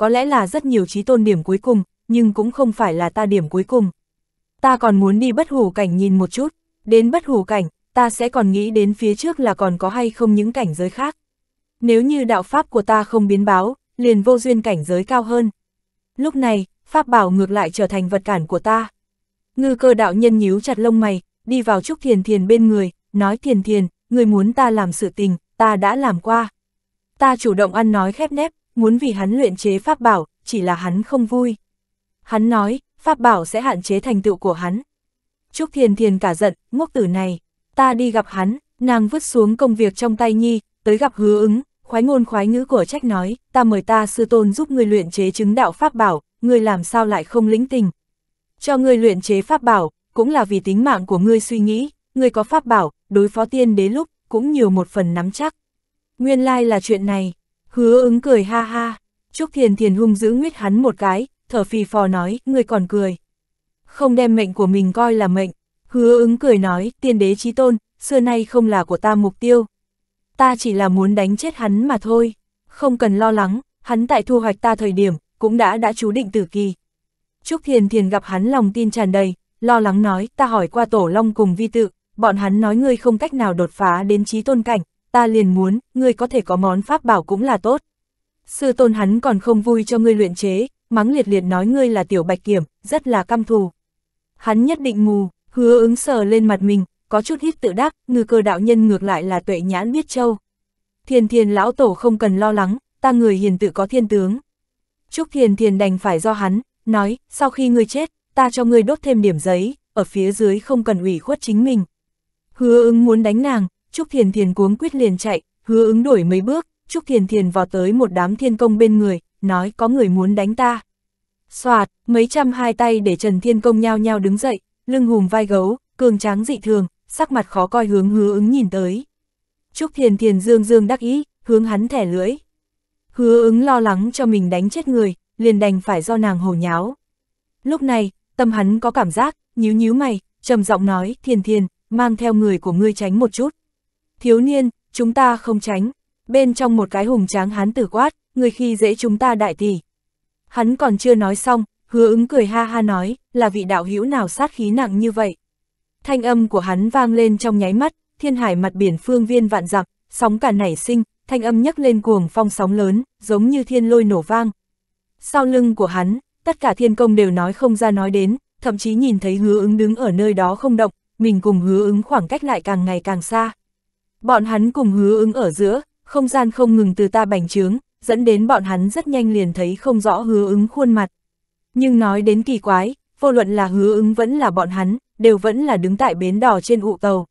có lẽ là rất nhiều trí tôn điểm cuối cùng, nhưng cũng không phải là ta điểm cuối cùng. Ta còn muốn đi bất hủ cảnh nhìn một chút, đến bất hủ cảnh, ta sẽ còn nghĩ đến phía trước là còn có hay không những cảnh giới khác. Nếu như đạo pháp của ta không biến báo, liền vô duyên cảnh giới cao hơn. Lúc này, pháp bảo ngược lại trở thành vật cản của ta. Ngư cơ đạo nhân nhíu chặt lông mày, đi vào Trúc Thiền Thiền bên người, nói Thiền Thiền, người muốn ta làm sự tình, ta đã làm qua. Ta chủ động ăn nói khép nép, muốn vì hắn luyện chế pháp bảo, chỉ là hắn không vui. Hắn nói, pháp bảo sẽ hạn chế thành tựu của hắn. Trúc Thiền Thiền cả giận, ngốc tử này, ta đi gặp hắn, nàng vứt xuống công việc trong tay nhi, tới gặp hứa ứng, khoái ngôn khoái ngữ của trách nói, ta mời ta sư tôn giúp người luyện chế chứng đạo pháp bảo, người làm sao lại không lĩnh tình. Cho người luyện chế pháp bảo, cũng là vì tính mạng của ngươi suy nghĩ, người có pháp bảo, đối phó tiên đế lúc, cũng nhiều một phần nắm chắc. Nguyên lai like là chuyện này, Hứa ứng cười ha ha, Trúc Thiền Thiền hung giữ nguyết hắn một cái, thở phì phò nói, ngươi còn cười. Không đem mệnh của mình coi là mệnh, hứa ứng cười nói, tiên đế trí tôn, xưa nay không là của ta mục tiêu. Ta chỉ là muốn đánh chết hắn mà thôi, không cần lo lắng, hắn tại thu hoạch ta thời điểm, cũng đã đã chú định tử kỳ. Trúc Thiền Thiền gặp hắn lòng tin tràn đầy, lo lắng nói, ta hỏi qua tổ long cùng vi tự, bọn hắn nói ngươi không cách nào đột phá đến trí tôn cảnh, ta liền muốn, ngươi có thể có món pháp bảo cũng là tốt. Sư tôn hắn còn không vui cho ngươi luyện chế, mắng liệt liệt nói ngươi là tiểu bạch kiểm, rất là căm thù. Hắn nhất định mù, hứa ứng sờ lên mặt mình, có chút hít tự đắc, ngư cơ đạo nhân ngược lại là tuệ nhãn biết châu. Thiền thiền lão tổ không cần lo lắng, ta người hiền tự có thiên tướng. Trúc thiền thiền đành phải do hắn, nói, sau khi ngươi chết, ta cho ngươi đốt thêm điểm giấy, ở phía dưới không cần ủy khuất chính mình. Hứa ứng muốn đánh nàng, Trúc Thiền Thiền cuống quyết liền chạy, hứa ứng đổi mấy bước, Trúc Thiền Thiền vào tới một đám thiên công bên người, nói có người muốn đánh ta. Xoạt, mấy trăm hai tay để Trần Thiên Công nhao nhao đứng dậy, lưng hùm vai gấu, cường tráng dị thường, sắc mặt khó coi hướng hứa ứng nhìn tới. Trúc Thiền Thiền dương dương đắc ý, hướng hắn thẻ lưỡi. Hứa ứng lo lắng cho mình đánh chết người, liền đành phải do nàng hồ nháo. Lúc này, tâm hắn có cảm giác, nhíu nhíu mày, trầm giọng nói, Thiền Thiền, mang theo người của ngươi tránh một chút thiếu niên, chúng ta không tránh. Bên trong một cái hùng tráng hán tử quát, người khi dễ chúng ta đại tỷ. Hắn còn chưa nói xong, hứa ứng cười ha ha nói, là vị đạo hữu nào sát khí nặng như vậy. Thanh âm của hắn vang lên trong nháy mắt, thiên hải mặt biển phương viên vạn dặm, sóng cả nảy sinh, thanh âm nhấc lên cuồng phong sóng lớn, giống như thiên lôi nổ vang. Sau lưng của hắn, tất cả thiên công đều nói không ra nói đến, thậm chí nhìn thấy hứa ứng đứng ở nơi đó không động, mình cùng hứa ứng khoảng cách lại càng ngày càng xa. Bọn hắn cùng hứa ứng ở giữa, không gian không ngừng từ ta bành trướng, dẫn đến bọn hắn rất nhanh liền thấy không rõ hứa ứng khuôn mặt. Nhưng nói đến kỳ quái, vô luận là hứa ứng vẫn là bọn hắn, đều vẫn là đứng tại bến đò trên ụ tàu.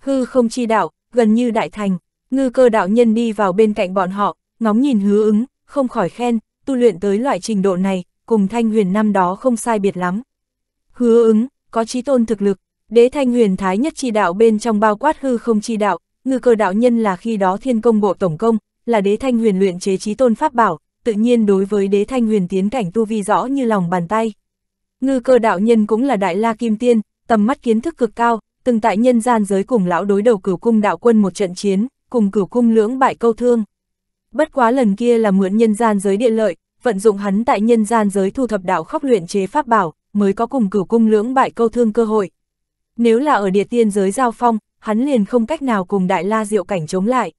Hư không chi đạo, gần như đại thành, ngư cơ đạo nhân đi vào bên cạnh bọn họ, ngóng nhìn hứa ứng, không khỏi khen, tu luyện tới loại trình độ này, cùng thanh huyền năm đó không sai biệt lắm. Hứa ứng, có trí tôn thực lực, đế thanh huyền thái nhất chi đạo bên trong bao quát hư không chi đạo, Ngư cơ đạo nhân là khi đó thiên công bộ tổng công, là đế thanh huyền luyện chế trí tôn pháp bảo, tự nhiên đối với đế thanh huyền tiến cảnh tu vi rõ như lòng bàn tay. Ngư cơ đạo nhân cũng là đại la kim tiên, tầm mắt kiến thức cực cao, từng tại nhân gian giới cùng lão đối đầu cửu cung đạo quân một trận chiến, cùng cửu cung lưỡng bại câu thương. Bất quá lần kia là mượn nhân gian giới địa lợi, vận dụng hắn tại nhân gian giới thu thập đạo khóc luyện chế pháp bảo, mới có cùng cửu cung lưỡng bại câu thương cơ hội. Nếu là ở địa tiên giới giao phong, hắn liền không cách nào cùng đại la diệu cảnh chống lại.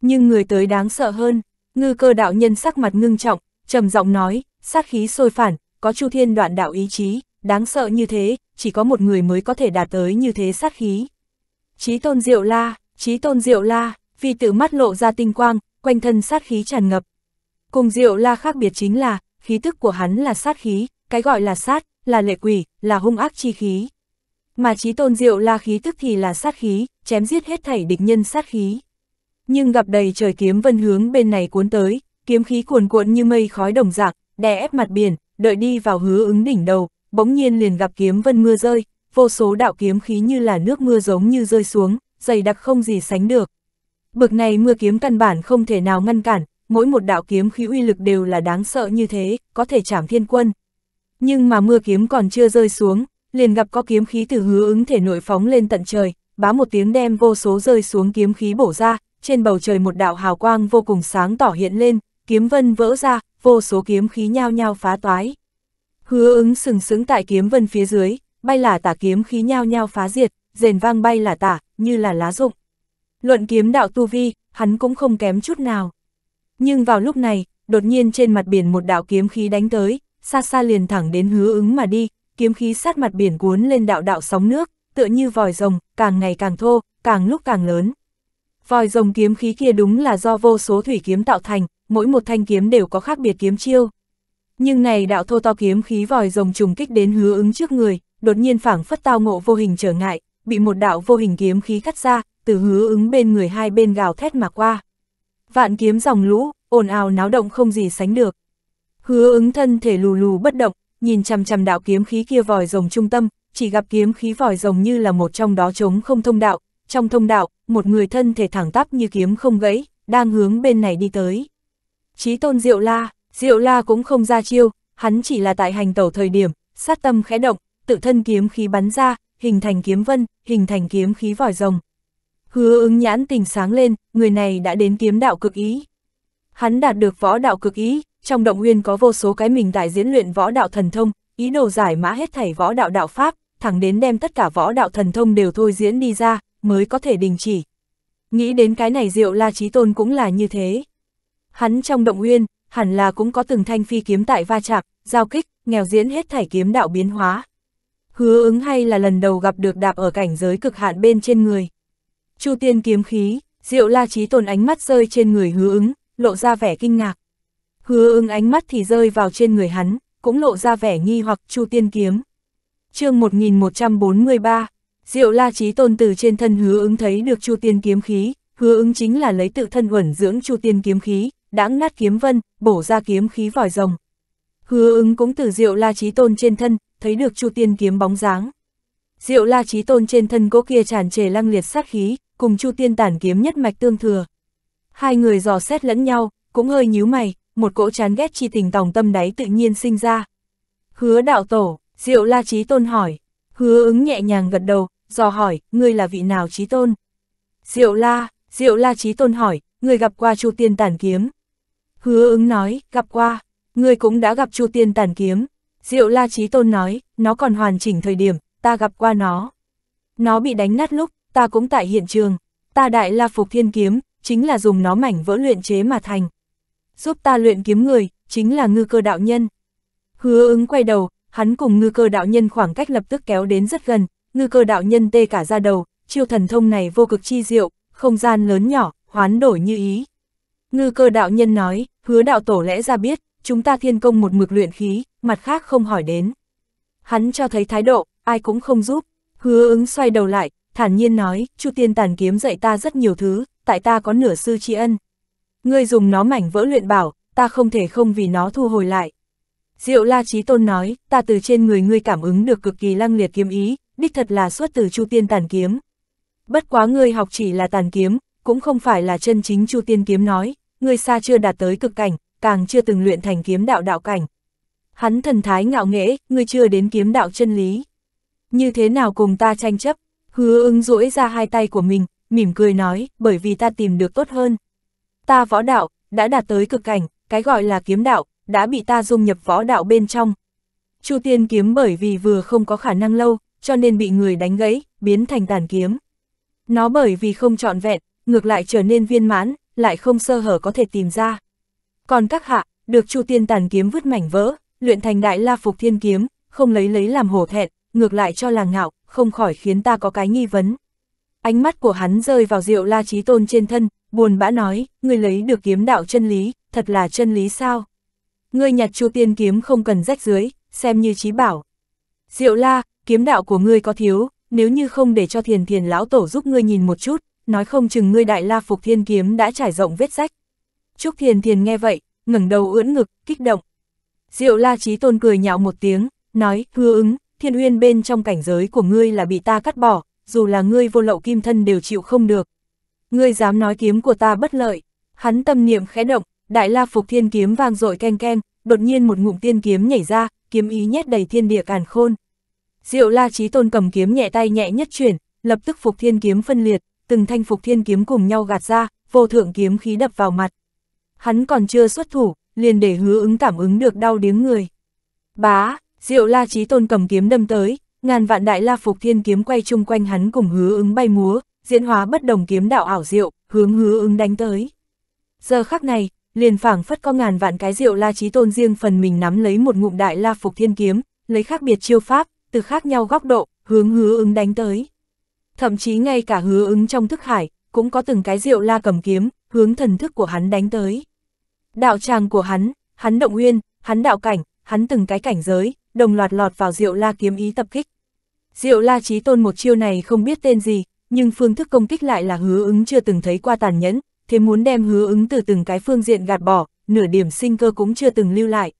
Nhưng người tới đáng sợ hơn, ngư cơ đạo nhân sắc mặt ngưng trọng, trầm giọng nói, sát khí sôi phản, có chu thiên đoạn đạo ý chí, đáng sợ như thế, chỉ có một người mới có thể đạt tới như thế sát khí. Chí tôn diệu la, chí tôn diệu la, vì tự mắt lộ ra tinh quang, quanh thân sát khí tràn ngập. Cùng diệu la khác biệt chính là, khí tức của hắn là sát khí, cái gọi là sát, là lệ quỷ, là hung ác chi khí mà trí tôn diệu la khí tức thì là sát khí, chém giết hết thảy địch nhân sát khí. Nhưng gặp đầy trời kiếm vân hướng bên này cuốn tới, kiếm khí cuồn cuộn như mây khói đồng dạng, đè ép mặt biển, đợi đi vào hứa ứng đỉnh đầu, bỗng nhiên liền gặp kiếm vân mưa rơi, vô số đạo kiếm khí như là nước mưa giống như rơi xuống, dày đặc không gì sánh được. Bực này mưa kiếm căn bản không thể nào ngăn cản, mỗi một đạo kiếm khí uy lực đều là đáng sợ như thế, có thể chảm thiên quân. Nhưng mà mưa kiếm còn chưa rơi xuống, liền gặp có kiếm khí từ hứa ứng thể nội phóng lên tận trời, bá một tiếng đem vô số rơi xuống kiếm khí bổ ra, trên bầu trời một đạo hào quang vô cùng sáng tỏ hiện lên, kiếm vân vỡ ra, vô số kiếm khí nhao nhao phá toái. Hứa ứng sừng sững tại kiếm vân phía dưới, bay là tả kiếm khí nhao nhao phá diệt, rền vang bay là tả, như là lá rụng. Luận kiếm đạo tu vi, hắn cũng không kém chút nào. Nhưng vào lúc này, đột nhiên trên mặt biển một đạo kiếm khí đánh tới, xa xa liền thẳng đến hứa ứng mà đi, kiếm khí sát mặt biển cuốn lên đạo đạo sóng nước, tựa như vòi rồng, càng ngày càng thô, càng lúc càng lớn. Vòi rồng kiếm khí kia đúng là do vô số thủy kiếm tạo thành, mỗi một thanh kiếm đều có khác biệt kiếm chiêu. Nhưng này đạo thô to kiếm khí vòi rồng trùng kích đến hứa ứng trước người, đột nhiên phảng phất tao ngộ vô hình trở ngại, bị một đạo vô hình kiếm khí cắt ra, từ hứa ứng bên người hai bên gào thét mà qua. Vạn kiếm dòng lũ, ồn ào náo động không gì sánh được. Hứa ứng thân thể lù lù bất động, nhìn chằm chằm đạo kiếm khí kia vòi rồng trung tâm, chỉ gặp kiếm khí vòi rồng như là một trong đó trống không thông đạo, trong thông đạo, một người thân thể thẳng tắp như kiếm không gãy, đang hướng bên này đi tới. Chí tôn Diệu La, Diệu La cũng không ra chiêu, hắn chỉ là tại hành tẩu thời điểm, sát tâm khẽ động, tự thân kiếm khí bắn ra, hình thành kiếm vân, hình thành kiếm khí vòi rồng. Hứa ứng nhãn tình sáng lên, người này đã đến kiếm đạo cực ý. Hắn đạt được võ đạo cực ý, trong động huyên có vô số cái mình đại diễn luyện võ đạo thần thông, ý đồ giải mã hết thảy võ đạo đạo pháp, thẳng đến đem tất cả võ đạo thần thông đều thôi diễn đi ra, mới có thể đình chỉ. Nghĩ đến cái này Diệu La Chí Tôn cũng là như thế. Hắn trong động huyên hẳn là cũng có từng thanh phi kiếm tại va chạm, giao kích, nghèo diễn hết thảy kiếm đạo biến hóa. Hứa ứng hay là lần đầu gặp được đạp ở cảnh giới cực hạn bên trên người. Chu tiên kiếm khí, Diệu La Chí Tôn ánh mắt rơi trên người hứa ứng, lộ ra vẻ kinh ngạc. Hứa ưng ánh mắt thì rơi vào trên người hắn, cũng lộ ra vẻ nghi hoặc chu tiên kiếm. chương 1143, Diệu La Chí Tôn từ trên thân hứa ứng thấy được chu tiên kiếm khí, hứa ứng chính là lấy tự thân uẩn dưỡng chu tiên kiếm khí, đãng nát kiếm vân, bổ ra kiếm khí vòi rồng. Hứa ứng cũng từ Diệu La Chí Tôn trên thân, thấy được chu tiên kiếm bóng dáng. Diệu La Chí Tôn trên thân cố kia tràn trề lăng liệt sát khí, cùng chu tiên tản kiếm nhất mạch tương thừa. Hai người dò xét lẫn nhau, cũng hơi nhíu mày, một cỗ chán ghét chi tình tòng tâm đáy tự nhiên sinh ra. Hứa đạo tổ, Diệu La Trí Tôn hỏi, hứa ứng nhẹ nhàng gật đầu, dò hỏi, ngươi là vị nào Trí Tôn? Diệu La, Diệu La Trí Tôn hỏi, ngươi gặp qua Chu Tiên Tản Kiếm. Hứa ứng nói, gặp qua, ngươi cũng đã gặp Chu Tiên Tản Kiếm. Diệu La Trí Tôn nói, nó còn hoàn chỉnh thời điểm, ta gặp qua nó. Nó bị đánh nát lúc, ta cũng tại hiện trường, ta đại La Phục Thiên Kiếm, chính là dùng nó mảnh vỡ luyện chế mà thành giúp ta luyện kiếm người, chính là ngư cơ đạo nhân. Hứa ứng quay đầu, hắn cùng ngư cơ đạo nhân khoảng cách lập tức kéo đến rất gần, ngư cơ đạo nhân tê cả ra đầu, chiêu thần thông này vô cực chi diệu, không gian lớn nhỏ, hoán đổi như ý. Ngư cơ đạo nhân nói, hứa đạo tổ lẽ ra biết, chúng ta thiên công một mực luyện khí, mặt khác không hỏi đến. Hắn cho thấy thái độ, ai cũng không giúp, hứa ứng xoay đầu lại, thản nhiên nói, chu tiên tàn kiếm dạy ta rất nhiều thứ, tại ta có nửa sư tri ân. Ngươi dùng nó mảnh vỡ luyện bảo, ta không thể không vì nó thu hồi lại. Diệu La Chí Tôn nói, ta từ trên người ngươi cảm ứng được cực kỳ lăng liệt kiếm ý, đích thật là xuất từ Chu Tiên Tàn Kiếm. Bất quá ngươi học chỉ là tàn kiếm, cũng không phải là chân chính Chu Tiên Kiếm nói, ngươi xa chưa đạt tới cực cảnh, càng chưa từng luyện thành kiếm đạo đạo cảnh. Hắn thần thái ngạo nghễ, ngươi chưa đến kiếm đạo chân lý. Như thế nào cùng ta tranh chấp? Hứa ưng duỗi ra hai tay của mình, mỉm cười nói, bởi vì ta tìm được tốt hơn, Ta võ đạo, đã đạt tới cực cảnh, cái gọi là kiếm đạo, đã bị ta dung nhập võ đạo bên trong. Chu tiên kiếm bởi vì vừa không có khả năng lâu, cho nên bị người đánh gãy, biến thành tàn kiếm. Nó bởi vì không trọn vẹn, ngược lại trở nên viên mãn, lại không sơ hở có thể tìm ra. Còn các hạ, được Chu Tiên tàn kiếm vứt mảnh vỡ, luyện thành đại la phục thiên kiếm, không lấy lấy làm hổ thẹn, ngược lại cho là ngạo, không khỏi khiến ta có cái nghi vấn. Ánh mắt của hắn rơi vào rượu la trí tôn trên thân, buồn bã nói, ngươi lấy được kiếm đạo chân lý, thật là chân lý sao? Ngươi nhặt chu tiên kiếm không cần rách dưới, xem như trí bảo. Diệu la, kiếm đạo của ngươi có thiếu, nếu như không để cho thiền thiền lão tổ giúp ngươi nhìn một chút, nói không chừng ngươi đại la phục thiên kiếm đã trải rộng vết rách. Trúc thiền thiền nghe vậy, ngẩng đầu ưỡn ngực, kích động. Diệu la trí tôn cười nhạo một tiếng, nói, hứa ứng, thiên uyên bên trong cảnh giới của ngươi là bị ta cắt bỏ, dù là ngươi vô lậu kim thân đều chịu không được, Ngươi dám nói kiếm của ta bất lợi. Hắn tâm niệm khẽ động, đại la phục thiên kiếm vang dội keng keng, đột nhiên một ngụm tiên kiếm nhảy ra, kiếm ý nhét đầy thiên địa càn khôn. Diệu La Chí Tôn cầm kiếm nhẹ tay nhẹ nhất chuyển, lập tức phục thiên kiếm phân liệt, từng thanh phục thiên kiếm cùng nhau gạt ra, vô thượng kiếm khí đập vào mặt. Hắn còn chưa xuất thủ, liền để hứa ứng cảm ứng được đau điếng người. Bá, Diệu La Chí Tôn cầm kiếm đâm tới, ngàn vạn đại la phục thiên kiếm quay chung quanh hắn cùng hứa ứng bay múa, diễn hóa bất đồng kiếm đạo ảo diệu, hướng hứa ứng đánh tới. Giờ khắc này, liền phảng phất có ngàn vạn cái diệu la trí tôn riêng phần mình nắm lấy một ngụm đại la phục thiên kiếm, lấy khác biệt chiêu pháp, từ khác nhau góc độ, hướng hứa ứng đánh tới. Thậm chí ngay cả hứa ứng trong thức hải, cũng có từng cái diệu la cầm kiếm, hướng thần thức của hắn đánh tới. Đạo tràng của hắn, hắn động nguyên, hắn đạo cảnh, hắn từng cái cảnh giới, đồng loạt lọt vào diệu la kiếm ý tập kích. Diệu La Chí Tôn một chiêu này không biết tên gì, nhưng phương thức công kích lại là hứa ứng chưa từng thấy qua tàn nhẫn, thế muốn đem hứa ứng từ từng cái phương diện gạt bỏ, nửa điểm sinh cơ cũng chưa từng lưu lại.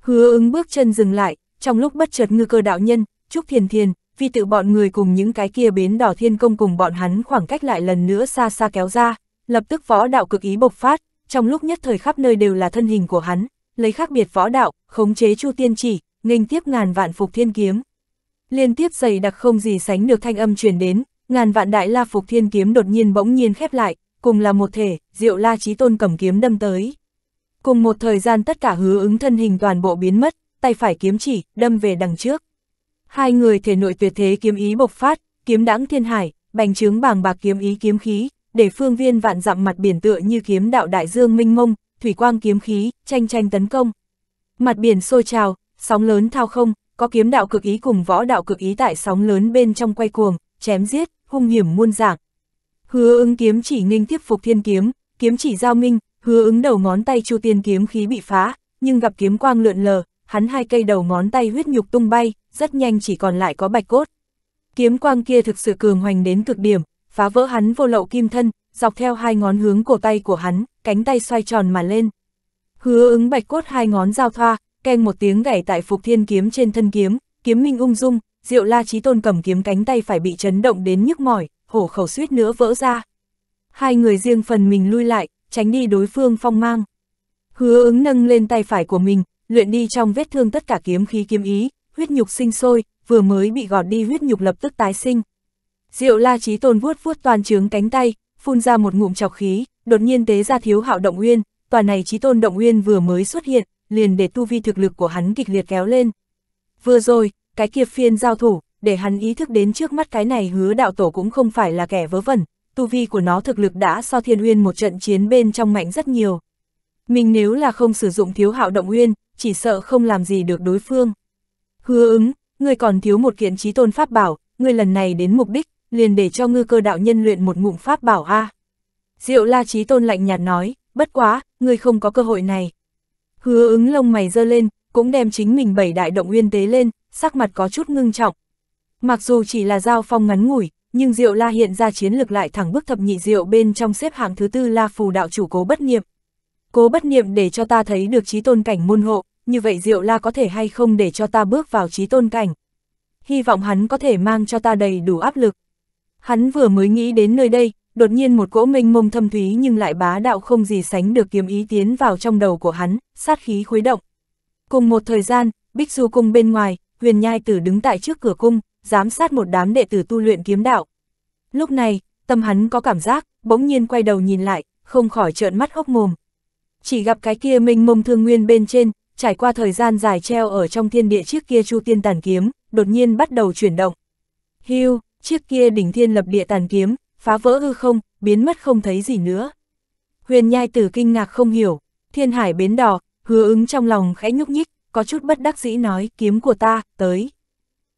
Hứa ứng bước chân dừng lại, trong lúc bất chợt ngư cơ đạo nhân, Trúc Thiền Thiền, vì tự bọn người cùng những cái kia bến đỏ thiên công cùng bọn hắn khoảng cách lại lần nữa xa xa kéo ra, lập tức võ đạo cực ý bộc phát, trong lúc nhất thời khắp nơi đều là thân hình của hắn, lấy khác biệt võ đạo, khống chế chu tiên chỉ, nghênh tiếp ngàn vạn phục thiên kiếm. Liên tiếp dày đặc không gì sánh được thanh âm truyền đến, Ngàn vạn đại la phục thiên kiếm đột nhiên bỗng nhiên khép lại, cùng là một thể, diệu la trí tôn cầm kiếm đâm tới. Cùng một thời gian tất cả hứa ứng thân hình toàn bộ biến mất, tay phải kiếm chỉ, đâm về đằng trước. Hai người thể nội tuyệt thế kiếm ý bộc phát, kiếm đãng thiên hải, bành trướng bàng bạc kiếm ý kiếm khí, để phương viên vạn dặm mặt biển tựa như kiếm đạo đại dương minh mông, thủy quang kiếm khí, tranh tranh tấn công. Mặt biển sôi trào, sóng lớn thao không, có kiếm đạo cực ý cùng võ đạo cực ý tại sóng lớn bên trong quay cuồng, chém giết, hung hiểm muôn dạng. Hứa ứng kiếm chỉ nghinh tiếp phục thiên kiếm, kiếm chỉ giao minh, hứa ứng đầu ngón tay chu tiên kiếm khí bị phá, nhưng gặp kiếm quang lượn lờ, hắn hai cây đầu ngón tay huyết nhục tung bay, rất nhanh chỉ còn lại có bạch cốt. Kiếm quang kia thực sự cường hoành đến cực điểm, phá vỡ hắn vô lậu kim thân, dọc theo hai ngón hướng cổ tay của hắn, cánh tay xoay tròn mà lên. Hứa ứng bạch cốt hai ngón giao thoa, keng một tiếng gảy tại phục thiên kiếm trên thân kiếm, kiếm minh ung dung, Diệu La Chí Tôn cầm kiếm cánh tay phải bị chấn động đến nhức mỏi, hổ khẩu suýt nữa vỡ ra. Hai người riêng phần mình lui lại, tránh đi đối phương phong mang. Hứa ứng nâng lên tay phải của mình, luyện đi trong vết thương tất cả kiếm khí kiếm ý, huyết nhục sinh sôi, vừa mới bị gọt đi huyết nhục lập tức tái sinh. Diệu La Chí Tôn vuốt vuốt toàn trướng cánh tay, phun ra một ngụm chọc khí, đột nhiên tế ra thiếu hạo động uyên, tòa này Chí Tôn động uyên vừa mới xuất hiện, liền để tu vi thực lực của hắn kịch liệt kéo lên. Vừa rồi, cái kia phiên giao thủ, để hắn ý thức đến trước mắt cái này hứa đạo tổ cũng không phải là kẻ vớ vẩn, tu vi của nó thực lực đã so thiên uyên một trận chiến bên trong mạnh rất nhiều. Mình nếu là không sử dụng thiếu hạo động uyên, chỉ sợ không làm gì được đối phương. Hứa ứng, người còn thiếu một kiện trí tôn pháp bảo, người lần này đến mục đích, liền để cho ngư cơ đạo nhân luyện một ngụm pháp bảo a. Diệu la trí tôn lạnh nhạt nói, bất quá, người không có cơ hội này. Hứa ứng lông mày dơ lên, cũng đem chính mình bảy đại động uyên tế lên, sắc mặt có chút ngưng trọng. Mặc dù chỉ là giao phong ngắn ngủi, nhưng Diệu La hiện ra chiến lược lại thẳng bước thập nhị Diệu bên trong xếp hạng thứ tư La Phù đạo chủ cố bất niệm. Cố bất niệm để cho ta thấy được trí tôn cảnh môn hộ, như vậy Diệu La có thể hay không để cho ta bước vào trí tôn cảnh. Hy vọng hắn có thể mang cho ta đầy đủ áp lực. Hắn vừa mới nghĩ đến nơi đây, đột nhiên một cỗ mênh mông thâm thúy nhưng lại bá đạo không gì sánh được kiếm ý tiến vào trong đầu của hắn, sát khí khuấy động. Cùng một thời gian, Bích Du cung bên ngoài, huyền nhai tử đứng tại trước cửa cung, giám sát một đám đệ tử tu luyện kiếm đạo. Lúc này, tâm hắn có cảm giác, bỗng nhiên quay đầu nhìn lại, không khỏi trợn mắt hốc mồm. Chỉ gặp cái kia minh mông thương nguyên bên trên, trải qua thời gian dài treo ở trong thiên địa chiếc kia chu tiên tàn kiếm, đột nhiên bắt đầu chuyển động. Hưu, chiếc kia đỉnh thiên lập địa tàn kiếm, phá vỡ hư không, biến mất không thấy gì nữa. Huyền nhai tử kinh ngạc không hiểu, thiên hải bến đỏ, hứa ứng trong lòng khẽ nhúc nhích, có chút bất đắc dĩ nói, kiếm của ta, tới.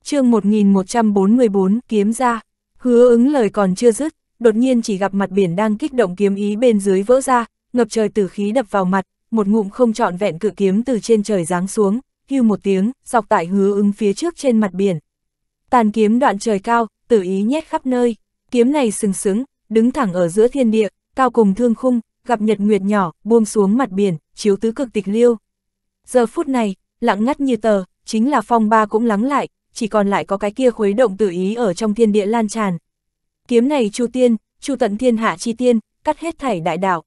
chương 1144, kiếm ra, hứa ứng lời còn chưa dứt, đột nhiên chỉ gặp mặt biển đang kích động kiếm ý bên dưới vỡ ra, ngập trời tử khí đập vào mặt, một ngụm không trọn vẹn cự kiếm từ trên trời giáng xuống, hưu một tiếng, dọc tại hứa ứng phía trước trên mặt biển. Tàn kiếm đoạn trời cao, tử ý nhét khắp nơi, kiếm này sừng sững, đứng thẳng ở giữa thiên địa, cao cùng thương khung, gặp nhật nguyệt nhỏ, buông xuống mặt biển, chiếu tứ cực tịch liêu. Giờ phút này, lặng ngắt như tờ, chính là phong ba cũng lắng lại, chỉ còn lại có cái kia khuấy động tự ý ở trong thiên địa lan tràn. Kiếm này chu tiên, chu tận thiên hạ chi tiên, cắt hết thảy đại đạo.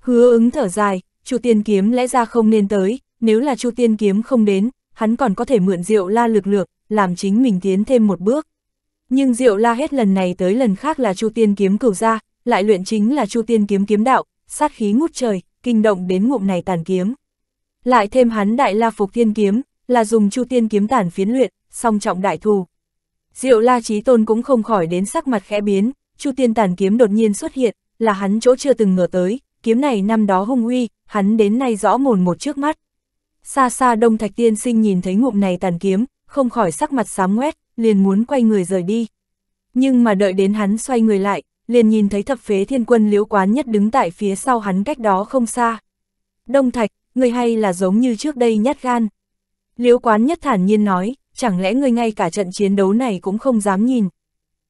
Hứa ứng thở dài, chu tiên kiếm lẽ ra không nên tới, nếu là chu tiên kiếm không đến, hắn còn có thể mượn rượu la lực lượng, làm chính mình tiến thêm một bước. Nhưng rượu la hết lần này tới lần khác là chu tiên kiếm cửu ra, lại luyện chính là chu tiên kiếm kiếm đạo, sát khí ngút trời, kinh động đến ngụm này tàn kiếm lại thêm hắn đại la phục thiên kiếm, là dùng chu tiên kiếm tản phiến luyện, song trọng đại thù. Diệu la trí tôn cũng không khỏi đến sắc mặt khẽ biến, chu tiên tản kiếm đột nhiên xuất hiện, là hắn chỗ chưa từng ngờ tới, kiếm này năm đó hung uy, hắn đến nay rõ mồn một trước mắt. Xa xa đông thạch tiên sinh nhìn thấy ngụm này tàn kiếm, không khỏi sắc mặt sám ngoét, liền muốn quay người rời đi. Nhưng mà đợi đến hắn xoay người lại, liền nhìn thấy thập phế thiên quân liễu quán nhất đứng tại phía sau hắn cách đó không xa. Đông thạch, ngươi hay là giống như trước đây nhát gan. Liễu quán nhất thản nhiên nói, chẳng lẽ ngươi ngay cả trận chiến đấu này cũng không dám nhìn.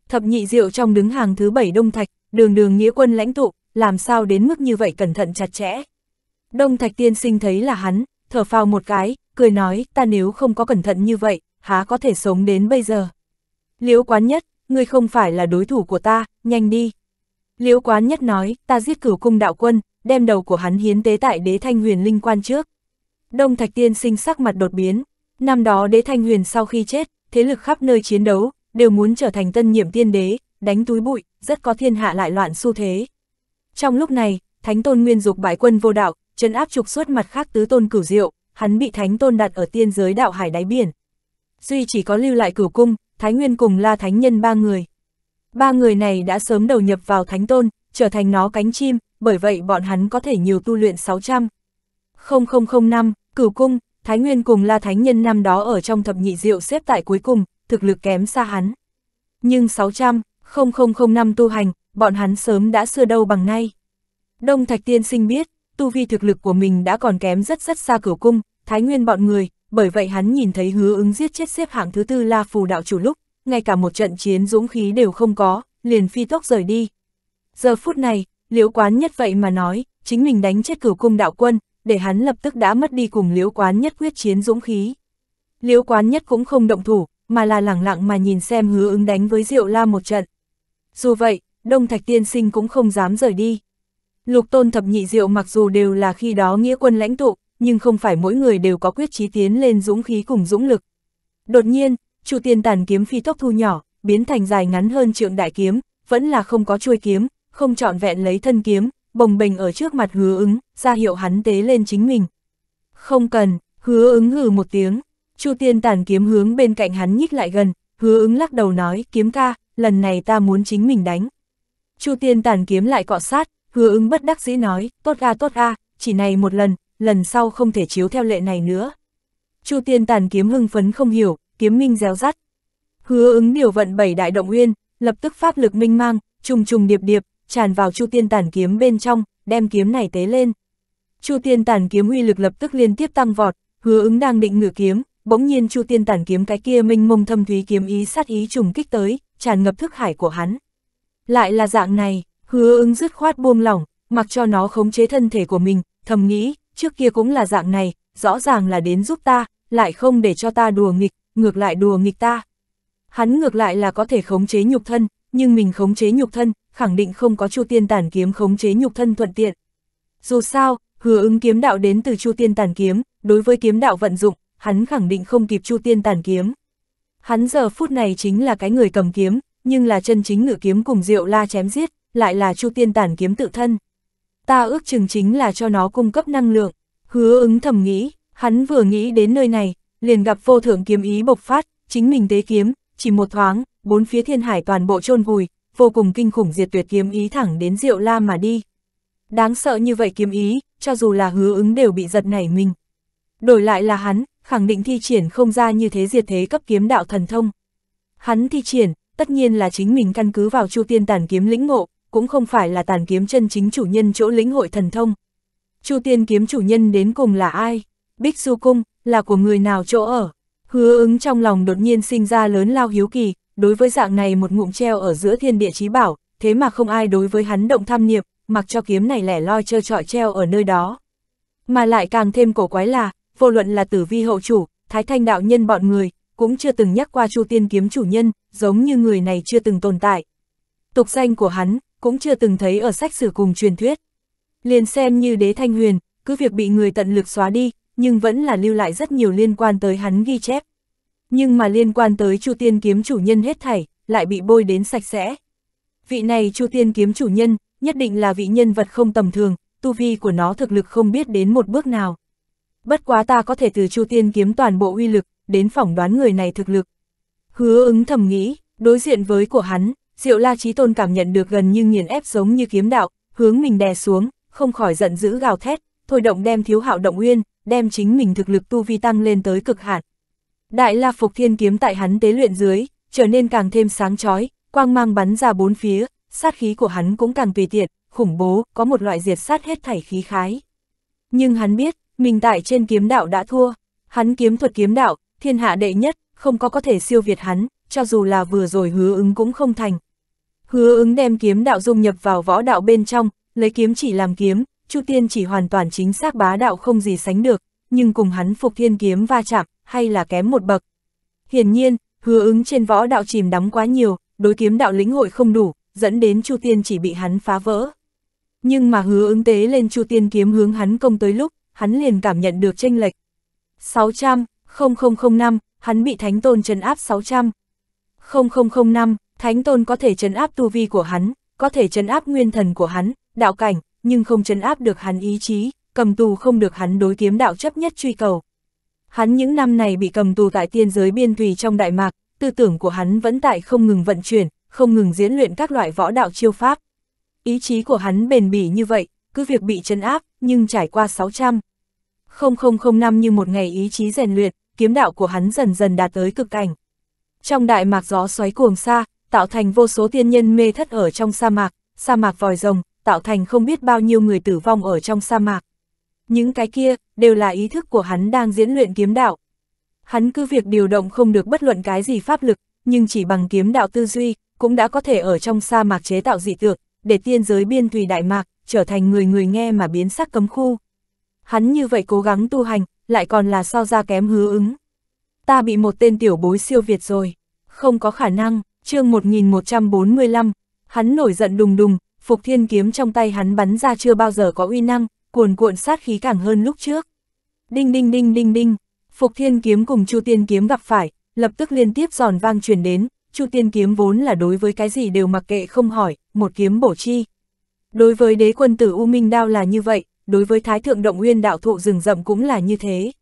Thập nhị diệu trong đứng hàng thứ bảy Đông Thạch, đường đường nghĩa quân lãnh tụ, làm sao đến mức như vậy cẩn thận chặt chẽ. Đông Thạch tiên sinh thấy là hắn, thở phào một cái, cười nói, ta nếu không có cẩn thận như vậy, há có thể sống đến bây giờ. Liễu quán nhất, ngươi không phải là đối thủ của ta, nhanh đi. Liễu quán nhất nói, ta giết cửu cung đạo quân, đem đầu của hắn hiến tế tại đế thanh huyền linh quan trước. Đông Thạch Tiên sinh sắc mặt đột biến, năm đó đế thanh huyền sau khi chết, thế lực khắp nơi chiến đấu, đều muốn trở thành tân nhiệm tiên đế, đánh túi bụi, rất có thiên hạ lại loạn xu thế. Trong lúc này, Thánh Tôn Nguyên Dục bại quân vô đạo, trấn áp trục suốt mặt khác tứ tôn cửu diệu, hắn bị Thánh Tôn đặt ở tiên giới đạo hải đáy biển. Duy chỉ có lưu lại cửu cung, Thái Nguyên cùng La Thánh Nhân ba người. Ba người này đã sớm đầu nhập vào Thánh Tôn, trở thành nó cánh chim, bởi vậy bọn hắn có thể nhiều tu luyện 600. 0005, Cửu Cung, Thái Nguyên cùng La Thánh Nhân năm đó ở trong thập nhị diệu xếp tại cuối cùng, thực lực kém xa hắn. Nhưng 600, 0005 tu hành, bọn hắn sớm đã xưa đâu bằng nay. Đông Thạch Tiên Sinh biết, tu vi thực lực của mình đã còn kém rất rất xa Cửu Cung, Thái Nguyên bọn người, bởi vậy hắn nhìn thấy hứa ứng giết chết xếp hạng thứ tư La Phù Đạo Chủ lúc, ngay cả một trận chiến dũng khí đều không có, liền phi tốc rời đi. Giờ phút này, liễu quán nhất vậy mà nói, chính mình đánh chết cửu cung đạo quân, để hắn lập tức đã mất đi cùng liễu quán nhất quyết chiến dũng khí. Liễu quán nhất cũng không động thủ, mà là lẳng lặng mà nhìn xem hứa ứng đánh với Diệu La một trận. Dù vậy, Đông Thạch Tiên Sinh cũng không dám rời đi. Lục tôn thập nhị Diệu mặc dù đều là khi đó nghĩa quân lãnh tụ, nhưng không phải mỗi người đều có quyết chí tiến lên dũng khí cùng dũng lực. Đột nhiên, chủ tiên tàn kiếm phi tốc thu nhỏ, biến thành dài ngắn hơn trượng đại kiếm, vẫn là không có chuôi kiếm, không trọn vẹn lấy thân kiếm, bồng bềnh ở trước mặt hứa ứng, ra hiệu hắn tế lên chính mình. Không cần, hứa ứng hừ một tiếng, Chu Tiên tàn kiếm hướng bên cạnh hắn nhích lại gần, hứa ứng lắc đầu nói, kiếm ca, lần này ta muốn chính mình đánh. Chu Tiên tàn kiếm lại cọ sát, hứa ứng bất đắc dĩ nói, tốt a tốt a, chỉ này một lần, lần sau không thể chiếu theo lệ này nữa. Chu Tiên tàn kiếm hưng phấn không hiểu, kiếm minh réo rắt. Hứa ứng điều vận bảy đại động uyên, lập tức pháp lực minh mang, trùng trùng điệp điệp, tràn vào chu tiên tản kiếm bên trong, đem kiếm này tế lên. Chu tiên tản kiếm uy lực lập tức liên tiếp tăng vọt, hứa ứng đang định ngửa kiếm, bỗng nhiên chu tiên tản kiếm cái kia minh mông thâm thúy kiếm ý sát ý trùng kích tới, tràn ngập thức hải của hắn. Lại là dạng này, hứa ứng dứt khoát buông lỏng, mặc cho nó khống chế thân thể của mình, thầm nghĩ, trước kia cũng là dạng này, rõ ràng là đến giúp ta, lại không để cho ta đùa nghịch, ngược lại đùa nghịch ta. Hắn ngược lại là có thể khống chế nhục thân, nhưng mình khống chế nhục thân, khẳng định không có Chu Tiên Tản kiếm khống chế nhục thân thuận tiện. Dù sao, hứa ứng kiếm đạo đến từ Chu Tiên Tản kiếm, đối với kiếm đạo vận dụng, hắn khẳng định không kịp Chu Tiên Tản kiếm. Hắn giờ phút này chính là cái người cầm kiếm, nhưng là chân chính ngự kiếm cùng Diệu La chém giết, lại là Chu Tiên Tản kiếm tự thân. Ta ước chừng chính là cho nó cung cấp năng lượng, hứa ứng thầm nghĩ, hắn vừa nghĩ đến nơi này, liền gặp vô thượng kiếm ý bộc phát, chính mình tế kiếm, chỉ một thoáng, bốn phía thiên hải toàn bộ chôn vùi, vô cùng kinh khủng diệt tuyệt kiếm ý thẳng đến Diệu La mà đi. Đáng sợ như vậy kiếm ý, cho dù là hứa ứng đều bị giật nảy mình. Đổi lại là hắn, khẳng định thi triển không ra như thế diệt thế cấp kiếm đạo thần thông. Hắn thi triển, tất nhiên là chính mình căn cứ vào Chu Tiên Tàn Kiếm lĩnh ngộ, cũng không phải là tàn kiếm chân chính chủ nhân chỗ lĩnh hội thần thông. Chu Tiên Kiếm chủ nhân đến cùng là ai? Bích Du Cung, là của người nào chỗ ở? Hứa ứng trong lòng đột nhiên sinh ra lớn lao hiếu kỳ, đối với dạng này một ngụm treo ở giữa thiên địa trí bảo, thế mà không ai đối với hắn động tham niệm, mặc cho kiếm này lẻ loi trơ trọi treo ở nơi đó. Mà lại càng thêm cổ quái là, vô luận là tử vi hậu chủ, thái thanh đạo nhân bọn người, cũng chưa từng nhắc qua chu tiên kiếm chủ nhân, giống như người này chưa từng tồn tại. Tục danh của hắn, cũng chưa từng thấy ở sách sử cùng truyền thuyết. Liền xem như đế thanh huyền, cứ việc bị người tận lực xóa đi, nhưng vẫn là lưu lại rất nhiều liên quan tới hắn ghi chép nhưng mà liên quan tới Chu Tiên kiếm chủ nhân hết thảy, lại bị bôi đến sạch sẽ. Vị này Chu Tiên kiếm chủ nhân, nhất định là vị nhân vật không tầm thường, tu vi của nó thực lực không biết đến một bước nào. Bất quá ta có thể từ Chu Tiên kiếm toàn bộ uy lực, đến phỏng đoán người này thực lực. Hứa ứng thầm nghĩ, đối diện với của hắn, Diệu La Chí Tôn cảm nhận được gần như nghiền ép giống như kiếm đạo, hướng mình đè xuống, không khỏi giận dữ gào thét, thôi động đem thiếu hạo động uyên, đem chính mình thực lực tu vi tăng lên tới cực hạn, Đại La Phục Thiên kiếm tại hắn tế luyện dưới, trở nên càng thêm sáng chói, quang mang bắn ra bốn phía, sát khí của hắn cũng càng tùy tiện, khủng bố, có một loại diệt sát hết thảy khí khái. Nhưng hắn biết, mình tại trên kiếm đạo đã thua, hắn kiếm thuật kiếm đạo, thiên hạ đệ nhất, không có có thể siêu việt hắn, cho dù là vừa rồi hứa ứng cũng không thành. Hứa ứng đem kiếm đạo dung nhập vào võ đạo bên trong, lấy kiếm chỉ làm kiếm, Chu Tiên chỉ hoàn toàn chính xác bá đạo không gì sánh được, nhưng cùng hắn Phục Thiên Kiếm va chạm, hay là kém một bậc. Hiển nhiên, hứa ứng trên võ đạo chìm đắm quá nhiều, đối kiếm đạo lĩnh hội không đủ, dẫn đến Chu Tiên chỉ bị hắn phá vỡ. Nhưng mà hứa ứng tế lên Chu Tiên kiếm hướng hắn công tới lúc, hắn liền cảm nhận được tranh lệch. 600, 0005, hắn bị Thánh Tôn trấn áp 600. 0005, Thánh Tôn có thể trấn áp tu vi của hắn, có thể trấn áp nguyên thần của hắn, đạo cảnh, nhưng không trấn áp được hắn ý chí cầm tù không được hắn đối kiếm đạo chấp nhất truy cầu. Hắn những năm này bị cầm tù tại tiên giới biên thùy trong Đại Mạc, tư tưởng của hắn vẫn tại không ngừng vận chuyển, không ngừng diễn luyện các loại võ đạo chiêu pháp. Ý chí của hắn bền bỉ như vậy, cứ việc bị chấn áp, nhưng trải qua 600. 0005 như một ngày ý chí rèn luyện, kiếm đạo của hắn dần dần đạt tới cực cảnh. Trong đại mạc gió xoáy cuồng xa, tạo thành vô số tiên nhân mê thất ở trong sa mạc, sa mạc vòi rồng, tạo thành không biết bao nhiêu người tử vong ở trong sa mạc những cái kia, đều là ý thức của hắn đang diễn luyện kiếm đạo. Hắn cứ việc điều động không được bất luận cái gì pháp lực, nhưng chỉ bằng kiếm đạo tư duy, cũng đã có thể ở trong sa mạc chế tạo dị tượng, để tiên giới biên thùy đại mạc, trở thành người người nghe mà biến sắc cấm khu. Hắn như vậy cố gắng tu hành, lại còn là so ra kém hứa ứng. Ta bị một tên tiểu bối siêu việt rồi, không có khả năng, chương 1145, hắn nổi giận đùng đùng, phục thiên kiếm trong tay hắn bắn ra chưa bao giờ có uy năng, cuồn cuộn sát khí càng hơn lúc trước. Đinh đinh đinh đinh đinh, Phục Thiên kiếm cùng Chu Tiên kiếm gặp phải, lập tức liên tiếp giòn vang truyền đến, Chu Tiên kiếm vốn là đối với cái gì đều mặc kệ không hỏi, một kiếm bổ chi. Đối với đế quân tử U Minh Đao là như vậy, đối với Thái Thượng Động Nguyên đạo thụ rừng rậm cũng là như thế.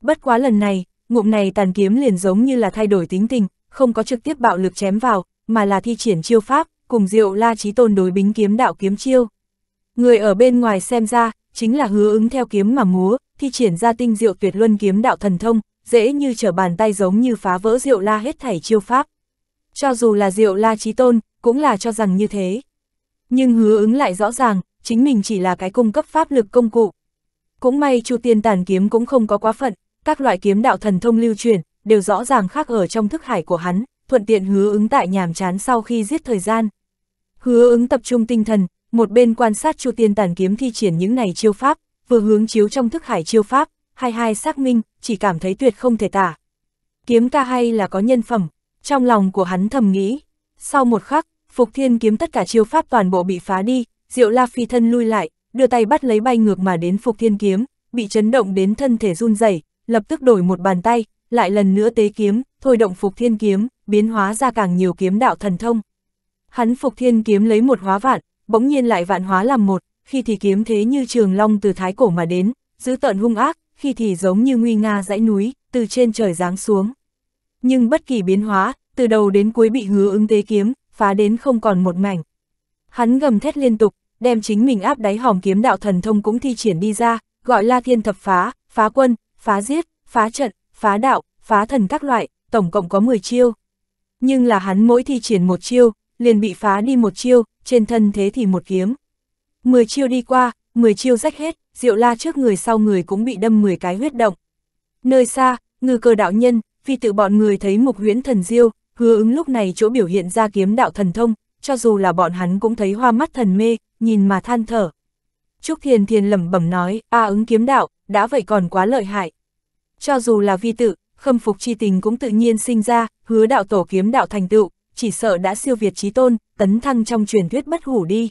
Bất quá lần này, ngụm này tàn kiếm liền giống như là thay đổi tính tình, không có trực tiếp bạo lực chém vào, mà là thi triển chiêu pháp, cùng diệu la chí tôn đối bính kiếm đạo kiếm chiêu. Người ở bên ngoài xem ra, chính là hứa ứng theo kiếm mà múa, thi triển ra tinh diệu tuyệt luân kiếm đạo thần thông, dễ như trở bàn tay giống như phá vỡ diệu la hết thảy chiêu pháp. Cho dù là diệu la trí tôn, cũng là cho rằng như thế. Nhưng hứa ứng lại rõ ràng, chính mình chỉ là cái cung cấp pháp lực công cụ. Cũng may chu tiên tàn kiếm cũng không có quá phận, các loại kiếm đạo thần thông lưu truyền, đều rõ ràng khác ở trong thức hải của hắn, thuận tiện hứa ứng tại nhàm chán sau khi giết thời gian. Hứa ứng tập trung tinh thần, một bên quan sát Chu Tiên Tàn Kiếm thi triển những này chiêu pháp, vừa hướng chiếu trong thức hải chiêu pháp, hai hai xác minh, chỉ cảm thấy tuyệt không thể tả. Kiếm ca hay là có nhân phẩm, trong lòng của hắn thầm nghĩ. Sau một khắc, Phục Thiên kiếm tất cả chiêu pháp toàn bộ bị phá đi, Diệu La Phi thân lui lại, đưa tay bắt lấy bay ngược mà đến Phục Thiên kiếm, bị chấn động đến thân thể run rẩy, lập tức đổi một bàn tay, lại lần nữa tế kiếm, thôi động Phục Thiên kiếm, biến hóa ra càng nhiều kiếm đạo thần thông. Hắn Phục Thiên kiếm lấy một hóa vạn, bỗng nhiên lại vạn hóa làm một, khi thì kiếm thế như trường long từ thái cổ mà đến, giữ tợn hung ác, khi thì giống như nguy nga dãy núi, từ trên trời giáng xuống. Nhưng bất kỳ biến hóa, từ đầu đến cuối bị hứa ứng tế kiếm, phá đến không còn một mảnh. Hắn gầm thét liên tục, đem chính mình áp đáy hòm kiếm đạo thần thông cũng thi triển đi ra, gọi la thiên thập phá, phá quân, phá giết, phá trận, phá đạo, phá thần các loại, tổng cộng có 10 chiêu. Nhưng là hắn mỗi thi triển một chiêu, liền bị phá đi một chiêu, trên thân thế thì một kiếm. mười chiêu đi qua, mười chiêu rách hết, Diệu La trước người sau người cũng bị đâm mười cái huyết động. Nơi xa, ngư cơ đạo nhân, phi tự bọn người thấy mục huyễn thần diêu, hứa ứng lúc này chỗ biểu hiện ra kiếm đạo thần thông, cho dù là bọn hắn cũng thấy hoa mắt thần mê, nhìn mà than thở. Trúc Thiền Thiền lẩm bẩm nói, a à, ứng kiếm đạo, đã vậy còn quá lợi hại. Cho dù là vi tự, khâm phục chi tình cũng tự nhiên sinh ra, hứa đạo tổ kiếm đạo thành tựu, chỉ sợ đã siêu việt trí tôn, tấn thăng trong truyền thuyết bất hủ đi.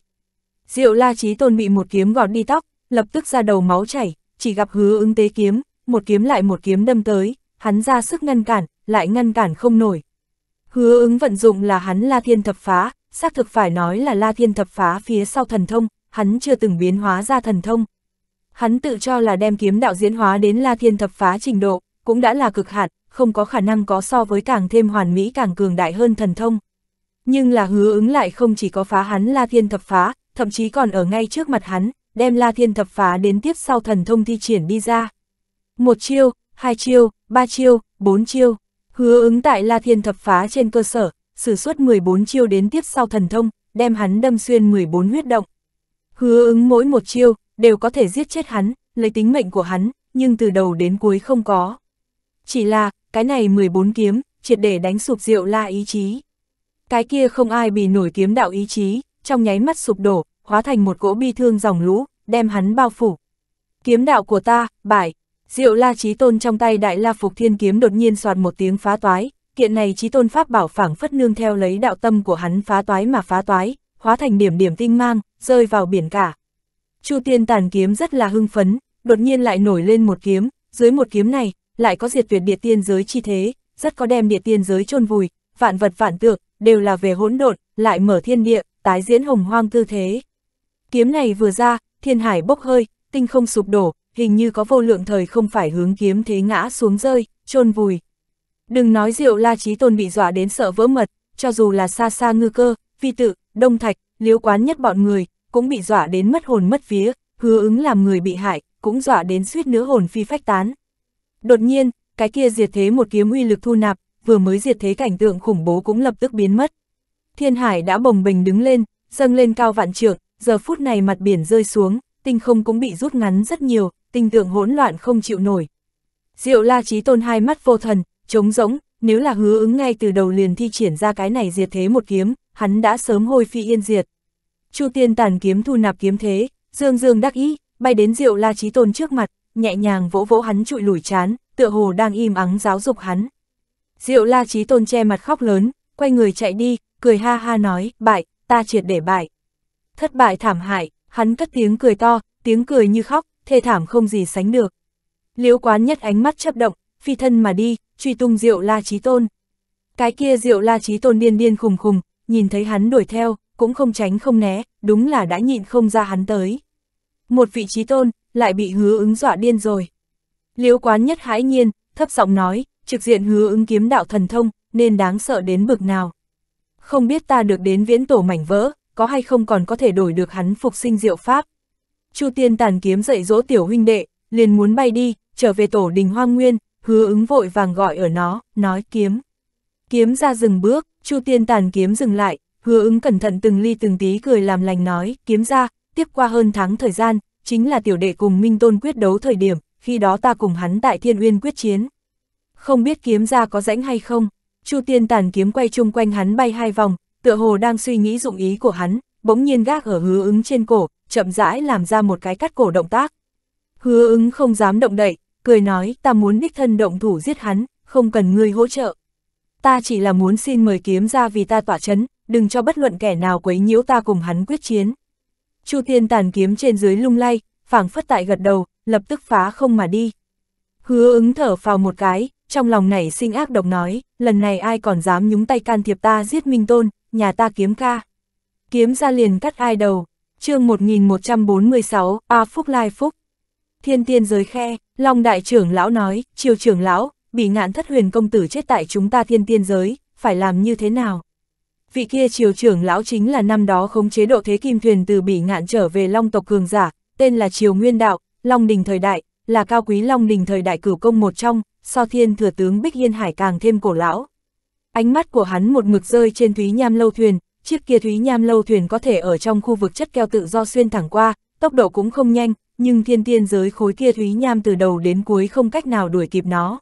Diệu la trí tôn bị một kiếm gọt đi tóc, lập tức ra đầu máu chảy, chỉ gặp hứa ứng tế kiếm, một kiếm lại một kiếm đâm tới, hắn ra sức ngăn cản, lại ngăn cản không nổi. Hứa ứng vận dụng là hắn la thiên thập phá, xác thực phải nói là la thiên thập phá phía sau thần thông, hắn chưa từng biến hóa ra thần thông. Hắn tự cho là đem kiếm đạo diễn hóa đến la thiên thập phá trình độ, cũng đã là cực hạn, không có khả năng có so với càng thêm hoàn mỹ càng cường đại hơn thần thông. Nhưng là hứa ứng lại không chỉ có phá hắn La Thiên Thập Phá, thậm chí còn ở ngay trước mặt hắn, đem La Thiên Thập Phá đến tiếp sau thần thông thi triển đi ra. Một chiêu, hai chiêu, ba chiêu, bốn chiêu. Hứa ứng tại La Thiên Thập Phá trên cơ sở, sử xuất 14 chiêu đến tiếp sau thần thông, đem hắn đâm xuyên 14 huyết động. Hứa ứng mỗi một chiêu, đều có thể giết chết hắn, lấy tính mệnh của hắn, nhưng từ đầu đến cuối không có. Chỉ là, cái này 14 kiếm, triệt để đánh sụp Diệu La ý chí. Cái kia không ai bị nổi kiếm đạo ý chí, trong nháy mắt sụp đổ, hóa thành một gỗ bi thương dòng lũ, đem hắn bao phủ. Kiếm đạo của ta, bại. Diệu La Chí Tôn trong tay Đại La Phục Thiên kiếm đột nhiên soạt một tiếng phá toái, kiện này Chí Tôn pháp bảo phảng phất nương theo lấy đạo tâm của hắn phá toái mà phá toái, hóa thành điểm điểm tinh mang, rơi vào biển cả. Chu Tiên Tàn kiếm rất là hưng phấn, đột nhiên lại nổi lên một kiếm, dưới một kiếm này, lại có diệt tuyệt địa tiên giới chi thế, rất có đem địa tiên giới chôn vùi, vạn vật vạn tượng, đều là về hỗn độn, lại mở thiên địa, tái diễn hồng hoang tư thế. Kiếm này vừa ra, thiên hải bốc hơi, tinh không sụp đổ, hình như có vô lượng thời không phải hướng kiếm thế ngã xuống rơi, chôn vùi. Đừng nói diệu la trí tôn bị dọa đến sợ vỡ mật, cho dù là xa xa ngư cơ, vi tự, đông thạch, liếu quán nhất bọn người, cũng bị dọa đến mất hồn mất vía, hứa ứng làm người bị hại, cũng dọa đến suýt nữa hồn phi phách tán. Đột nhiên, cái kia diệt thế một kiếm uy lực thu nạp, vừa mới diệt thế cảnh tượng khủng bố cũng lập tức biến mất. Thiên hải đã bồng bình đứng lên, dâng lên cao vạn trượng, giờ phút này mặt biển rơi xuống, tinh không cũng bị rút ngắn rất nhiều, tinh tượng hỗn loạn không chịu nổi. Diệu la trí tôn hai mắt vô thần, trống rỗng, nếu là hứa ứng ngay từ đầu liền thi triển ra cái này diệt thế một kiếm, hắn đã sớm hôi phi yên diệt. Chu tiên tàn kiếm thu nạp kiếm thế, dương dương đắc ý, bay đến diệu la trí tôn trước mặt, nhẹ nhàng vỗ vỗ hắn trụi lùi chán, tựa hồ đang im ắng giáo dục hắn. Diệu la trí tôn che mặt khóc lớn, quay người chạy đi, cười ha ha nói, bại, ta triệt để bại. Thất bại thảm hại, hắn cất tiếng cười to, tiếng cười như khóc, thê thảm không gì sánh được. Liễu quán nhất ánh mắt chấp động, phi thân mà đi, truy tung diệu la trí tôn. Cái kia diệu la trí tôn điên điên khùng khùng, nhìn thấy hắn đuổi theo, cũng không tránh không né, đúng là đã nhịn không ra hắn tới. Một vị trí tôn, lại bị hứa ứng dọa điên rồi. Liễu quán nhất hãi nhiên, thấp giọng nói, trực diện hứa ứng kiếm đạo thần thông, nên đáng sợ đến bực nào. Không biết ta được đến viễn tổ mảnh vỡ, có hay không còn có thể đổi được hắn phục sinh diệu pháp. Chu tiên tàn kiếm dạy dỗ tiểu huynh đệ, liền muốn bay đi, trở về tổ đình hoang nguyên, hứa ứng vội vàng gọi ở nó, nói kiếm. Kiếm ra dừng bước, chu tiên tàn kiếm dừng lại, hứa ứng cẩn thận từng ly từng tí cười làm lành nói, kiếm ra, tiếp qua hơn tháng thời gian, chính là tiểu đệ cùng Minh Tôn quyết đấu thời điểm, khi đó ta cùng hắn tại Thiên Uyên quyết chiến. Không biết kiếm ra có rãnh hay không, Chu Tiên tàn kiếm quay chung quanh hắn bay hai vòng, tựa hồ đang suy nghĩ dụng ý của hắn, bỗng nhiên gác ở hứa ứng trên cổ, chậm rãi làm ra một cái cắt cổ động tác. Hứa ứng không dám động đậy, cười nói ta muốn đích thân động thủ giết hắn, không cần ngươi hỗ trợ. Ta chỉ là muốn xin mời kiếm ra vì ta tỏa chấn, đừng cho bất luận kẻ nào quấy nhiễu ta cùng hắn quyết chiến. Chu Thiên tàn kiếm trên dưới lung lay, phảng phất tại gật đầu, lập tức phá không mà đi. Hứa ứng thở phào một cái, trong lòng này sinh ác độc nói, lần này ai còn dám nhúng tay can thiệp ta giết Minh Tôn, nhà ta kiếm ca. Kiếm ra liền cắt ai đầu, chương 1146, A Phúc Lai Phúc. Thiên tiên giới khe, Long Đại trưởng lão nói, triều trưởng lão, bị ngạn thất huyền công tử chết tại chúng ta thiên tiên giới, phải làm như thế nào? vị kia triều trưởng lão chính là năm đó khống chế độ thế kim thuyền từ bỉ ngạn trở về long tộc cường giả, tên là triều nguyên đạo, long đình thời đại, là cao quý long đình thời đại cửu công một trong, so thiên thừa tướng Bích yên Hải càng thêm cổ lão. Ánh mắt của hắn một mực rơi trên thúy nham lâu thuyền, chiếc kia thúy nham lâu thuyền có thể ở trong khu vực chất keo tự do xuyên thẳng qua, tốc độ cũng không nhanh, nhưng thiên tiên giới khối kia thúy nham từ đầu đến cuối không cách nào đuổi kịp nó.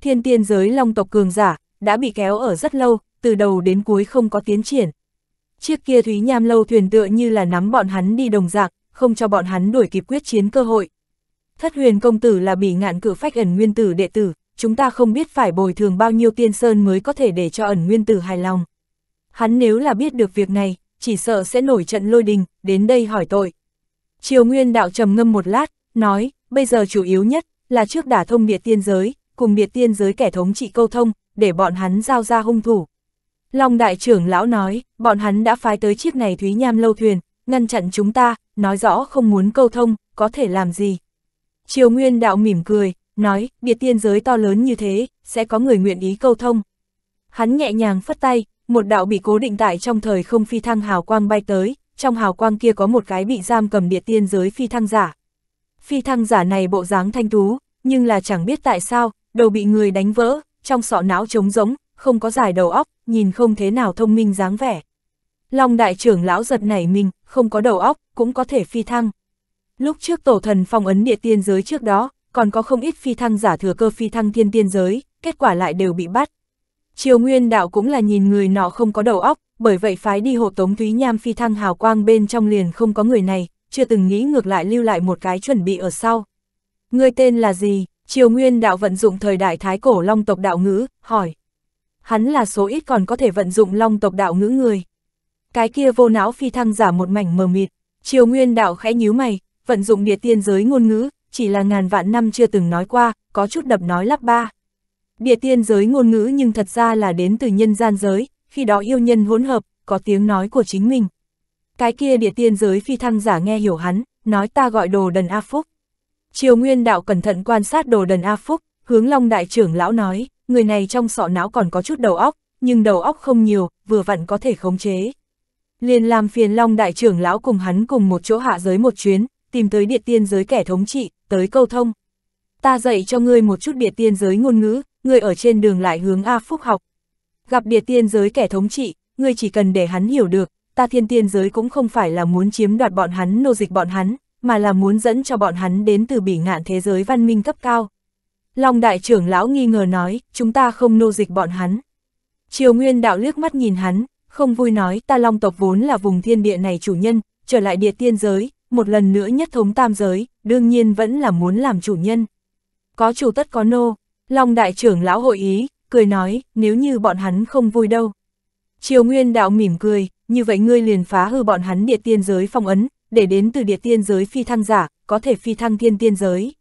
Thiên tiên giới long tộc cường giả, đã bị kéo ở rất lâu, từ đầu đến cuối không có tiến triển. Chiếc kia Thúy Nham lâu thuyền tựa như là nắm bọn hắn đi đồng dạng, không cho bọn hắn đuổi kịp quyết chiến cơ hội. Thất huyền công tử là bị ngạn cử phách ẩn nguyên tử đệ tử, chúng ta không biết phải bồi thường bao nhiêu tiên sơn mới có thể để cho ẩn nguyên tử hài lòng. Hắn nếu là biết được việc này, chỉ sợ sẽ nổi trận lôi đình, đến đây hỏi tội. Triều Nguyên đạo trầm ngâm một lát, nói, bây giờ chủ yếu nhất là trước đả thông địa tiên giới, cùng địa tiên giới kẻ thống trị câu thông, để bọn hắn giao ra hung thủ. Long đại trưởng lão nói, bọn hắn đã phái tới chiếc này Thúy Nham lâu thuyền, ngăn chặn chúng ta, nói rõ không muốn câu thông, có thể làm gì. Triều Nguyên đạo mỉm cười, nói, biệt tiên giới to lớn như thế, sẽ có người nguyện ý câu thông. Hắn nhẹ nhàng phất tay, một đạo bị cố định tại trong thời không phi thăng hào quang bay tới, trong hào quang kia có một cái bị giam cầm địa tiên giới phi thăng giả. Phi thăng giả này bộ dáng thanh tú, nhưng là chẳng biết tại sao, đầu bị người đánh vỡ, trong sọ não trống rỗng, không có giải đầu óc, nhìn không thế nào thông minh dáng vẻ. Long đại trưởng lão giật nảy mình, không có đầu óc, cũng có thể phi thăng. Lúc trước tổ thần phong ấn địa tiên giới trước đó, còn có không ít phi thăng giả thừa cơ phi thăng thiên tiên giới, kết quả lại đều bị bắt. Triều Nguyên đạo cũng là nhìn người nọ không có đầu óc, bởi vậy phái đi hộ tống Thúy Nham phi thăng hào quang bên trong liền không có người này, chưa từng nghĩ ngược lại lưu lại một cái chuẩn bị ở sau. Người tên là gì? Triều Nguyên đạo vận dụng thời đại thái cổ long tộc đạo ngữ, hỏi hắn là số ít còn có thể vận dụng long tộc đạo ngữ người. Cái kia vô não phi thăng giả một mảnh mờ mịt, triều nguyên đạo khẽ nhíu mày, vận dụng địa tiên giới ngôn ngữ, chỉ là ngàn vạn năm chưa từng nói qua, có chút đập nói lắp ba. Địa tiên giới ngôn ngữ nhưng thật ra là đến từ nhân gian giới, khi đó yêu nhân hỗn hợp, có tiếng nói của chính mình. Cái kia địa tiên giới phi thăng giả nghe hiểu hắn, nói ta gọi đồ đần A Phúc. Triều Nguyên Đạo cẩn thận quan sát đồ đần A Phúc, hướng Long Đại trưởng lão nói người này trong sọ não còn có chút đầu óc, nhưng đầu óc không nhiều, vừa vặn có thể khống chế. Liền làm phiền Long đại trưởng lão cùng hắn cùng một chỗ hạ giới một chuyến, tìm tới địa tiên giới kẻ thống trị, tới câu thông. Ta dạy cho ngươi một chút địa tiên giới ngôn ngữ, ngươi ở trên đường lại hướng A Phúc học. Gặp địa tiên giới kẻ thống trị, ngươi chỉ cần để hắn hiểu được, ta thiên tiên giới cũng không phải là muốn chiếm đoạt bọn hắn nô dịch bọn hắn, mà là muốn dẫn cho bọn hắn đến từ bỉ ngạn thế giới văn minh cấp cao. Long đại trưởng lão nghi ngờ nói, chúng ta không nô dịch bọn hắn. Triều Nguyên đạo liếc mắt nhìn hắn, không vui nói ta long tộc vốn là vùng thiên địa này chủ nhân, trở lại địa tiên giới, một lần nữa nhất thống tam giới, đương nhiên vẫn là muốn làm chủ nhân. Có chủ tất có nô, long đại trưởng lão hội ý, cười nói, nếu như bọn hắn không vui đâu. Triều Nguyên đạo mỉm cười, như vậy ngươi liền phá hư bọn hắn địa tiên giới phong ấn, để đến từ địa tiên giới phi thăng giả, có thể phi thăng thiên tiên giới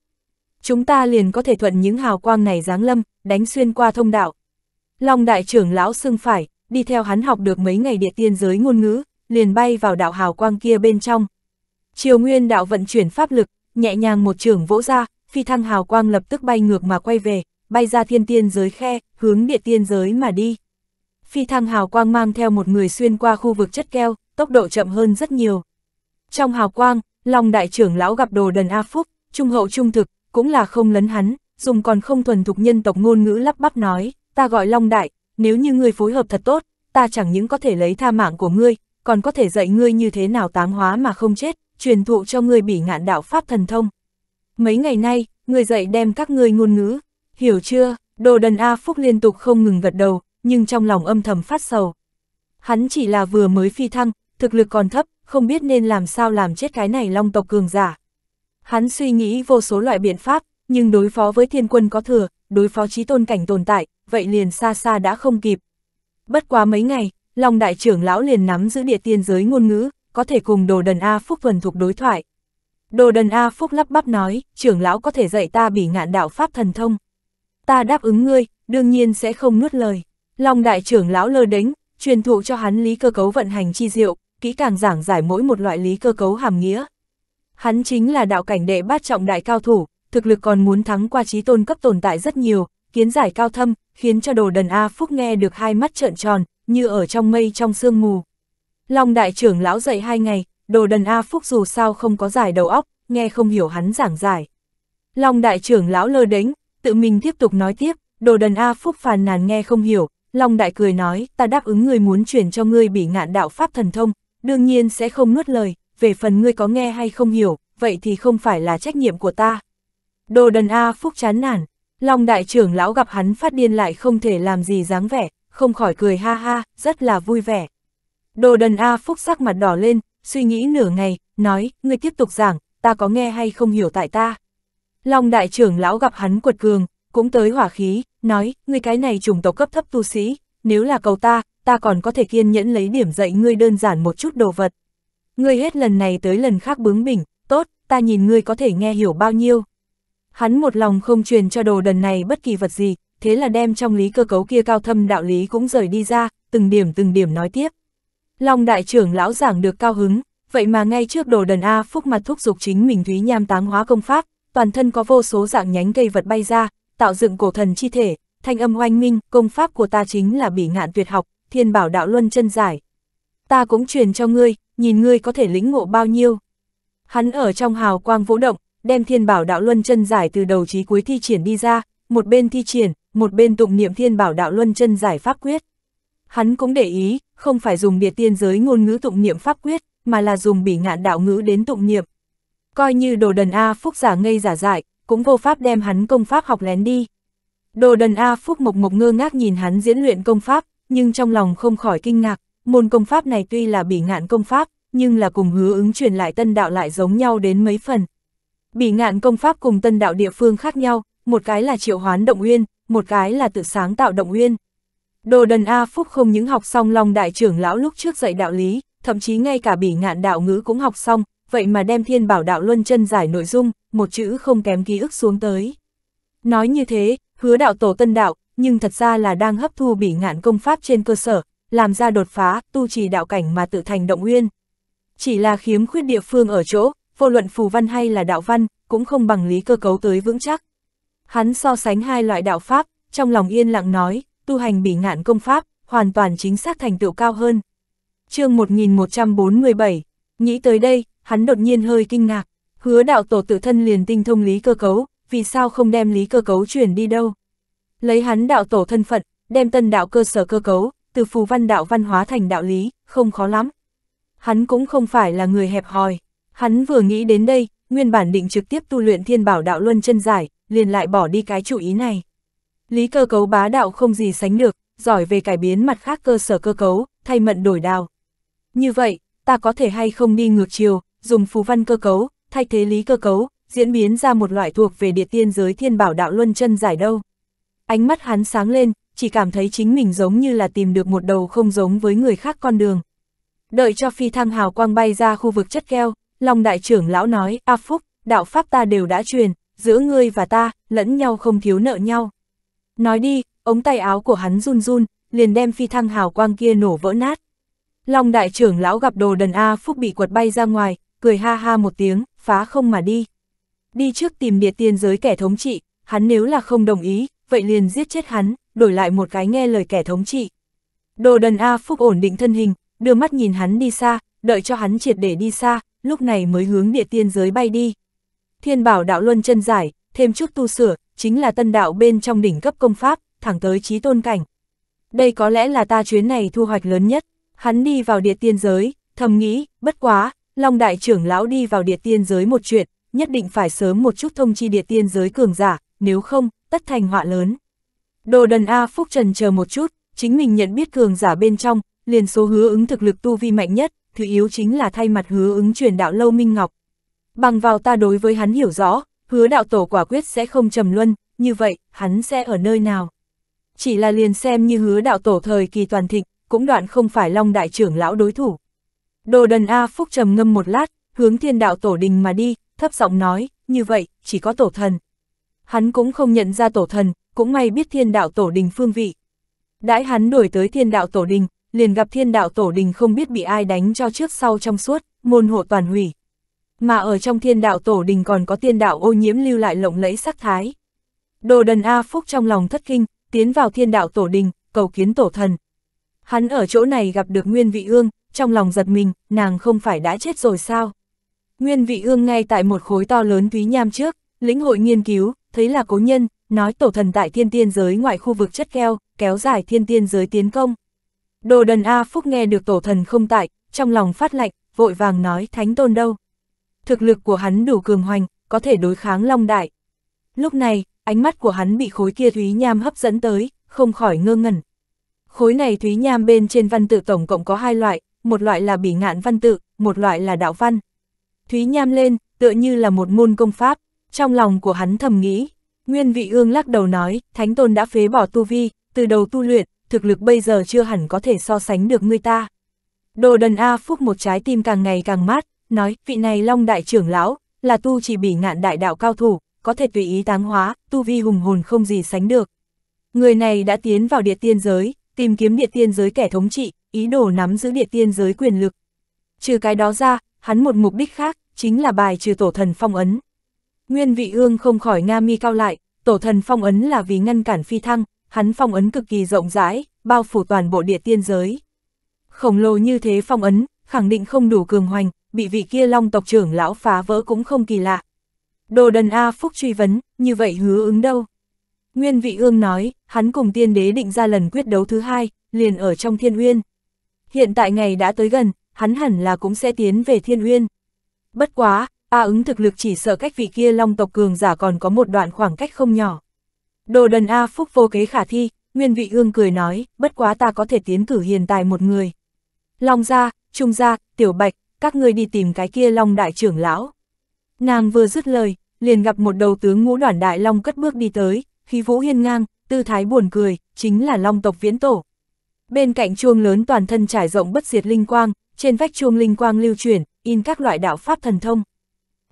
chúng ta liền có thể thuận những hào quang này giáng lâm, đánh xuyên qua thông đạo. Long đại trưởng lão xưng phải, đi theo hắn học được mấy ngày địa tiên giới ngôn ngữ, liền bay vào đạo hào quang kia bên trong. Triều Nguyên đạo vận chuyển pháp lực, nhẹ nhàng một trường vỗ ra, phi thăng hào quang lập tức bay ngược mà quay về, bay ra thiên tiên giới khe, hướng địa tiên giới mà đi. Phi thăng hào quang mang theo một người xuyên qua khu vực chất keo, tốc độ chậm hơn rất nhiều. Trong hào quang, Long đại trưởng lão gặp đồ đần A Phúc, trung hậu trung thực, cũng là không lấn hắn, dùng còn không thuần thục nhân tộc ngôn ngữ lắp bắp nói, ta gọi Long Đại, nếu như ngươi phối hợp thật tốt, ta chẳng những có thể lấy tha mạng của ngươi, còn có thể dạy ngươi như thế nào táng hóa mà không chết, truyền thụ cho ngươi bỉ ngạn đạo pháp thần thông. Mấy ngày nay, ngươi dạy đem các ngươi ngôn ngữ, hiểu chưa, đồ đần A Phúc liên tục không ngừng gật đầu, nhưng trong lòng âm thầm phát sầu. Hắn chỉ là vừa mới phi thăng, thực lực còn thấp, không biết nên làm sao làm chết cái này long tộc cường giả. Hắn suy nghĩ vô số loại biện pháp, nhưng đối phó với thiên quân có thừa, đối phó trí tôn cảnh tồn tại, vậy liền xa xa đã không kịp. Bất quá mấy ngày, Long đại trưởng lão liền nắm giữ địa tiên giới ngôn ngữ, có thể cùng đồ đần A Phúc thuần thuộc đối thoại. Đồ đần A Phúc lắp bắp nói, trưởng lão có thể dạy ta bỉ ngạn đạo Pháp thần thông. Ta đáp ứng ngươi, đương nhiên sẽ không nuốt lời. Long đại trưởng lão lơ đánh, truyền thụ cho hắn lý cơ cấu vận hành chi diệu, kỹ càng giảng giải mỗi một loại lý cơ cấu hàm nghĩa. Hắn chính là đạo cảnh đệ bát trọng đại cao thủ, thực lực còn muốn thắng qua trí tôn cấp tồn tại rất nhiều, kiến giải cao thâm, khiến cho đồ đần A Phúc nghe được hai mắt trợn tròn, như ở trong mây trong sương mù. Long đại trưởng lão dạy hai ngày, đồ đần A Phúc dù sao không có giải đầu óc, nghe không hiểu hắn giảng giải. Long đại trưởng lão lơ đánh, tự mình tiếp tục nói tiếp, đồ đần A Phúc phàn nàn nghe không hiểu, Long đại cười nói, ta đáp ứng người muốn chuyển cho ngươi bị ngạn đạo pháp thần thông, đương nhiên sẽ không nuốt lời, về phần ngươi có nghe hay không hiểu, vậy thì không phải là trách nhiệm của ta. Đồ đần A Phúc chán nản, Long đại trưởng lão gặp hắn phát điên lại không thể làm gì dáng vẻ, không khỏi cười ha ha, rất là vui vẻ. Đồ đần A Phúc sắc mặt đỏ lên, suy nghĩ nửa ngày, nói, ngươi tiếp tục giảng, ta có nghe hay không hiểu tại ta. Long đại trưởng lão gặp hắn quật cường, cũng tới hỏa khí, nói, ngươi cái này trùng tộc cấp thấp tu sĩ, nếu là cầu ta, ta còn có thể kiên nhẫn lấy điểm dạy ngươi đơn giản một chút đồ vật ngươi hết lần này tới lần khác bướng bỉnh, tốt, ta nhìn ngươi có thể nghe hiểu bao nhiêu. Hắn một lòng không truyền cho đồ đần này bất kỳ vật gì, thế là đem trong lý cơ cấu kia cao thâm đạo lý cũng rời đi ra, từng điểm từng điểm nói tiếp. Long đại trưởng lão giảng được cao hứng, vậy mà ngay trước đồ đần A Phúc mặt thúc dục chính mình thúy nham táng hóa công pháp, toàn thân có vô số dạng nhánh cây vật bay ra, tạo dựng cổ thần chi thể, thanh âm oanh minh, công pháp của ta chính là bỉ ngạn tuyệt học, thiên bảo đạo luân chân giải. Ta cũng truyền cho ngươi, nhìn ngươi có thể lĩnh ngộ bao nhiêu. Hắn ở trong hào quang vũ động, đem thiên bảo đạo luân chân giải từ đầu chí cuối thi triển đi ra, một bên thi triển, một bên tụng niệm thiên bảo đạo luân chân giải pháp quyết. Hắn cũng để ý, không phải dùng địa tiên giới ngôn ngữ tụng niệm pháp quyết, mà là dùng bỉ ngạn đạo ngữ đến tụng niệm. Coi như đồ đần A Phúc giả ngây giả dại, cũng vô pháp đem hắn công pháp học lén đi. Đồ đần A Phúc mộc mộc ngơ ngác nhìn hắn diễn luyện công pháp, nhưng trong lòng không khỏi kinh ngạc, môn công pháp này tuy là bỉ ngạn công pháp, nhưng là cùng hứa ứng truyền lại tân đạo lại giống nhau đến mấy phần. Bỉ ngạn công pháp cùng tân đạo địa phương khác nhau, một cái là triệu hoán động uyên, một cái là tự sáng tạo động uyên. Đồ đần A Phúc không những học xong long đại trưởng lão lúc trước dạy đạo lý, thậm chí ngay cả bỉ ngạn đạo ngữ cũng học xong, vậy mà đem thiên bảo đạo luân chân giải nội dung, một chữ không kém ký ức xuống tới. Nói như thế, hứa đạo tổ tân đạo, nhưng thật ra là đang hấp thu bỉ ngạn công pháp trên cơ sở, làm ra đột phá, tu trì đạo cảnh mà tự thành động nguyên. Chỉ là khiếm khuyết địa phương ở chỗ, vô luận phù văn hay là đạo văn, cũng không bằng lý cơ cấu tới vững chắc. Hắn so sánh hai loại đạo pháp, trong lòng yên lặng nói, tu hành bị ngạn công pháp, hoàn toàn chính xác thành tựu cao hơn. chương 1147, nghĩ tới đây, hắn đột nhiên hơi kinh ngạc, hứa đạo tổ tự thân liền tinh thông lý cơ cấu, vì sao không đem lý cơ cấu chuyển đi đâu. Lấy hắn đạo tổ thân phận, đem tân đạo cơ sở cơ cấu, từ phù văn đạo văn hóa thành đạo lý, không khó lắm. Hắn cũng không phải là người hẹp hòi. Hắn vừa nghĩ đến đây, nguyên bản định trực tiếp tu luyện thiên bảo đạo luân chân giải, liền lại bỏ đi cái chủ ý này. Lý cơ cấu bá đạo không gì sánh được, giỏi về cải biến mặt khác cơ sở cơ cấu, thay mận đổi đào. Như vậy, ta có thể hay không đi ngược chiều, dùng phù văn cơ cấu, thay thế lý cơ cấu, diễn biến ra một loại thuộc về địa tiên giới thiên bảo đạo luân chân giải đâu. Ánh mắt hắn sáng lên, chỉ cảm thấy chính mình giống như là tìm được một đầu không giống với người khác con đường. Đợi cho phi thăng hào quang bay ra khu vực chất keo, Long đại trưởng lão nói, A Phúc, đạo Pháp ta đều đã truyền, giữa ngươi và ta, lẫn nhau không thiếu nợ nhau. Nói đi, ống tay áo của hắn run run, liền đem phi thăng hào quang kia nổ vỡ nát. Long đại trưởng lão gặp đồ đần A Phúc bị quật bay ra ngoài, cười ha ha một tiếng, phá không mà đi. Đi trước tìm địa tiên giới kẻ thống trị, hắn nếu là không đồng ý, vậy liền giết chết hắn, đổi lại một cái nghe lời kẻ thống trị. Đồ đần A Phúc ổn định thân hình, đưa mắt nhìn hắn đi xa, đợi cho hắn triệt để đi xa, lúc này mới hướng địa tiên giới bay đi. Thiên bảo đạo luân chân giải, thêm chút tu sửa, chính là tân đạo bên trong đỉnh cấp công pháp, thẳng tới trí tôn cảnh. Đây có lẽ là ta chuyến này thu hoạch lớn nhất, hắn đi vào địa tiên giới, thầm nghĩ, bất quá, Long đại trưởng lão đi vào địa tiên giới một chuyện, nhất định phải sớm một chút thông chi địa tiên giới cường giả, nếu không, tất thành họa lớn. Đồ đần A Phúc Trần chờ một chút, chính mình nhận biết cường giả bên trong, liền số hứa ứng thực lực tu vi mạnh nhất, thứ yếu chính là thay mặt hứa ứng truyền đạo Lâu Minh Ngọc. Bằng vào ta đối với hắn hiểu rõ, hứa đạo tổ quả quyết sẽ không trầm luân, như vậy, hắn sẽ ở nơi nào? Chỉ là liền xem như hứa đạo tổ thời kỳ toàn thịnh, cũng đoạn không phải long đại trưởng lão đối thủ. Đồ đần A Phúc trầm ngâm một lát, hướng thiên đạo tổ đình mà đi, thấp giọng nói, như vậy, chỉ có tổ thần hắn cũng không nhận ra tổ thần, cũng may biết thiên đạo tổ đình phương vị. Đãi hắn đổi tới thiên đạo tổ đình, liền gặp thiên đạo tổ đình không biết bị ai đánh cho trước sau trong suốt, môn hộ toàn hủy. Mà ở trong thiên đạo tổ đình còn có thiên đạo ô nhiễm lưu lại lộng lẫy sắc thái. Đồ đần A Phúc trong lòng thất kinh, tiến vào thiên đạo tổ đình, cầu kiến tổ thần. Hắn ở chỗ này gặp được Nguyên Vị Ương, trong lòng giật mình, nàng không phải đã chết rồi sao? Nguyên Vị Ương ngay tại một khối to lớn túy nham trước, lĩnh hội nghiên cứu, thấy là cố nhân, nói tổ thần tại thiên tiên giới ngoại khu vực chất keo, kéo dài thiên tiên giới tiến công. Đồ đần A Phúc nghe được tổ thần không tại, trong lòng phát lạnh, vội vàng nói thánh tôn đâu. Thực lực của hắn đủ cường hoành, có thể đối kháng long đại. Lúc này, ánh mắt của hắn bị khối kia thúy nham hấp dẫn tới, không khỏi ngơ ngẩn. Khối này thúy nham bên trên văn tự tổng cộng có hai loại, một loại là bỉ ngạn văn tự, một loại là đạo văn. Thúy nham lên, tựa như là một môn công pháp, trong lòng của hắn thầm nghĩ, Nguyên vị ương lắc đầu nói, Thánh Tôn đã phế bỏ tu vi, từ đầu tu luyện, thực lực bây giờ chưa hẳn có thể so sánh được người ta. Đồ đần A phúc một trái tim càng ngày càng mát, nói, vị này Long Đại trưởng lão, là tu chỉ bị ngạn đại đạo cao thủ, có thể tùy ý táng hóa, tu vi hùng hồn không gì sánh được. Người này đã tiến vào địa tiên giới, tìm kiếm địa tiên giới kẻ thống trị, ý đồ nắm giữ địa tiên giới quyền lực. Trừ cái đó ra, hắn một mục đích khác, chính là bài trừ tổ thần phong ấn. Nguyên vị ương không khỏi Nga mi cao lại, tổ thần phong ấn là vì ngăn cản phi thăng, hắn phong ấn cực kỳ rộng rãi, bao phủ toàn bộ địa tiên giới. Khổng lồ như thế phong ấn, khẳng định không đủ cường hoành, bị vị kia long tộc trưởng lão phá vỡ cũng không kỳ lạ. Đồ đần A Phúc truy vấn, như vậy hứa ứng đâu? Nguyên vị ương nói, hắn cùng tiên đế định ra lần quyết đấu thứ hai, liền ở trong thiên uyên. Hiện tại ngày đã tới gần, hắn hẳn là cũng sẽ tiến về thiên uyên. Bất quá, A ứng thực lực chỉ sợ cách vị kia long tộc cường giả còn có một đoạn khoảng cách không nhỏ. Đồ đần A Phúc vô kế khả thi, Nguyên vị ương cười nói, bất quá ta có thể tiến cử hiền tài một người. Long gia, Trung gia, Tiểu Bạch, các ngươi đi tìm cái kia Long đại trưởng lão. Nàng vừa dứt lời, liền gặp một đầu tướng ngũ đoạn đại Long cất bước đi tới, khí vũ hiên ngang, tư thái buồn cười, chính là Long tộc viễn tổ. Bên cạnh chuông lớn toàn thân trải rộng bất diệt linh quang, trên vách chuông linh quang lưu chuyển, in các loại đạo pháp thần thông.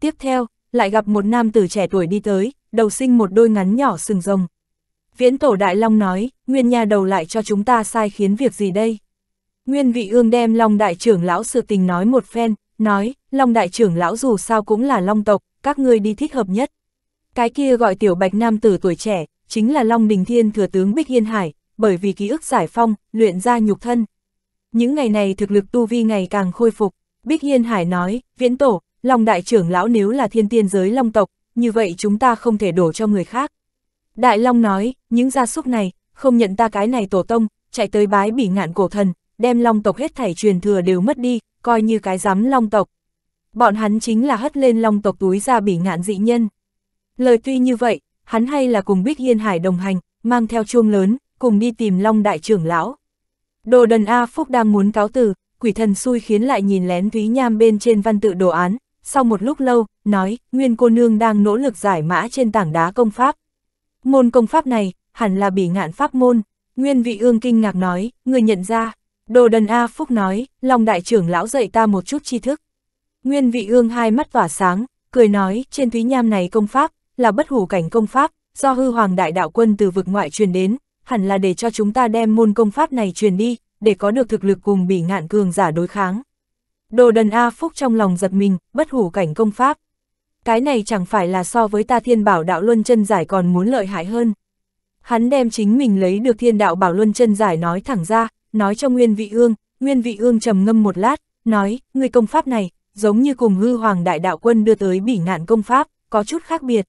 Tiếp theo, lại gặp một nam tử trẻ tuổi đi tới, đầu sinh một đôi ngắn nhỏ sừng rồng. Viễn tổ đại long nói, nguyên nhà đầu lại cho chúng ta sai khiến việc gì đây? Nguyên vị ương đem long đại trưởng lão sự tình nói một phen, nói, long đại trưởng lão dù sao cũng là long tộc, các ngươi đi thích hợp nhất. Cái kia gọi tiểu bạch nam tử tuổi trẻ, chính là long đình thiên thừa tướng Bích Hiên Hải, bởi vì ký ức giải phong, luyện ra nhục thân. Những ngày này thực lực tu vi ngày càng khôi phục, Bích Hiên Hải nói, viễn tổ, Long đại trưởng lão nếu là thiên tiên giới long tộc, như vậy chúng ta không thể đổ cho người khác. Đại long nói, những gia súc này, không nhận ta cái này tổ tông, chạy tới bái bỉ ngạn cổ thần, đem long tộc hết thảy truyền thừa đều mất đi, coi như cái giám long tộc. Bọn hắn chính là hất lên long tộc túi ra bỉ ngạn dị nhân. Lời tuy như vậy, hắn hay là cùng Bích Yên Hải đồng hành, mang theo chuông lớn, cùng đi tìm long đại trưởng lão. Đồ đần A Phúc đang muốn cáo từ, quỷ thần xui khiến lại nhìn lén Thúy Nham bên trên văn tự đồ án, sau một lúc lâu, nói, Nguyên cô nương đang nỗ lực giải mã trên tảng đá công pháp. Môn công pháp này, hẳn là bỉ ngạn pháp môn. Nguyên vị ương kinh ngạc nói, người nhận ra. Đồ đần A Phúc nói, lòng đại trưởng lão dạy ta một chút tri thức. Nguyên vị ương hai mắt tỏa sáng, cười nói, trên thúy nham này công pháp, là bất hủ cảnh công pháp, do hư hoàng đại đạo quân từ vực ngoại truyền đến, hẳn là để cho chúng ta đem môn công pháp này truyền đi, để có được thực lực cùng bỉ ngạn cường giả đối kháng. Đồ đần A Phúc trong lòng giật mình, bất hủ cảnh công pháp. Cái này chẳng phải là so với ta thiên bảo đạo luân chân giải còn muốn lợi hại hơn. Hắn đem chính mình lấy được thiên đạo bảo luân chân giải nói thẳng ra, nói cho Nguyên Vị Ương, Nguyên Vị Ương trầm ngâm một lát, nói, người công pháp này, giống như cùng hư hoàng đại đạo quân đưa tới bỉ ngạn công pháp, có chút khác biệt.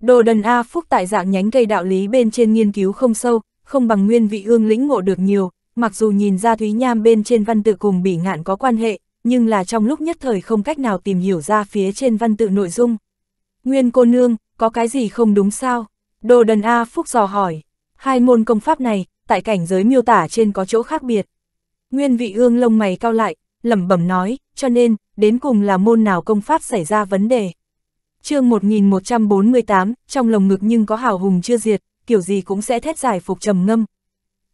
Đồ đần A Phúc tại dạng nhánh cây đạo lý bên trên nghiên cứu không sâu, không bằng Nguyên Vị Ương lĩnh ngộ được nhiều, mặc dù nhìn ra Thúy Nham bên trên văn tự cùng bỉ ngạn có quan hệ, nhưng là trong lúc nhất thời không cách nào tìm hiểu ra phía trên văn tự nội dung. Nguyên cô nương, có cái gì không đúng sao? Đồ đần A Phúc dò hỏi. Hai môn công pháp này, tại cảnh giới miêu tả trên có chỗ khác biệt. Nguyên vị ương lông mày cao lại, lẩm bẩm nói, cho nên, đến cùng là môn nào công pháp xảy ra vấn đề. chương 1148, trong lồng ngực nhưng có hào hùng chưa diệt, kiểu gì cũng sẽ thét giải phục trầm ngâm.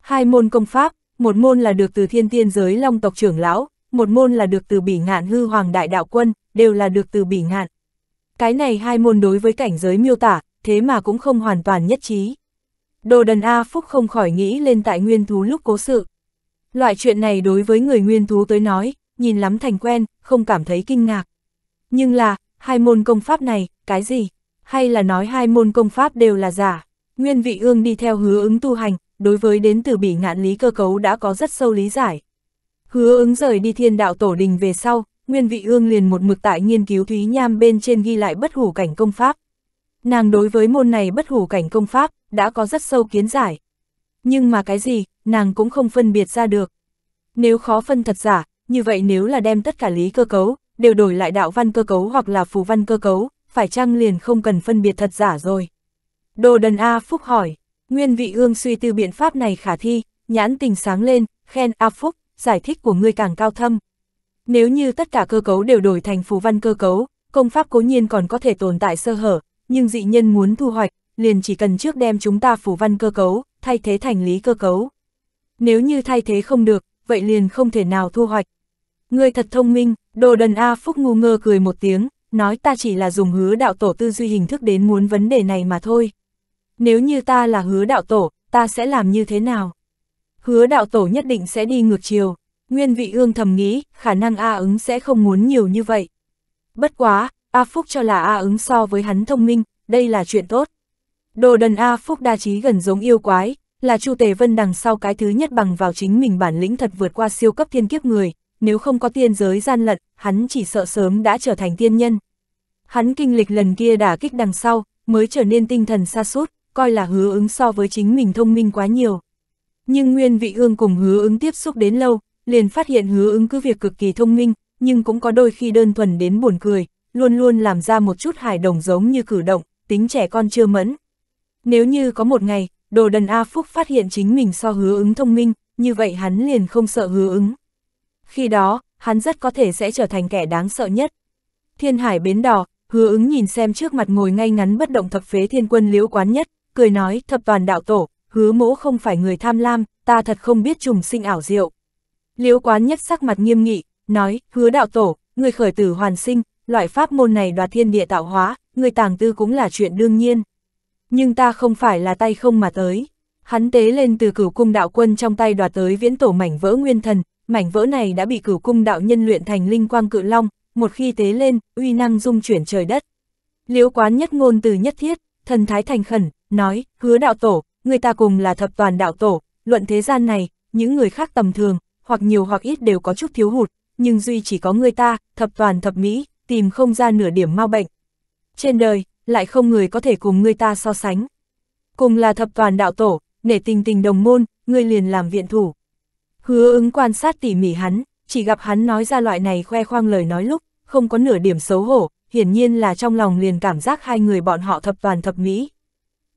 Hai môn công pháp, một môn là được từ thiên tiên giới long tộc trưởng lão, một môn là được từ bỉ ngạn hư hoàng đại đạo quân, đều là được từ bỉ ngạn. Cái này hai môn đối với cảnh giới miêu tả, thế mà cũng không hoàn toàn nhất trí. Đồ đần A Phúc không khỏi nghĩ lên tại nguyên thú lúc cố sự. Loại chuyện này đối với người nguyên thú tới nói, nhìn lắm thành quen, không cảm thấy kinh ngạc. Nhưng là, hai môn công pháp này, cái gì? Hay là nói hai môn công pháp đều là giả? Nguyên vị ương đi theo hứa ứng tu hành, đối với đến từ bỉ ngạn lý cơ cấu đã có rất sâu lý giải. Hứa ứng rời đi thiên đạo tổ đình về sau, Nguyên Vị Ương liền một mực tại nghiên cứu Thúy Nham bên trên ghi lại bất hủ cảnh công pháp. Nàng đối với môn này bất hủ cảnh công pháp, đã có rất sâu kiến giải. Nhưng mà cái gì, nàng cũng không phân biệt ra được. Nếu khó phân thật giả, như vậy nếu là đem tất cả lý cơ cấu, đều đổi lại đạo văn cơ cấu hoặc là phù văn cơ cấu, phải chăng liền không cần phân biệt thật giả rồi. Đồ đần A Phúc hỏi, Nguyên Vị Ương suy tư biện pháp này khả thi, nhãn tình sáng lên, khen A Phúc, giải thích của ngươi càng cao thâm. Nếu như tất cả cơ cấu đều đổi thành phù văn cơ cấu, công pháp cố nhiên còn có thể tồn tại sơ hở, nhưng dị nhân muốn thu hoạch, liền chỉ cần trước đem chúng ta phù văn cơ cấu, thay thế thành lý cơ cấu. Nếu như thay thế không được, vậy liền không thể nào thu hoạch. Ngươi thật thông minh, đồ đần A Phúc ngu ngơ cười một tiếng, nói ta chỉ là dùng hứa đạo tổ tư duy hình thức đến muốn vấn đề này mà thôi. Nếu như ta là hứa đạo tổ, ta sẽ làm như thế nào? hứa đạo tổ nhất định sẽ đi ngược chiều. Nguyên vị ương thầm nghĩ, khả năng A ứng sẽ không muốn nhiều như vậy. Bất quá, A Phúc cho là A ứng so với hắn thông minh, đây là chuyện tốt. Đồ đần A Phúc đa trí gần giống yêu quái, là Chu Tề Vân đằng sau cái thứ nhất bằng vào chính mình bản lĩnh thật vượt qua siêu cấp thiên kiếp người, nếu không có tiên giới gian lận, hắn chỉ sợ sớm đã trở thành tiên nhân. Hắn kinh lịch lần kia đả kích đằng sau, mới trở nên tinh thần xa sút coi là hứa ứng so với chính mình thông minh quá nhiều. Nhưng Nguyên Vị Ương cùng hứa ứng tiếp xúc đến lâu, liền phát hiện hứa ứng cứ việc cực kỳ thông minh, nhưng cũng có đôi khi đơn thuần đến buồn cười, luôn luôn làm ra một chút hài đồng giống như cử động, tính trẻ con chưa mẫn. Nếu như có một ngày, đồ đần A Phúc phát hiện chính mình so hứa ứng thông minh, như vậy hắn liền không sợ hứa ứng. Khi đó, hắn rất có thể sẽ trở thành kẻ đáng sợ nhất. Thiên hải bến đỏ, hứa ứng nhìn xem trước mặt ngồi ngay ngắn bất động thập phế thiên quân liễu quán nhất, cười nói thập toàn đạo tổ, hứa mỗ không phải người tham lam, ta thật không biết trùng sinh ảo diệu. Liễu quán nhất sắc mặt nghiêm nghị, nói, hứa đạo tổ, người khởi tử hoàn sinh, loại pháp môn này đoạt thiên địa tạo hóa, người tàng tư cũng là chuyện đương nhiên. Nhưng ta không phải là tay không mà tới. Hắn tế lên từ cửu cung đạo quân trong tay đoạt tới viễn tổ mảnh vỡ nguyên thần, mảnh vỡ này đã bị cửu cung đạo nhân luyện thành linh quang cự long, một khi tế lên, uy năng dung chuyển trời đất. Liễu quán nhất ngôn từ nhất thiết, thần thái thành khẩn, nói, hứa đạo tổ, người ta cùng là thập toàn đạo tổ, luận thế gian này, những người khác tầm thường, hoặc nhiều hoặc ít đều có chút thiếu hụt, nhưng duy chỉ có người ta, thập toàn thập mỹ, tìm không ra nửa điểm mau bệnh. Trên đời, lại không người có thể cùng người ta so sánh. Cùng là thập toàn đạo tổ, nể tình tình đồng môn, người liền làm viện thủ. Hứa ứng quan sát tỉ mỉ hắn, chỉ gặp hắn nói ra loại này khoe khoang lời nói lúc, không có nửa điểm xấu hổ, hiển nhiên là trong lòng liền cảm giác hai người bọn họ thập toàn thập mỹ.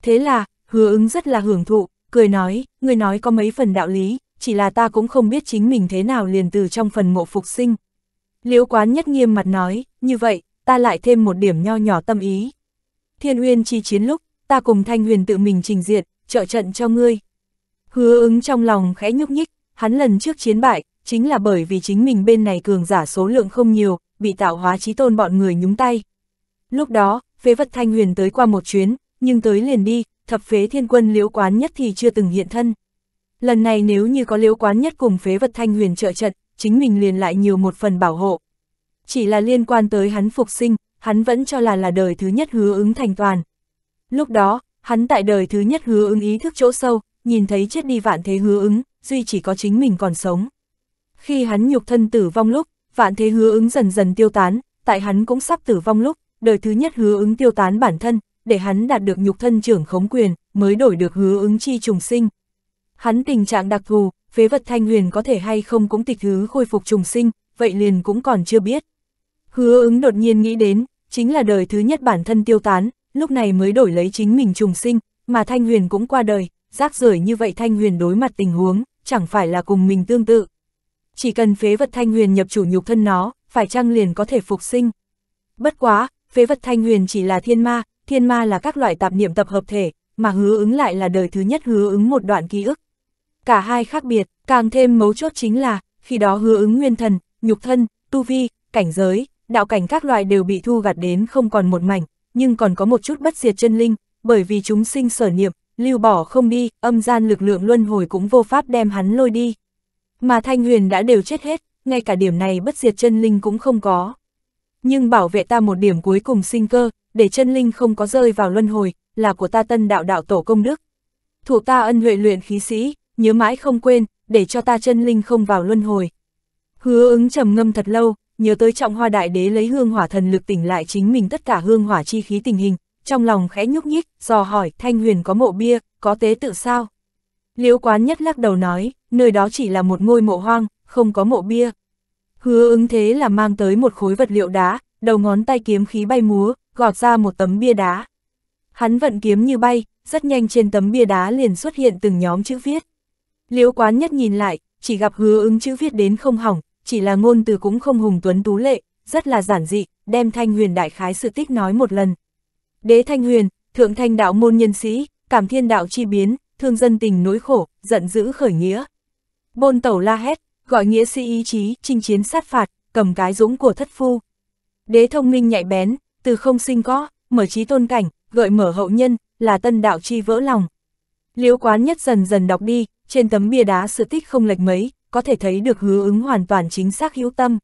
Thế là, Hứa ứng rất là hưởng thụ, cười nói, người nói có mấy phần đạo lý, chỉ là ta cũng không biết chính mình thế nào liền từ trong phần mộ phục sinh. Liễu quán nhất nghiêm mặt nói, như vậy, ta lại thêm một điểm nho nhỏ tâm ý. Thiên uyên chi chiến lúc, ta cùng thanh huyền tự mình trình diện, trợ trận cho ngươi. Hứa ứng trong lòng khẽ nhúc nhích, hắn lần trước chiến bại, chính là bởi vì chính mình bên này cường giả số lượng không nhiều, bị tạo hóa trí tôn bọn người nhúng tay. Lúc đó, phế vật thanh huyền tới qua một chuyến, nhưng tới liền đi, thập phế thiên quân liễu quán nhất thì chưa từng hiện thân. Lần này nếu như có liễu quán nhất cùng phế vật thanh huyền trợ trận, chính mình liền lại nhiều một phần bảo hộ. Chỉ là liên quan tới hắn phục sinh, hắn vẫn cho là là đời thứ nhất hứa ứng thành toàn. Lúc đó, hắn tại đời thứ nhất hứa ứng ý thức chỗ sâu, nhìn thấy chết đi vạn thế hứa ứng, duy chỉ có chính mình còn sống. Khi hắn nhục thân tử vong lúc, vạn thế hứa ứng dần dần tiêu tán, tại hắn cũng sắp tử vong lúc, đời thứ nhất hứa ứng tiêu tán bản thân, để hắn đạt được nhục thân trưởng khống quyền, mới đổi được hứa ứng chi trùng sinh. Hắn tình trạng đặc thù, phế vật thanh huyền có thể hay không cũng tịch thứ khôi phục trùng sinh, vậy liền cũng còn chưa biết. Hứa ứng đột nhiên nghĩ đến, chính là đời thứ nhất bản thân tiêu tán, lúc này mới đổi lấy chính mình trùng sinh, mà thanh huyền cũng qua đời, rác rưởi như vậy thanh huyền đối mặt tình huống, chẳng phải là cùng mình tương tự. Chỉ cần phế vật thanh huyền nhập chủ nhục thân nó, phải chăng liền có thể phục sinh. Bất quá, phế vật thanh huyền chỉ là thiên ma, thiên ma là các loại tạp niệm tập hợp thể, mà hứa ứng lại là đời thứ nhất hứa ứng một đoạn ký ức. Cả hai khác biệt, càng thêm mấu chốt chính là, khi đó hứa ứng nguyên thần, nhục thân, tu vi, cảnh giới, đạo cảnh các loại đều bị thu gạt đến không còn một mảnh, nhưng còn có một chút bất diệt chân linh, bởi vì chúng sinh sở niệm, lưu bỏ không đi, âm gian lực lượng luân hồi cũng vô pháp đem hắn lôi đi. Mà Thanh Huyền đã đều chết hết, ngay cả điểm này bất diệt chân linh cũng không có. Nhưng bảo vệ ta một điểm cuối cùng sinh cơ, để chân linh không có rơi vào luân hồi, là của ta tân đạo đạo tổ công đức. thuộc ta ân huệ luyện khí sĩ, nhớ mãi không quên, để cho ta chân linh không vào luân hồi. Hứa ứng trầm ngâm thật lâu, nhớ tới trọng hoa đại đế lấy hương hỏa thần lực tỉnh lại chính mình tất cả hương hỏa chi khí tình hình, trong lòng khẽ nhúc nhích, dò hỏi thanh huyền có mộ bia, có tế tự sao? Liễu quán nhất lắc đầu nói, nơi đó chỉ là một ngôi mộ hoang, không có mộ bia. Hứa ứng thế là mang tới một khối vật liệu đá, đầu ngón tay kiếm khí bay múa, gọt ra một tấm bia đá. Hắn vận kiếm như bay, rất nhanh trên tấm bia đá liền xuất hiện từng nhóm chữ viết. Liễu quán nhất nhìn lại, chỉ gặp hứa ứng chữ viết đến không hỏng, chỉ là ngôn từ cũng không hùng tuấn tú lệ, rất là giản dị, đem Thanh Huyền đại khái sự tích nói một lần. Đế Thanh Huyền, thượng thanh đạo môn nhân sĩ, cảm thiên đạo chi biến, thương dân tình nỗi khổ, giận dữ khởi nghĩa. Bôn tẩu la hét, gọi nghĩa sĩ ý chí, chinh chiến sát phạt, cầm cái dũng của thất phu. Đế thông minh nhạy bén, từ không sinh có, mở trí tôn cảnh, gợi mở hậu nhân, là tân đạo chi vỡ lòng. Liễu quán nhất dần dần đọc đi, trên tấm bia đá sự tích không lệch mấy, có thể thấy được hứa ứng hoàn toàn chính xác hữu tâm.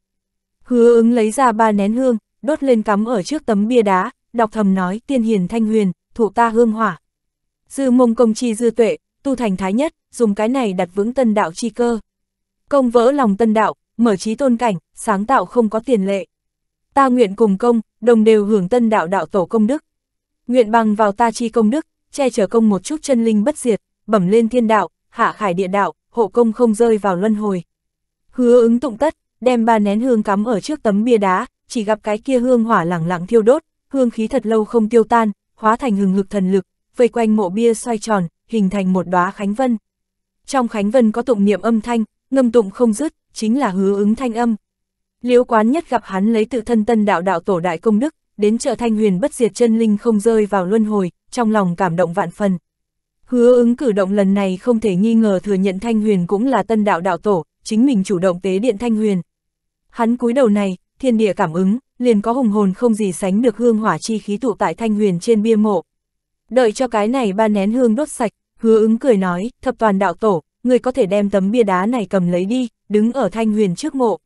Hứa ứng lấy ra ba nén hương, đốt lên cắm ở trước tấm bia đá, đọc thầm nói tiên hiền thanh huyền, thuộc ta hương hỏa. Dư mông công chi dư tuệ, tu thành thái nhất, dùng cái này đặt vững tân đạo chi cơ. Công vỡ lòng tân đạo, mở trí tôn cảnh, sáng tạo không có tiền lệ ta nguyện cùng công, đồng đều hưởng tân đạo đạo tổ công đức. Nguyện bằng vào ta chi công đức, che chở công một chút chân linh bất diệt, bẩm lên thiên đạo, hạ khải địa đạo, hộ công không rơi vào luân hồi. Hứa ứng tụng tất, đem ba nén hương cắm ở trước tấm bia đá, chỉ gặp cái kia hương hỏa lẳng lặng thiêu đốt, hương khí thật lâu không tiêu tan, hóa thành hừng hực thần lực, vây quanh mộ bia xoay tròn, hình thành một đóa khánh vân. Trong khánh vân có tụng niệm âm thanh, ngâm tụng không dứt, chính là hứa ứng thanh âm, Liễu quán nhất gặp hắn lấy tự thân tân đạo đạo tổ đại công đức, đến trở thanh huyền bất diệt chân linh không rơi vào luân hồi, trong lòng cảm động vạn phần. Hứa ứng cử động lần này không thể nghi ngờ thừa nhận thanh huyền cũng là tân đạo đạo tổ, chính mình chủ động tế điện thanh huyền. Hắn cúi đầu này, thiên địa cảm ứng, liền có hùng hồn không gì sánh được hương hỏa chi khí tụ tại thanh huyền trên bia mộ. Đợi cho cái này ba nén hương đốt sạch, hứa ứng cười nói, thập toàn đạo tổ, người có thể đem tấm bia đá này cầm lấy đi, đứng ở thanh huyền trước mộ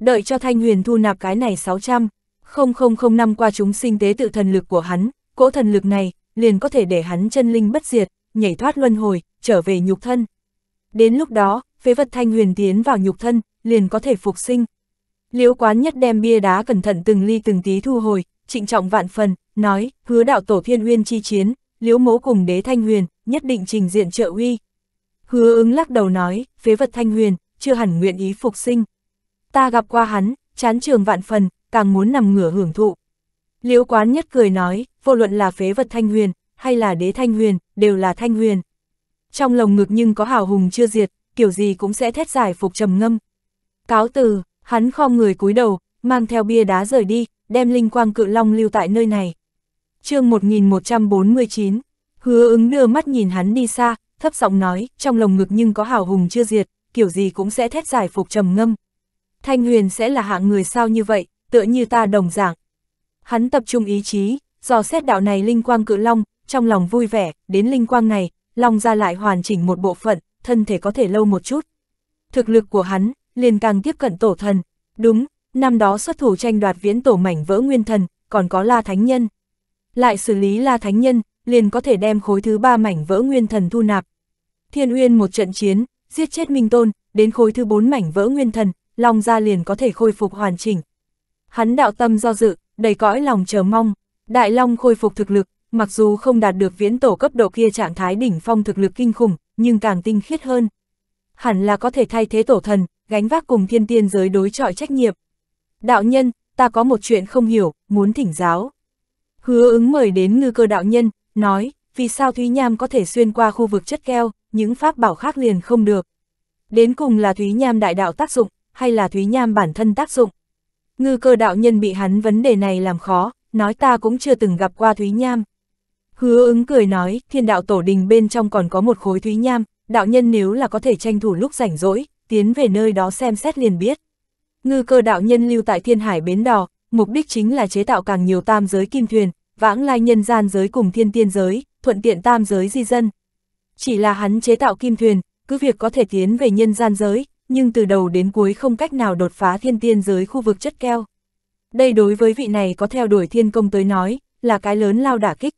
đợi cho Thanh Huyền thu nạp cái này 600, không năm qua chúng sinh tế tự thần lực của hắn, cỗ thần lực này, liền có thể để hắn chân linh bất diệt, nhảy thoát luân hồi, trở về nhục thân. Đến lúc đó, phế vật Thanh Huyền tiến vào nhục thân, liền có thể phục sinh. Liễu quán nhất đem bia đá cẩn thận từng ly từng tí thu hồi, trịnh trọng vạn phần, nói, hứa đạo tổ thiên uyên chi chiến, liễu mố cùng đế Thanh Huyền, nhất định trình diện trợ uy. Hứa ứng lắc đầu nói, phế vật Thanh Huyền, chưa hẳn nguyện ý phục sinh ta gặp qua hắn, chán trường vạn phần, càng muốn nằm ngửa hưởng thụ. Liễu quán nhất cười nói, vô luận là phế vật thanh huyền, hay là đế thanh huyền, đều là thanh huyền. Trong lòng ngực nhưng có hào hùng chưa diệt, kiểu gì cũng sẽ thét giải phục trầm ngâm. Cáo từ, hắn khom người cúi đầu, mang theo bia đá rời đi, đem linh quang cự long lưu tại nơi này. chương 1149, hứa ứng đưa mắt nhìn hắn đi xa, thấp giọng nói, trong lòng ngực nhưng có hào hùng chưa diệt, kiểu gì cũng sẽ thét giải phục trầm ngâm. Thanh Huyền sẽ là hạng người sao như vậy, tựa như ta đồng dạng. Hắn tập trung ý chí, dò xét đạo này linh quang cự long, trong lòng vui vẻ, đến linh quang này, long ra lại hoàn chỉnh một bộ phận, thân thể có thể lâu một chút. Thực lực của hắn, liền càng tiếp cận tổ thần. Đúng, năm đó xuất thủ tranh đoạt viễn tổ mảnh vỡ nguyên thần, còn có La Thánh Nhân. Lại xử lý La Thánh Nhân, liền có thể đem khối thứ ba mảnh vỡ nguyên thần thu nạp. Thiên Uyên một trận chiến, giết chết Minh Tôn, đến khối thứ bốn mảnh vỡ nguyên thần, Long ra liền có thể khôi phục hoàn chỉnh. Hắn đạo tâm do dự, đầy cõi lòng chờ mong, Đại Long khôi phục thực lực, mặc dù không đạt được viễn tổ cấp độ kia trạng thái đỉnh phong thực lực kinh khủng, nhưng càng tinh khiết hơn. Hẳn là có thể thay thế tổ thần, gánh vác cùng thiên tiên giới đối trọi trách nhiệm. Đạo nhân, ta có một chuyện không hiểu, muốn thỉnh giáo. Hứa ứng mời đến ngư cơ đạo nhân, nói, vì sao Thúy Nham có thể xuyên qua khu vực chất keo, những pháp bảo khác liền không được. Đến cùng là Thúy Nham đại đạo tác dụng, hay là Thúy Nham bản thân tác dụng. Ngư cơ đạo nhân bị hắn vấn đề này làm khó, nói ta cũng chưa từng gặp qua Thúy Nham. Hứa ứng cười nói, thiên đạo tổ đình bên trong còn có một khối Thúy Nham, đạo nhân nếu là có thể tranh thủ lúc rảnh rỗi, tiến về nơi đó xem xét liền biết. Ngư cơ đạo nhân lưu tại thiên hải bến đò, mục đích chính là chế tạo càng nhiều tam giới kim thuyền, vãng lai nhân gian giới cùng thiên tiên giới, thuận tiện tam giới di dân. Chỉ là hắn chế tạo kim thuyền, cứ việc có thể tiến về nhân gian giới, nhưng từ đầu đến cuối không cách nào đột phá thiên tiên giới khu vực chất keo. Đây đối với vị này có theo đuổi thiên công tới nói, là cái lớn lao đả kích.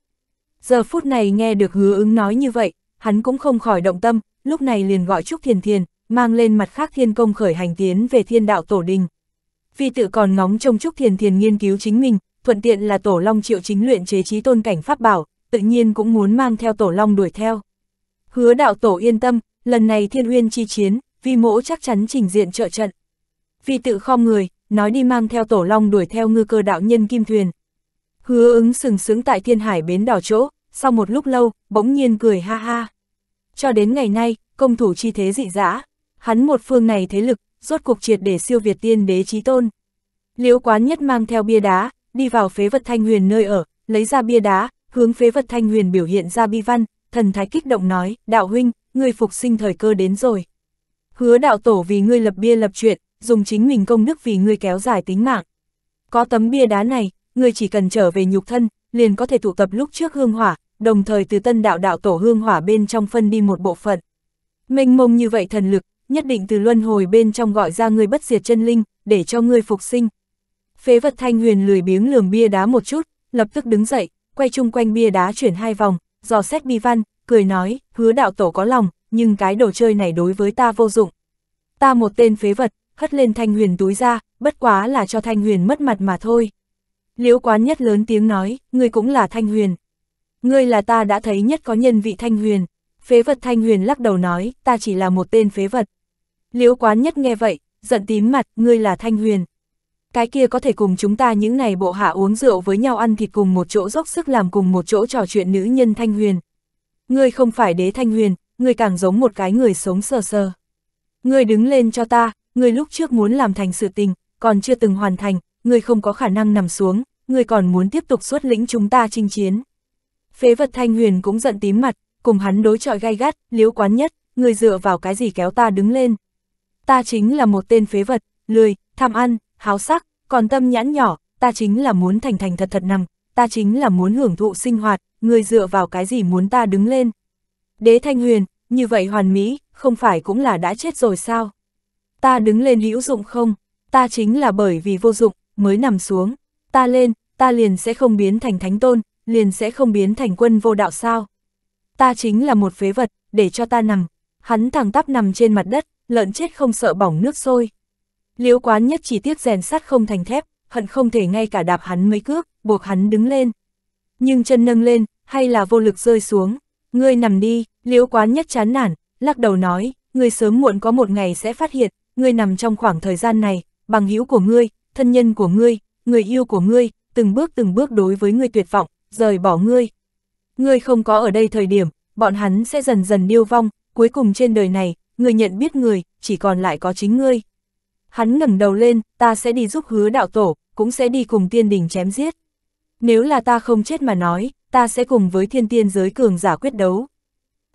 Giờ phút này nghe được hứa ứng nói như vậy, hắn cũng không khỏi động tâm, lúc này liền gọi Trúc Thiền Thiền, mang lên mặt khác thiên công khởi hành tiến về thiên đạo tổ đình. Vì tự còn ngóng trông Trúc Thiền Thiền nghiên cứu chính mình, thuận tiện là tổ long triệu chính luyện chế trí tôn cảnh pháp bảo, tự nhiên cũng muốn mang theo tổ long đuổi theo. Hứa đạo tổ yên tâm, lần này thiên uyên chi chiến, vi mỗ chắc chắn trình diện trợ trận. Vi tự khom người, nói đi mang theo tổ long đuổi theo ngư cơ đạo nhân kim thuyền. Hứa ứng sừng sững tại thiên hải bến đỏ chỗ, sau một lúc lâu, bỗng nhiên cười ha ha. Cho đến ngày nay, công thủ chi thế dị dã, hắn một phương này thế lực, rốt cuộc triệt để siêu việt tiên đế trí tôn. Liễu quán nhất mang theo bia đá, đi vào phế vật thanh huyền nơi ở, lấy ra bia đá, hướng phế vật thanh huyền biểu hiện ra bi văn, thần thái kích động nói, đạo huynh, người phục sinh thời cơ đến rồi. Hứa đạo tổ vì ngươi lập bia lập chuyện, dùng chính mình công đức vì ngươi kéo dài tính mạng. Có tấm bia đá này, ngươi chỉ cần trở về nhục thân, liền có thể tụ tập lúc trước hương hỏa, đồng thời từ tân đạo đạo tổ hương hỏa bên trong phân đi một bộ phận. Mênh mông như vậy thần lực, nhất định từ luân hồi bên trong gọi ra ngươi bất diệt chân linh, để cho ngươi phục sinh. Phế vật thanh huyền lười biếng lườm bia đá một chút, lập tức đứng dậy, quay chung quanh bia đá chuyển hai vòng, dò xét bi văn, cười nói, hứa đạo tổ có lòng, nhưng cái đồ chơi này đối với ta vô dụng. Ta một tên phế vật, hất lên Thanh Huyền túi ra, bất quá là cho Thanh Huyền mất mặt mà thôi. Liễu quán nhất lớn tiếng nói, ngươi cũng là Thanh Huyền. Ngươi là ta đã thấy nhất có nhân vị Thanh Huyền. Phế vật Thanh Huyền lắc đầu nói, ta chỉ là một tên phế vật. Liễu quán nhất nghe vậy, giận tím mặt, ngươi là Thanh Huyền. Cái kia có thể cùng chúng ta những này bộ hạ uống rượu với nhau ăn thịt cùng một chỗ dốc sức làm cùng một chỗ trò chuyện nữ nhân Thanh Huyền. Ngươi không phải đế Thanh Huyền, người càng giống một cái người sống sờ sờ. người đứng lên cho ta, người lúc trước muốn làm thành sự tình, còn chưa từng hoàn thành, người không có khả năng nằm xuống, người còn muốn tiếp tục xuất lĩnh chúng ta chinh chiến. Phế vật Thanh Huyền cũng giận tím mặt, cùng hắn đối chọi gai gắt, liếu quán nhất, người dựa vào cái gì kéo ta đứng lên. Ta chính là một tên phế vật, lười, tham ăn, háo sắc, còn tâm nhãn nhỏ, ta chính là muốn thành thành thật thật nằm, ta chính là muốn hưởng thụ sinh hoạt, người dựa vào cái gì muốn ta đứng lên. Đế Thanh Huyền, như vậy hoàn mỹ, không phải cũng là đã chết rồi sao? Ta đứng lên hữu dụng không? Ta chính là bởi vì vô dụng, mới nằm xuống. Ta lên, ta liền sẽ không biến thành thánh tôn, liền sẽ không biến thành quân vô đạo sao? Ta chính là một phế vật, để cho ta nằm. Hắn thẳng tắp nằm trên mặt đất, lợn chết không sợ bỏng nước sôi. Liễu quán nhất chỉ tiếc rèn sắt không thành thép, hận không thể ngay cả đạp hắn mấy cước, buộc hắn đứng lên. Nhưng chân nâng lên, hay là vô lực rơi xuống, ngươi nằm đi, Liễu quán nhất chán nản, lắc đầu nói, ngươi sớm muộn có một ngày sẽ phát hiện, ngươi nằm trong khoảng thời gian này, bằng hữu của ngươi, thân nhân của ngươi, người yêu của ngươi, từng bước từng bước đối với ngươi tuyệt vọng, rời bỏ ngươi. Ngươi không có ở đây thời điểm, bọn hắn sẽ dần dần điêu vong, cuối cùng trên đời này, ngươi nhận biết người, chỉ còn lại có chính ngươi. Hắn ngẩng đầu lên, ta sẽ đi giúp hứa đạo tổ, cũng sẽ đi cùng tiên đình chém giết. Nếu là ta không chết mà nói, ta sẽ cùng với thiên tiên giới cường giả quyết đấu.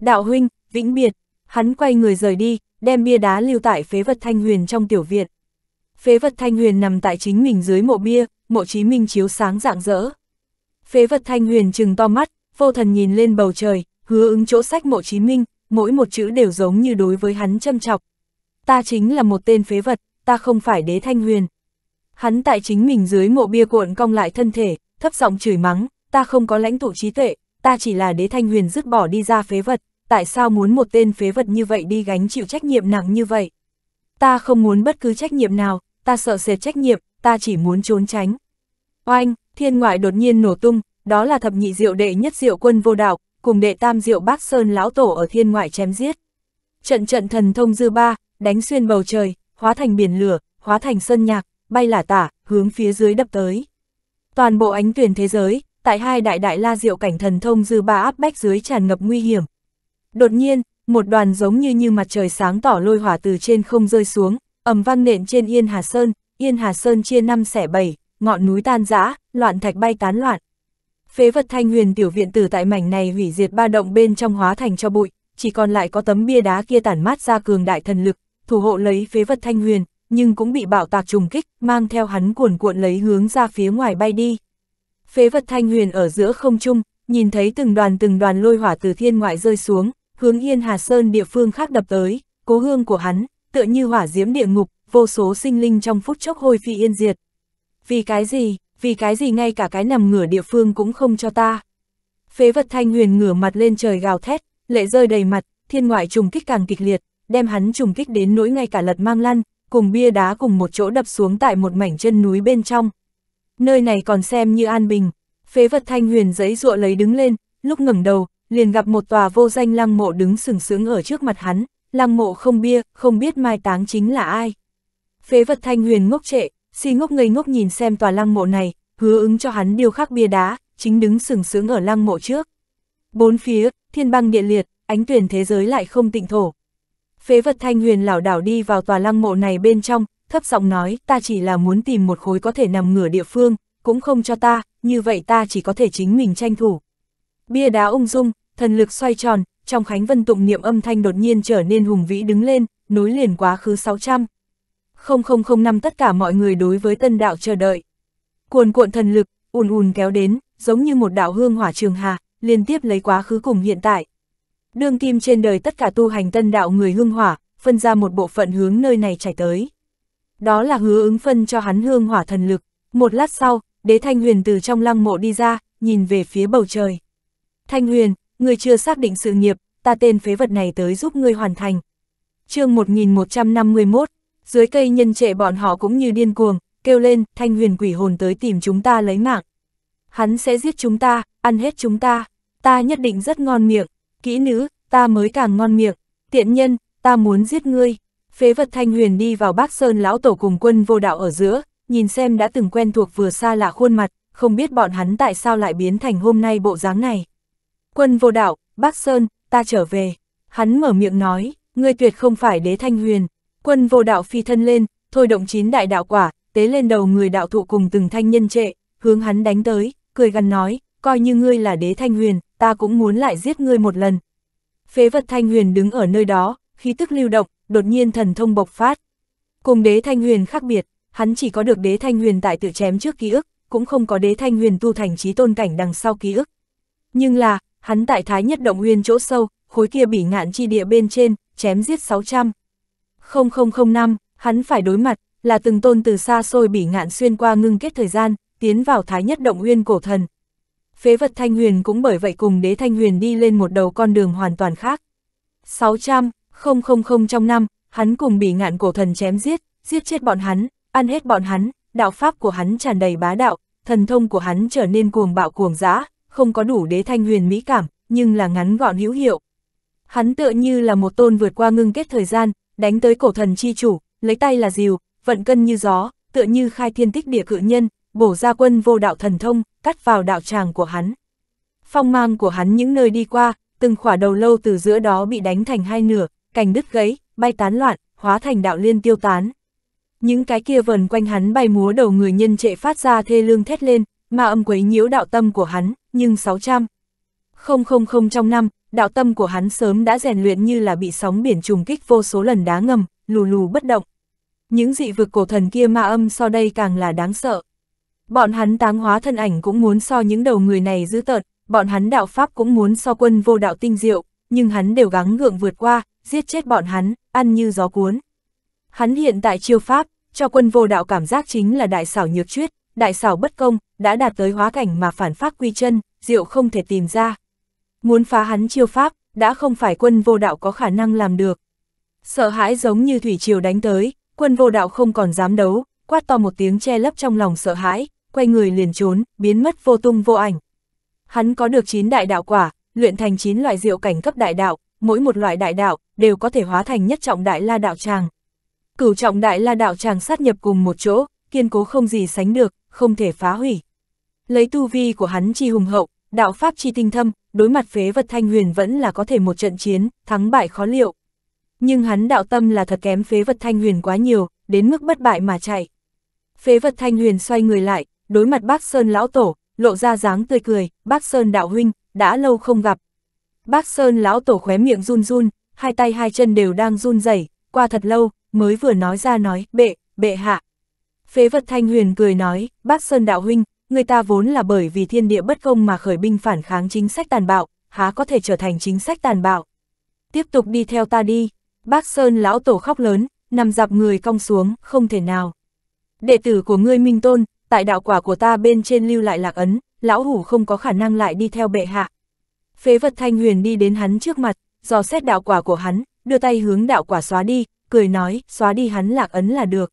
Đạo huynh, vĩnh biệt, hắn quay người rời đi, đem bia đá lưu tại phế vật thanh huyền trong tiểu viện. Phế vật thanh huyền nằm tại chính mình dưới mộ bia, mộ chí minh chiếu sáng rạng rỡ. Phế vật thanh huyền trừng to mắt, vô thần nhìn lên bầu trời, hứa ứng chỗ sách mộ chí minh, mỗi một chữ đều giống như đối với hắn châm chọc. Ta chính là một tên phế vật, ta không phải đế thanh huyền. Hắn tại chính mình dưới mộ bia cuộn cong lại thân thể, thấp giọng chửi mắng, ta không có lãnh tụ trí tuệ, ta chỉ là đế thanh huyền dứt bỏ đi ra phế vật, tại sao muốn một tên phế vật như vậy đi gánh chịu trách nhiệm nặng như vậy? Ta không muốn bất cứ trách nhiệm nào, ta sợ sệt trách nhiệm, ta chỉ muốn trốn tránh. Oanh, thiên ngoại đột nhiên nổ tung, đó là thập nhị diệu đệ nhất diệu quân vô đạo, cùng đệ tam diệu bác sơn lão tổ ở thiên ngoại chém giết. Trận trận thần thông dư ba, đánh xuyên bầu trời, hóa thành biển lửa, hóa thành sơn nhạc, bay lả tả, hướng phía dưới đập tới. Toàn bộ ánh tuyển thế giới, tại hai đại đại la diệu cảnh thần thông dư ba áp bách dưới tràn ngập nguy hiểm. Đột nhiên, một đoàn giống như như mặt trời sáng tỏ lôi hỏa từ trên không rơi xuống, ầm vang nện trên Yên Hà Sơn, Yên Hà Sơn chia năm xẻ bảy, ngọn núi tan rã, loạn thạch bay tán loạn. Phế vật thanh huyền tiểu viện tử tại mảnh này hủy diệt ba động bên trong hóa thành cho bụi, chỉ còn lại có tấm bia đá kia tản mát ra cường đại thần lực, thủ hộ lấy phế vật thanh huyền, nhưng cũng bị bạo tạc trùng kích, mang theo hắn cuồn cuộn lấy hướng ra phía ngoài bay đi phế vật thanh huyền ở giữa không trung, nhìn thấy từng đoàn từng đoàn lôi hỏa từ thiên ngoại rơi xuống, hướng Yên Hà Sơn địa phương khác đập tới, cố hương của hắn, tựa như hỏa diễm địa ngục, vô số sinh linh trong phút chốc hôi phi yên diệt. Vì cái gì, vì cái gì ngay cả cái nằm ngửa địa phương cũng không cho ta. Phế vật thanh huyền ngửa mặt lên trời gào thét, lệ rơi đầy mặt, thiên ngoại trùng kích càng kịch liệt, đem hắn trùng kích đến nỗi ngay cả lật mang lăn, cùng bia đá cùng một chỗ đập xuống tại một mảnh chân núi bên trong, Nơi này còn xem như an bình, phế vật thanh huyền giấy dụa lấy đứng lên, lúc ngẩng đầu, liền gặp một tòa vô danh lăng mộ đứng sừng sững ở trước mặt hắn, lăng mộ không bia, không biết mai táng chính là ai. Phế vật thanh huyền ngốc trệ, si ngốc ngây ngốc nhìn xem tòa lăng mộ này, hứa ứng cho hắn điều khắc bia đá, chính đứng sừng sững ở lăng mộ trước. Bốn phía, thiên băng địa liệt, ánh tuyển thế giới lại không tịnh thổ. Phế vật thanh huyền lảo đảo đi vào tòa lăng mộ này bên trong, thấp giọng nói, ta chỉ là muốn tìm một khối có thể nằm ngửa địa phương, cũng không cho ta, như vậy ta chỉ có thể chính mình tranh thủ. Bia đá ung dung, thần lực xoay tròn, trong Khánh Vân tụng niệm âm thanh đột nhiên trở nên hùng vĩ đứng lên, nối liền quá khứ 600. 0005 tất cả mọi người đối với tân đạo chờ đợi. Cuồn cuộn thần lực, ùn ùn kéo đến, giống như một đạo hương hỏa trường hà, liên tiếp lấy quá khứ cùng hiện tại. Đương kim trên đời tất cả tu hành tân đạo người hương hỏa, phân ra một bộ phận hướng nơi này chảy tới đó là hứa ứng phân cho hắn hương hỏa thần lực. Một lát sau, đế Thanh Huyền từ trong lăng mộ đi ra, nhìn về phía bầu trời. Thanh Huyền, người chưa xác định sự nghiệp, ta tên phế vật này tới giúp ngươi hoàn thành. chương 1151, dưới cây nhân trệ bọn họ cũng như điên cuồng, kêu lên, Thanh Huyền quỷ hồn tới tìm chúng ta lấy mạng. Hắn sẽ giết chúng ta, ăn hết chúng ta, ta nhất định rất ngon miệng, kỹ nữ, ta mới càng ngon miệng, tiện nhân, ta muốn giết ngươi. Phế vật Thanh Huyền đi vào Bắc Sơn lão tổ cùng quân vô đạo ở giữa, nhìn xem đã từng quen thuộc vừa xa lạ khuôn mặt, không biết bọn hắn tại sao lại biến thành hôm nay bộ dáng này. Quân vô đạo, Bắc Sơn, ta trở về. Hắn mở miệng nói, ngươi tuyệt không phải đế Thanh Huyền. Quân vô đạo phi thân lên, thôi động chín đại đạo quả, tế lên đầu người đạo thụ cùng từng thanh nhân trệ, hướng hắn đánh tới, cười gằn nói, coi như ngươi là đế Thanh Huyền, ta cũng muốn lại giết ngươi một lần. Phế vật Thanh Huyền đứng ở nơi đó, khí tức lưu động, đột nhiên thần thông bộc phát. Cùng đế thanh huyền khác biệt, hắn chỉ có được đế thanh huyền tại tự chém trước ký ức, cũng không có đế thanh huyền tu thành trí tôn cảnh đằng sau ký ức. Nhưng là, hắn tại thái nhất động huyền chỗ sâu, khối kia bị ngạn chi địa bên trên, chém giết 600. 0005, hắn phải đối mặt, là từng tôn từ xa xôi bị ngạn xuyên qua ngưng kết thời gian, tiến vào thái nhất động huyền cổ thần. Phế vật thanh huyền cũng bởi vậy cùng đế thanh huyền đi lên một đầu con đường hoàn toàn khác. 600, không không không trong năm, hắn cùng bị ngạn cổ thần chém giết, giết chết bọn hắn, ăn hết bọn hắn, đạo pháp của hắn tràn đầy bá đạo, thần thông của hắn trở nên cuồng bạo cuồng dã, không có đủ đế thanh huyền mỹ cảm, nhưng là ngắn gọn hữu hiệu. Hắn tựa như là một tôn vượt qua ngưng kết thời gian, đánh tới cổ thần chi chủ, lấy tay là diều, vận cân như gió, tựa như khai thiên tích địa cự nhân, bổ ra quân vô đạo thần thông, cắt vào đạo tràng của hắn. Phong mang của hắn những nơi đi qua, từng khỏa đầu lâu từ giữa đó bị đánh thành hai nửa, cành đứt gãy, bay tán loạn, hóa thành đạo liên tiêu tán. Những cái kia vần quanh hắn bay múa đầu người nhân trệ phát ra thê lương thét lên, mà âm quấy nhiễu đạo tâm của hắn, nhưng 600. Không không không trong năm, đạo tâm của hắn sớm đã rèn luyện như là bị sóng biển trùng kích vô số lần đá ngầm, lù lù bất động. Những dị vực cổ thần kia ma âm so đây càng là đáng sợ. Bọn hắn táng hóa thân ảnh cũng muốn so những đầu người này dữ tợn, bọn hắn đạo pháp cũng muốn so quân vô đạo tinh diệu, nhưng hắn đều gắng gượng vượt qua, giết chết bọn hắn, ăn như gió cuốn. Hắn hiện tại chiêu pháp, cho quân vô đạo cảm giác chính là đại xảo nhược chuyết, đại xảo bất công, đã đạt tới hóa cảnh mà phản pháp quy chân, diệu không thể tìm ra. Muốn phá hắn chiêu pháp, đã không phải quân vô đạo có khả năng làm được. Sợ hãi giống như thủy triều đánh tới, quân vô đạo không còn dám đấu, quát to một tiếng che lấp trong lòng sợ hãi, quay người liền trốn, biến mất vô tung vô ảnh. Hắn có được 9 đại đạo quả, luyện thành 9 loại diệu cảnh cấp đại đạo, mỗi một loại đại đạo đều có thể hóa thành nhất trọng đại la đạo tràng. Cửu trọng đại la đạo tràng sát nhập cùng một chỗ, kiên cố không gì sánh được, không thể phá hủy. Lấy tu vi của hắn chi hùng hậu, đạo pháp chi tinh thâm, đối mặt phế vật thanh huyền vẫn là có thể một trận chiến, thắng bại khó liệu. Nhưng hắn đạo tâm là thật kém phế vật thanh huyền quá nhiều, đến mức bất bại mà chạy. Phế vật thanh huyền xoay người lại, đối mặt bác Sơn lão tổ, lộ ra dáng tươi cười, bác Sơn đạo huynh, đã lâu không gặp, Bác Sơn lão tổ khóe miệng run run, hai tay hai chân đều đang run rẩy, qua thật lâu, mới vừa nói ra nói, bệ, bệ hạ. Phế vật thanh huyền cười nói, bác Sơn đạo huynh, người ta vốn là bởi vì thiên địa bất công mà khởi binh phản kháng chính sách tàn bạo, há có thể trở thành chính sách tàn bạo. Tiếp tục đi theo ta đi, bác Sơn lão tổ khóc lớn, nằm dạp người cong xuống, không thể nào. Đệ tử của ngươi minh tôn, tại đạo quả của ta bên trên lưu lại lạc ấn, lão hủ không có khả năng lại đi theo bệ hạ. Phế vật thanh huyền đi đến hắn trước mặt, dò xét đạo quả của hắn, đưa tay hướng đạo quả xóa đi, cười nói, xóa đi hắn lạc ấn là được.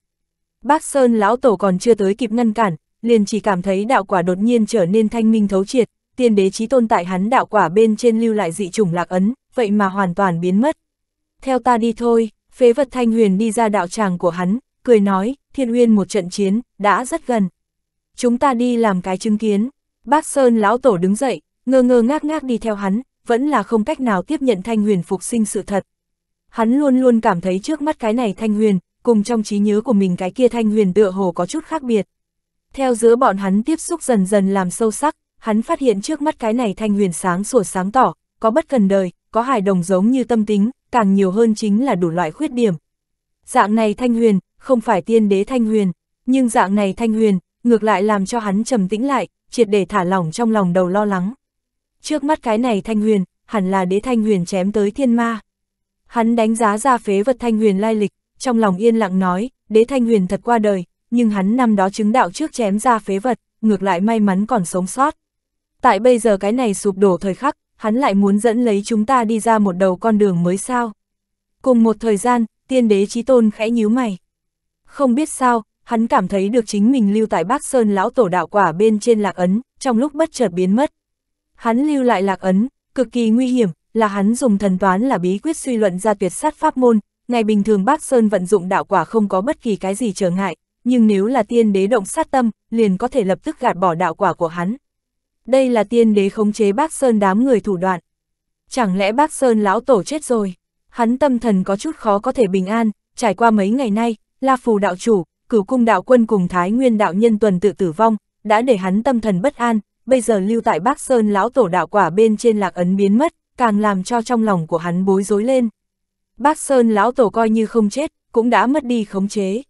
Bác Sơn lão tổ còn chưa tới kịp ngăn cản, liền chỉ cảm thấy đạo quả đột nhiên trở nên thanh minh thấu triệt, tiên đế chí tôn tại hắn đạo quả bên trên lưu lại dị chủng lạc ấn, vậy mà hoàn toàn biến mất. Theo ta đi thôi, phế vật thanh huyền đi ra đạo tràng của hắn, cười nói, thiên uyên một trận chiến, đã rất gần. Chúng ta đi làm cái chứng kiến. Bác Sơn lão tổ đứng dậy, ngơ ngơ ngác ngác đi theo hắn, vẫn là không cách nào tiếp nhận Thanh Huyền phục sinh sự thật. Hắn luôn luôn cảm thấy trước mắt cái này Thanh Huyền, cùng trong trí nhớ của mình cái kia Thanh Huyền tựa hồ có chút khác biệt. Theo giữa bọn hắn tiếp xúc dần dần làm sâu sắc, hắn phát hiện trước mắt cái này Thanh Huyền sáng sủa sáng tỏ, có bất cần đời, có hài đồng giống như tâm tính, càng nhiều hơn chính là đủ loại khuyết điểm. Dạng này Thanh Huyền, không phải tiên đế Thanh Huyền, nhưng dạng này Thanh Huyền, ngược lại làm cho hắn trầm tĩnh lại, triệt để thả lỏng trong lòng đầu lo lắng trước mắt cái này thanh huyền, hẳn là đế thanh huyền chém tới thiên ma. Hắn đánh giá ra phế vật thanh huyền lai lịch, trong lòng yên lặng nói, đế thanh huyền thật qua đời, nhưng hắn năm đó chứng đạo trước chém ra phế vật, ngược lại may mắn còn sống sót. Tại bây giờ cái này sụp đổ thời khắc, hắn lại muốn dẫn lấy chúng ta đi ra một đầu con đường mới sao. Cùng một thời gian, tiên đế trí tôn khẽ nhíu mày. Không biết sao, hắn cảm thấy được chính mình lưu tại Bắc Sơn lão tổ đạo quả bên trên lạc ấn, trong lúc bất chợt biến mất. Hắn lưu lại lạc ấn, cực kỳ nguy hiểm, là hắn dùng thần toán là bí quyết suy luận ra tuyệt sát pháp môn, ngày bình thường Bác Sơn vận dụng đạo quả không có bất kỳ cái gì trở ngại, nhưng nếu là tiên đế động sát tâm, liền có thể lập tức gạt bỏ đạo quả của hắn. Đây là tiên đế khống chế Bác Sơn đám người thủ đoạn. Chẳng lẽ Bác Sơn lão tổ chết rồi? Hắn tâm thần có chút khó có thể bình an, trải qua mấy ngày nay, La Phù đạo chủ, cửu cung đạo quân cùng Thái Nguyên đạo nhân tuần tự tử vong, đã để hắn tâm thần bất an, bây giờ lưu tại bác Sơn lão tổ đạo quả bên trên lạc ấn biến mất, càng làm cho trong lòng của hắn bối rối lên. bác Sơn lão tổ coi như không chết, cũng đã mất đi khống chế.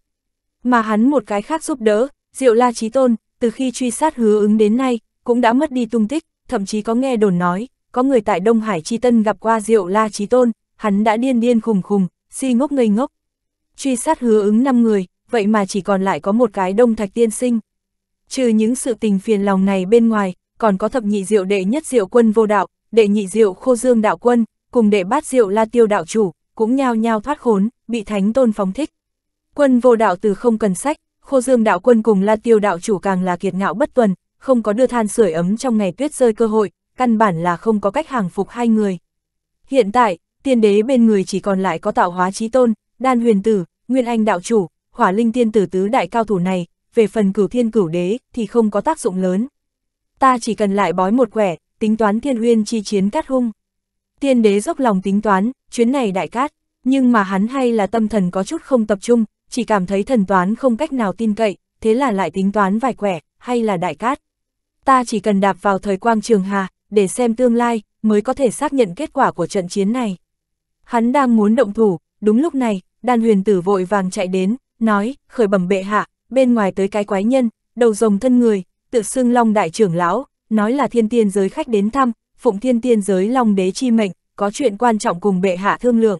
Mà hắn một cái khác giúp đỡ, Diệu La Chí Tôn, từ khi truy sát hứa ứng đến nay, cũng đã mất đi tung tích, thậm chí có nghe đồn nói, có người tại Đông Hải Chi Tân gặp qua Diệu La Chí Tôn, hắn đã điên điên khùng khùng, si ngốc ngây ngốc. Truy sát hứa ứng 5 người, vậy mà chỉ còn lại có một cái Đông Thạch Tiên Sinh. Trừ những sự tình phiền lòng này bên ngoài, còn có thập nhị diệu đệ nhất diệu quân vô đạo, đệ nhị diệu khô dương đạo quân, cùng đệ bát diệu la tiêu đạo chủ, cũng nhao nhao thoát khốn, bị thánh tôn phóng thích. Quân vô đạo từ không cần sách, khô dương đạo quân cùng la tiêu đạo chủ càng là kiệt ngạo bất tuần, không có đưa than sưởi ấm trong ngày tuyết rơi cơ hội, căn bản là không có cách hàng phục hai người. Hiện tại, tiên đế bên người chỉ còn lại có tạo hóa trí tôn, đan huyền tử, nguyên anh đạo chủ, hỏa linh tiên tử tứ đại cao thủ này, về phần cửu thiên cửu đế thì không có tác dụng lớn. Ta chỉ cần lại bói một quẻ, tính toán thiên uyên chi chiến cát hung. Tiên đế dốc lòng tính toán, chuyến này đại cát, nhưng mà hắn hay là tâm thần có chút không tập trung, chỉ cảm thấy thần toán không cách nào tin cậy, thế là lại tính toán vài quẻ, hay là đại cát. Ta chỉ cần đạp vào thời quang trường hà, để xem tương lai, mới có thể xác nhận kết quả của trận chiến này. Hắn đang muốn động thủ, đúng lúc này, đan huyền tử vội vàng chạy đến, nói, khởi bẩm bệ hạ, bên ngoài tới cái quái nhân, đầu rồng thân người, tự xưng long đại trưởng lão, nói là thiên tiên giới khách đến thăm, phụng thiên tiên giới long đế chi mệnh, có chuyện quan trọng cùng bệ hạ thương lượng.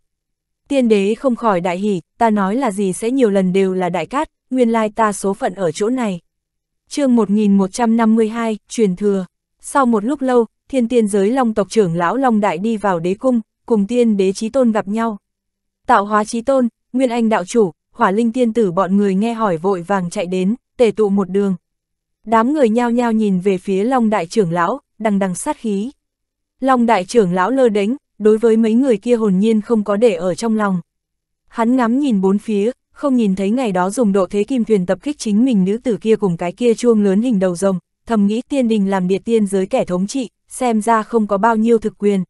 Tiên đế không khỏi đại hỉ, ta nói là gì sẽ nhiều lần đều là đại cát, nguyên lai ta số phận ở chỗ này. chương 1152, truyền thừa. Sau một lúc lâu, thiên tiên giới long tộc trưởng lão long đại đi vào đế cung, cùng tiên đế chí tôn gặp nhau. Tạo hóa chí tôn, nguyên anh đạo chủ, hỏa linh tiên tử bọn người nghe hỏi vội vàng chạy đến, tề tụ một đường. Đám người nhao nhao nhìn về phía Long Đại trưởng lão, đằng đằng sát khí. Long Đại trưởng lão lơ đánh, đối với mấy người kia hồn nhiên không có để ở trong lòng. Hắn ngắm nhìn bốn phía, không nhìn thấy ngày đó dùng độ thế kim thuyền tập kích chính mình nữ tử kia cùng cái kia chuông lớn hình đầu rồng, thầm nghĩ tiên đình làm địa tiên giới kẻ thống trị, xem ra không có bao nhiêu thực quyền.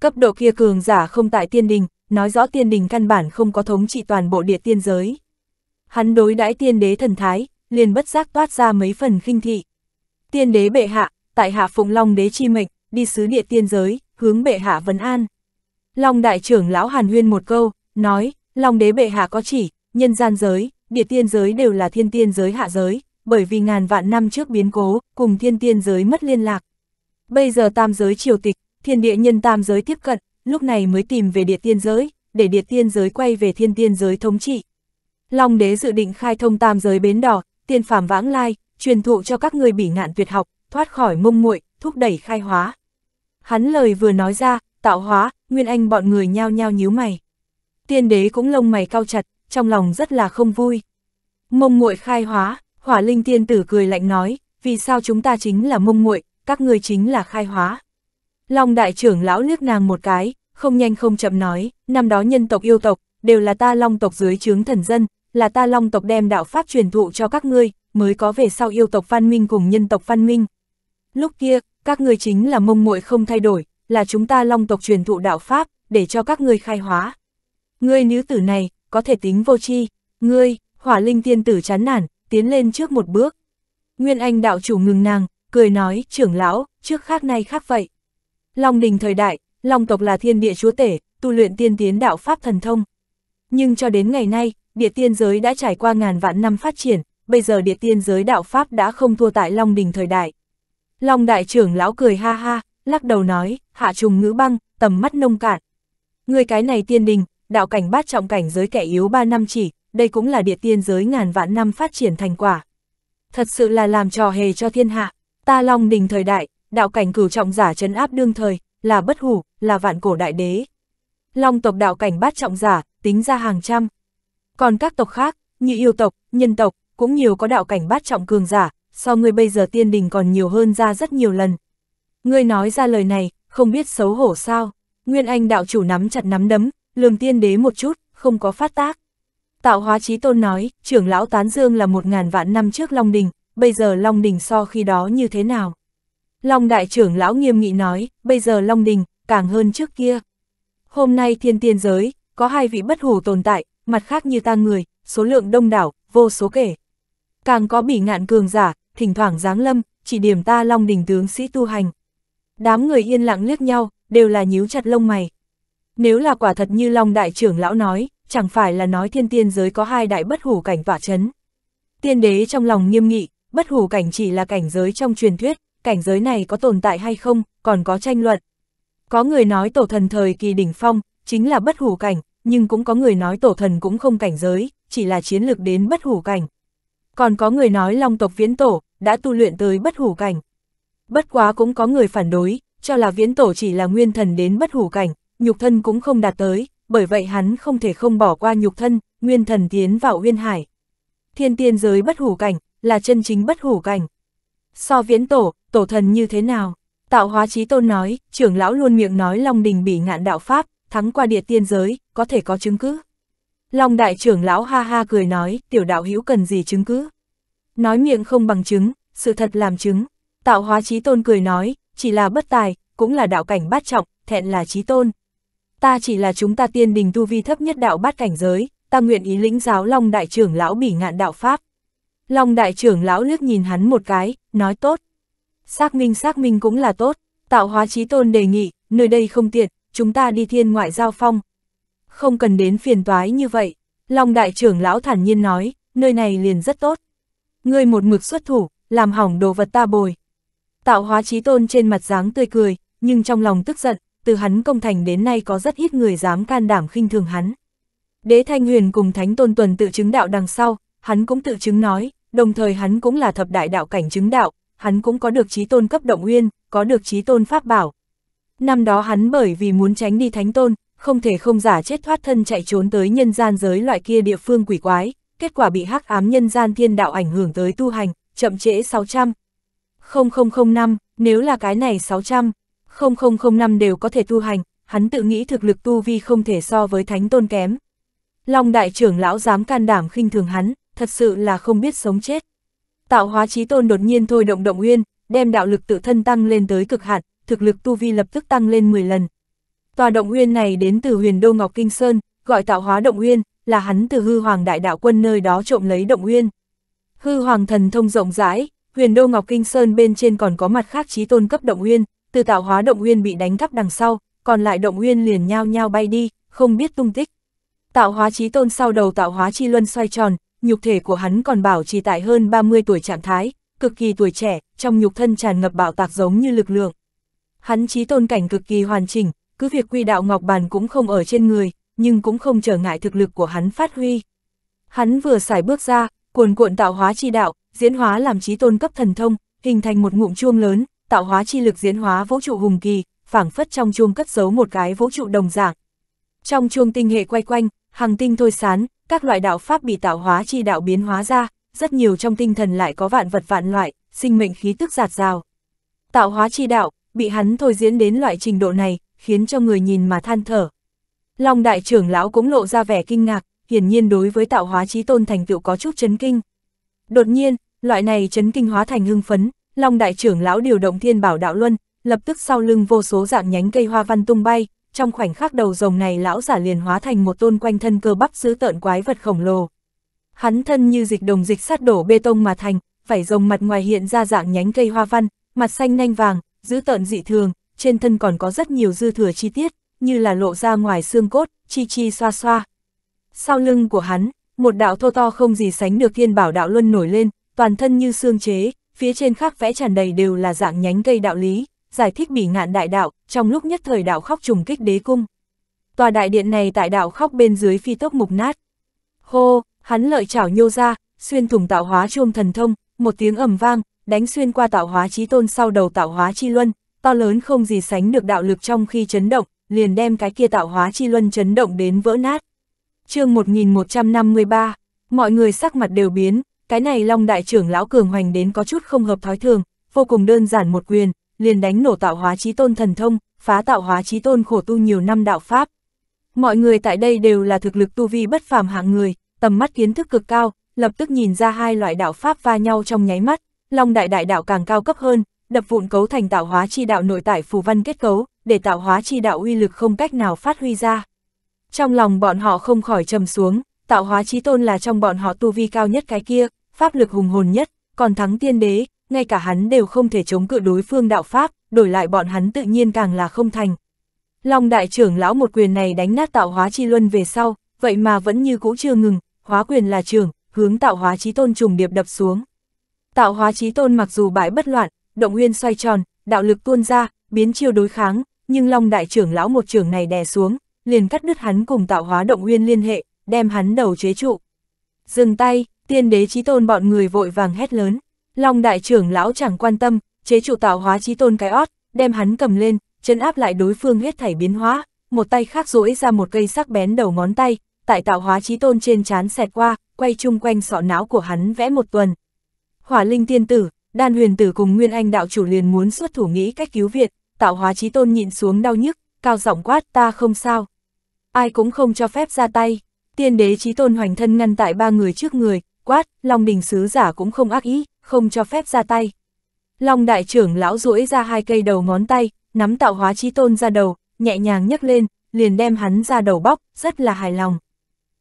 Cấp độ kia cường giả không tại tiên đình, nói rõ tiên đình căn bản không có thống trị toàn bộ địa tiên giới. Hắn đối đãi tiên đế thần thái, liền bất giác toát ra mấy phần khinh thị. Tiên đế bệ hạ, tại hạ phụng long đế chi mệnh, đi sứ địa tiên giới, hướng bệ hạ vấn an. Long đại trưởng lão Hàn Huyên một câu, nói, long đế bệ hạ có chỉ, nhân gian giới, địa tiên giới đều là thiên tiên giới hạ giới, bởi vì ngàn vạn năm trước biến cố, cùng thiên tiên giới mất liên lạc. Bây giờ tam giới triều tịch, thiên địa nhân tam giới tiếp cận, lúc này mới tìm về địa tiên giới, để địa tiên giới quay về thiên tiên giới thống trị. Long đế dự định khai thông tam giới bến đỏ, tiên phàm vãng lai, truyền thụ cho các người bỉ ngạn tuyệt học, thoát khỏi mông muội, thúc đẩy khai hóa. Hắn lời vừa nói ra, tạo hóa, Nguyên Anh bọn người nhao nhao nhíu mày. Tiên đế cũng lông mày cao chặt, trong lòng rất là không vui. Mông muội khai hóa, Hỏa Linh tiên tử cười lạnh nói, vì sao chúng ta chính là mông muội, các người chính là khai hóa. Long đại trưởng lão liếc nàng một cái, không nhanh không chậm nói, năm đó nhân tộc yêu tộc, đều là ta long tộc dưới chướng thần dân, là ta long tộc đem đạo pháp truyền thụ cho các ngươi, mới có về sau yêu tộc phan minh cùng nhân tộc phan minh. Lúc kia, các ngươi chính là mông muội không thay đổi, là chúng ta long tộc truyền thụ đạo pháp, để cho các ngươi khai hóa. Ngươi nữ tử này, có thể tính vô tri, ngươi, hỏa linh tiên tử chán nản, tiến lên trước một bước. Nguyên Anh đạo chủ ngừng nàng, cười nói, trưởng lão, trước khác nay khác vậy. Long đình thời đại, Long tộc là thiên địa chúa tể, tu luyện tiên tiến đạo pháp thần thông. Nhưng cho đến ngày nay, địa tiên giới đã trải qua ngàn vạn năm phát triển, bây giờ địa tiên giới đạo pháp đã không thua tại Long đình thời đại. Long đại trưởng lão cười ha ha, lắc đầu nói, hạ trùng ngữ băng, tầm mắt nông cạn. Người cái này tiên đình, đạo cảnh bát trọng cảnh giới kẻ yếu ba năm chỉ, đây cũng là địa tiên giới ngàn vạn năm phát triển thành quả. Thật sự là làm trò hề cho thiên hạ, ta Long đình thời đại, đạo cảnh cửu trọng giả trấn áp đương thời, là bất hủ, là vạn cổ đại đế. Long tộc đạo cảnh bát trọng giả, tính ra hàng trăm. Còn các tộc khác, như yêu tộc, nhân tộc, cũng nhiều có đạo cảnh bát trọng cường giả, so ngươi bây giờ tiên đình còn nhiều hơn ra rất nhiều lần. Ngươi nói ra lời này, không biết xấu hổ sao. Nguyên Anh đạo chủ nắm chặt nắm đấm, lườm tiên đế một chút, không có phát tác. Tạo hóa chí tôn nói, trưởng lão Tán Dương là một ngàn vạn năm trước Long Đình, bây giờ Long Đình so khi đó như thế nào? Long đại trưởng lão nghiêm nghị nói, bây giờ Long Đình, càng hơn trước kia. Hôm nay thiên tiên giới, có hai vị bất hủ tồn tại, mặt khác như ta người, số lượng đông đảo, vô số kể. Càng có bỉ ngạn cường giả, thỉnh thoảng giáng lâm, chỉ điểm ta Long Đình tướng sĩ tu hành. Đám người yên lặng liếc nhau, đều là nhíu chặt lông mày. Nếu là quả thật như Long đại trưởng lão nói, chẳng phải là nói thiên tiên giới có hai đại bất hủ cảnh tỏa chấn. Tiên đế trong lòng nghiêm nghị, bất hủ cảnh chỉ là cảnh giới trong truyền thuyết, cảnh giới này có tồn tại hay không, còn có tranh luận. Có người nói tổ thần thời kỳ đỉnh phong, chính là bất hủ cảnh, nhưng cũng có người nói tổ thần cũng không cảnh giới, chỉ là chiến lược đến bất hủ cảnh. Còn có người nói long tộc viễn tổ, đã tu luyện tới bất hủ cảnh. Bất quá cũng có người phản đối, cho là viễn tổ chỉ là nguyên thần đến bất hủ cảnh, nhục thân cũng không đạt tới, bởi vậy hắn không thể không bỏ qua nhục thân, nguyên thần tiến vào uyên hải. Thiên tiên giới bất hủ cảnh, là chân chính bất hủ cảnh. So viễn tổ, tổ thần như thế nào? Tạo hóa chí tôn nói, trưởng lão luôn miệng nói Long Đình bị ngạn đạo Pháp, thắng qua địa tiên giới, có thể có chứng cứ. Long đại trưởng lão ha ha cười nói, tiểu đạo hữu cần gì chứng cứ? Nói miệng không bằng chứng, sự thật làm chứng. Tạo hóa chí tôn cười nói, chỉ là bất tài, cũng là đạo cảnh bát trọng, thẹn là chí tôn. Ta chỉ là chúng ta tiên đình tu vi thấp nhất đạo bát cảnh giới, ta nguyện ý lĩnh giáo Long đại trưởng lão bị ngạn đạo Pháp. Long đại trưởng lão liếc nhìn hắn một cái, nói tốt. Xác minh xác minh cũng là tốt, tạo hóa trí tôn đề nghị, nơi đây không tiện, chúng ta đi thiên ngoại giao phong. Không cần đến phiền toái như vậy, Long đại trưởng lão thản nhiên nói, nơi này liền rất tốt. Ngươi một mực xuất thủ, làm hỏng đồ vật ta bồi. Tạo hóa trí tôn trên mặt dáng tươi cười, nhưng trong lòng tức giận, từ hắn công thành đến nay có rất ít người dám can đảm khinh thường hắn. Đế Thanh Huyền cùng Thánh Tôn Tuần tự chứng đạo đằng sau, hắn cũng tự chứng nói, đồng thời hắn cũng là thập đại đạo cảnh chứng đạo, hắn cũng có được trí tôn cấp động uyên, có được trí tôn pháp bảo. Năm đó hắn bởi vì muốn tránh đi thánh tôn, không thể không giả chết thoát thân chạy trốn tới nhân gian giới loại kia địa phương quỷ quái, kết quả bị hắc ám nhân gian thiên đạo ảnh hưởng tới tu hành, chậm trễ 600. 0005, nếu là cái này 600, 0005 đều có thể tu hành, hắn tự nghĩ thực lực tu vi không thể so với thánh tôn kém. Long đại trưởng lão dám can đảm khinh thường hắn, thật sự là không biết sống chết. Tạo hóa chí tôn đột nhiên thôi động động nguyên, đem đạo lực tự thân tăng lên tới cực hạn, thực lực tu vi lập tức tăng lên 10 lần. Tòa động nguyên này đến từ huyền đô Ngọc Kinh Sơn, gọi tạo hóa động nguyên, là hắn từ hư hoàng đại đạo quân nơi đó trộm lấy động nguyên. Hư hoàng thần thông rộng rãi, huyền đô Ngọc Kinh Sơn bên trên còn có mặt khác chí tôn cấp động nguyên, từ tạo hóa động nguyên bị đánh cắp đằng sau, còn lại động nguyên liền nhao nhao bay đi, không biết tung tích. Tạo hóa chí tôn sau đầu tạo hóa chi luân xoay tròn, nhục thể của hắn còn bảo trì tại hơn 30 tuổi trạng thái, cực kỳ tuổi trẻ, trong nhục thân tràn ngập bạo tạc giống như lực lượng. Hắn trí tôn cảnh cực kỳ hoàn chỉnh, cứ việc quy đạo ngọc bàn cũng không ở trên người, nhưng cũng không trở ngại thực lực của hắn phát huy. Hắn vừa xài bước ra, cuồn cuộn tạo hóa chi đạo, diễn hóa làm trí tôn cấp thần thông, hình thành một ngụm chuông lớn, tạo hóa chi lực diễn hóa vũ trụ hùng kỳ, phảng phất trong chuông cất giấu một cái vũ trụ đồng dạng. Trong chuông tinh hệ quay quanh, hàng tinh thôi sán, các loại đạo pháp bị tạo hóa chi đạo biến hóa ra, rất nhiều trong tinh thần lại có vạn vật vạn loại, sinh mệnh khí tức giạt rào. Tạo hóa chi đạo, bị hắn thôi diễn đến loại trình độ này, khiến cho người nhìn mà than thở. Long đại trưởng lão cũng lộ ra vẻ kinh ngạc, hiển nhiên đối với tạo hóa chí tôn thành tựu có chút chấn kinh. Đột nhiên, loại này chấn kinh hóa thành hưng phấn, Long đại trưởng lão điều động thiên bảo đạo luân, lập tức sau lưng vô số dạng nhánh cây hoa văn tung bay, trong khoảnh khắc đầu rồng này lão giả liền hóa thành một tôn quanh thân cơ bắp dữ tợn quái vật khổng lồ. Hắn thân như dịch đồng dịch sát đổ bê tông mà thành, phải rồng mặt ngoài hiện ra dạng nhánh cây hoa văn, mặt xanh nanh vàng, dữ tợn dị thường, trên thân còn có rất nhiều dư thừa chi tiết, như là lộ ra ngoài xương cốt, chi chi xoa xoa. Sau lưng của hắn, một đạo thô to không gì sánh được thiên bảo đạo luân nổi lên, toàn thân như xương chế, phía trên khắc vẽ tràn đầy đều là dạng nhánh cây đạo lý giải thích bị ngạn đại đạo, trong lúc nhất thời đạo khóc trùng kích đế cung. Tòa đại điện này tại đạo khóc bên dưới phi tốc mục nát. Hô, hắn lợi chảo nhô ra, xuyên thủng tạo hóa chuông thần thông, một tiếng ầm vang, đánh xuyên qua tạo hóa chí tôn sau đầu tạo hóa chi luân, to lớn không gì sánh được đạo lực trong khi chấn động, liền đem cái kia tạo hóa chi luân chấn động đến vỡ nát. chương 1153, mọi người sắc mặt đều biến, cái này long đại trưởng lão cường hoành đến có chút không hợp thói thường, vô cùng đơn giản một quyền, liền đánh nổ tạo hóa chí tôn thần thông, phá tạo hóa chí tôn khổ tu nhiều năm đạo pháp. Mọi người tại đây đều là thực lực tu vi bất phàm hạng người, tầm mắt kiến thức cực cao, lập tức nhìn ra hai loại đạo pháp va nhau trong nháy mắt, Long đại đại đạo càng cao cấp hơn, đập vụn cấu thành tạo hóa chi đạo nội tại phù văn kết cấu, để tạo hóa chi đạo uy lực không cách nào phát huy ra. Trong lòng bọn họ không khỏi trầm xuống, tạo hóa chí tôn là trong bọn họ tu vi cao nhất cái kia, pháp lực hùng hồn nhất, còn thắng tiên đế, ngay cả hắn đều không thể chống cự đối phương đạo pháp, đổi lại bọn hắn tự nhiên càng là không thành. Long đại trưởng lão một quyền này đánh nát tạo hóa chi luân về sau, vậy mà vẫn như cũ chưa ngừng, hóa quyền là trưởng, hướng tạo hóa chí tôn trùng điệp đập xuống. Tạo hóa chí tôn mặc dù bãi bất loạn, động nguyên xoay tròn, đạo lực tuôn ra, biến chiêu đối kháng, nhưng Long đại trưởng lão một trưởng này đè xuống, liền cắt đứt hắn cùng tạo hóa động nguyên liên hệ, đem hắn đầu chế trụ. Dừng tay, tiên đế chí tôn bọn người vội vàng hét lớn, Long đại trưởng lão chẳng quan tâm, chế trụ tạo hóa chí tôn cái ót, đem hắn cầm lên, chân áp lại đối phương huyết thảy biến hóa, một tay khác rỗi ra một cây sắc bén đầu ngón tay, tại tạo hóa chí tôn trên chán xẹt qua, quay chung quanh sọ não của hắn vẽ một tuần. Hỏa linh tiên tử, đan huyền tử cùng nguyên anh đạo chủ liền muốn xuất thủ nghĩ cách cứu viện. tạo hóa chí tôn nhịn xuống đau nhức, cao giọng quát ta không sao. Ai cũng không cho phép ra tay, tiên đế chí tôn hoành thân ngăn tại ba người trước người, quát, Long Bình Sứ giả cũng không ác ý, không cho phép ra tay. Long Đại trưởng lão duỗi ra hai cây đầu ngón tay, nắm tạo hóa chi tôn ra đầu, nhẹ nhàng nhấc lên, liền đem hắn ra đầu bóc, rất là hài lòng.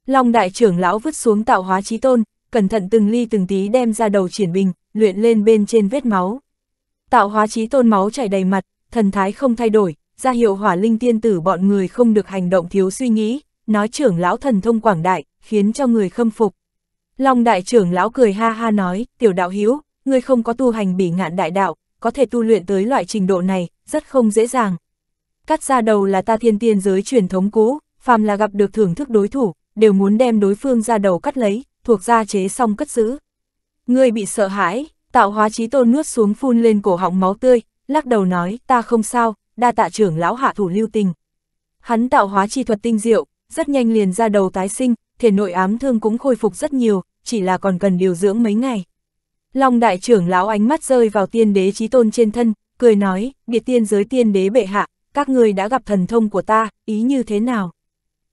Long Đại trưởng lão vứt xuống tạo hóa chi tôn, cẩn thận từng ly từng tí đem ra đầu triển bình, luyện lên bên trên vết máu. Tạo hóa chí tôn máu chảy đầy mặt, thần thái không thay đổi, ra hiệu hỏa linh tiên tử bọn người không được hành động thiếu suy nghĩ, nói trưởng lão thần thông quảng đại, khiến cho người khâm phục. Long đại trưởng lão cười ha ha nói, tiểu đạo hiếu, ngươi không có tu hành bỉ ngạn đại đạo, có thể tu luyện tới loại trình độ này, rất không dễ dàng. Cắt ra đầu là ta thiên tiên giới truyền thống cũ, phàm là gặp được thưởng thức đối thủ, đều muốn đem đối phương ra đầu cắt lấy, thuộc gia chế xong cất giữ. Ngươi bị sợ hãi, tạo hóa trí tôn nuốt xuống phun lên cổ họng máu tươi, lắc đầu nói, ta không sao, đa tạ trưởng lão hạ thủ lưu tình. Hắn tạo hóa chi thuật tinh diệu, rất nhanh liền ra đầu tái sinh, thể nội ám thương cũng khôi phục rất nhiều, chỉ là còn cần điều dưỡng mấy ngày. Long đại trưởng lão ánh mắt rơi vào tiên đế trí tôn trên thân, cười nói, biệt tiên giới tiên đế bệ hạ, các người đã gặp thần thông của ta, ý như thế nào?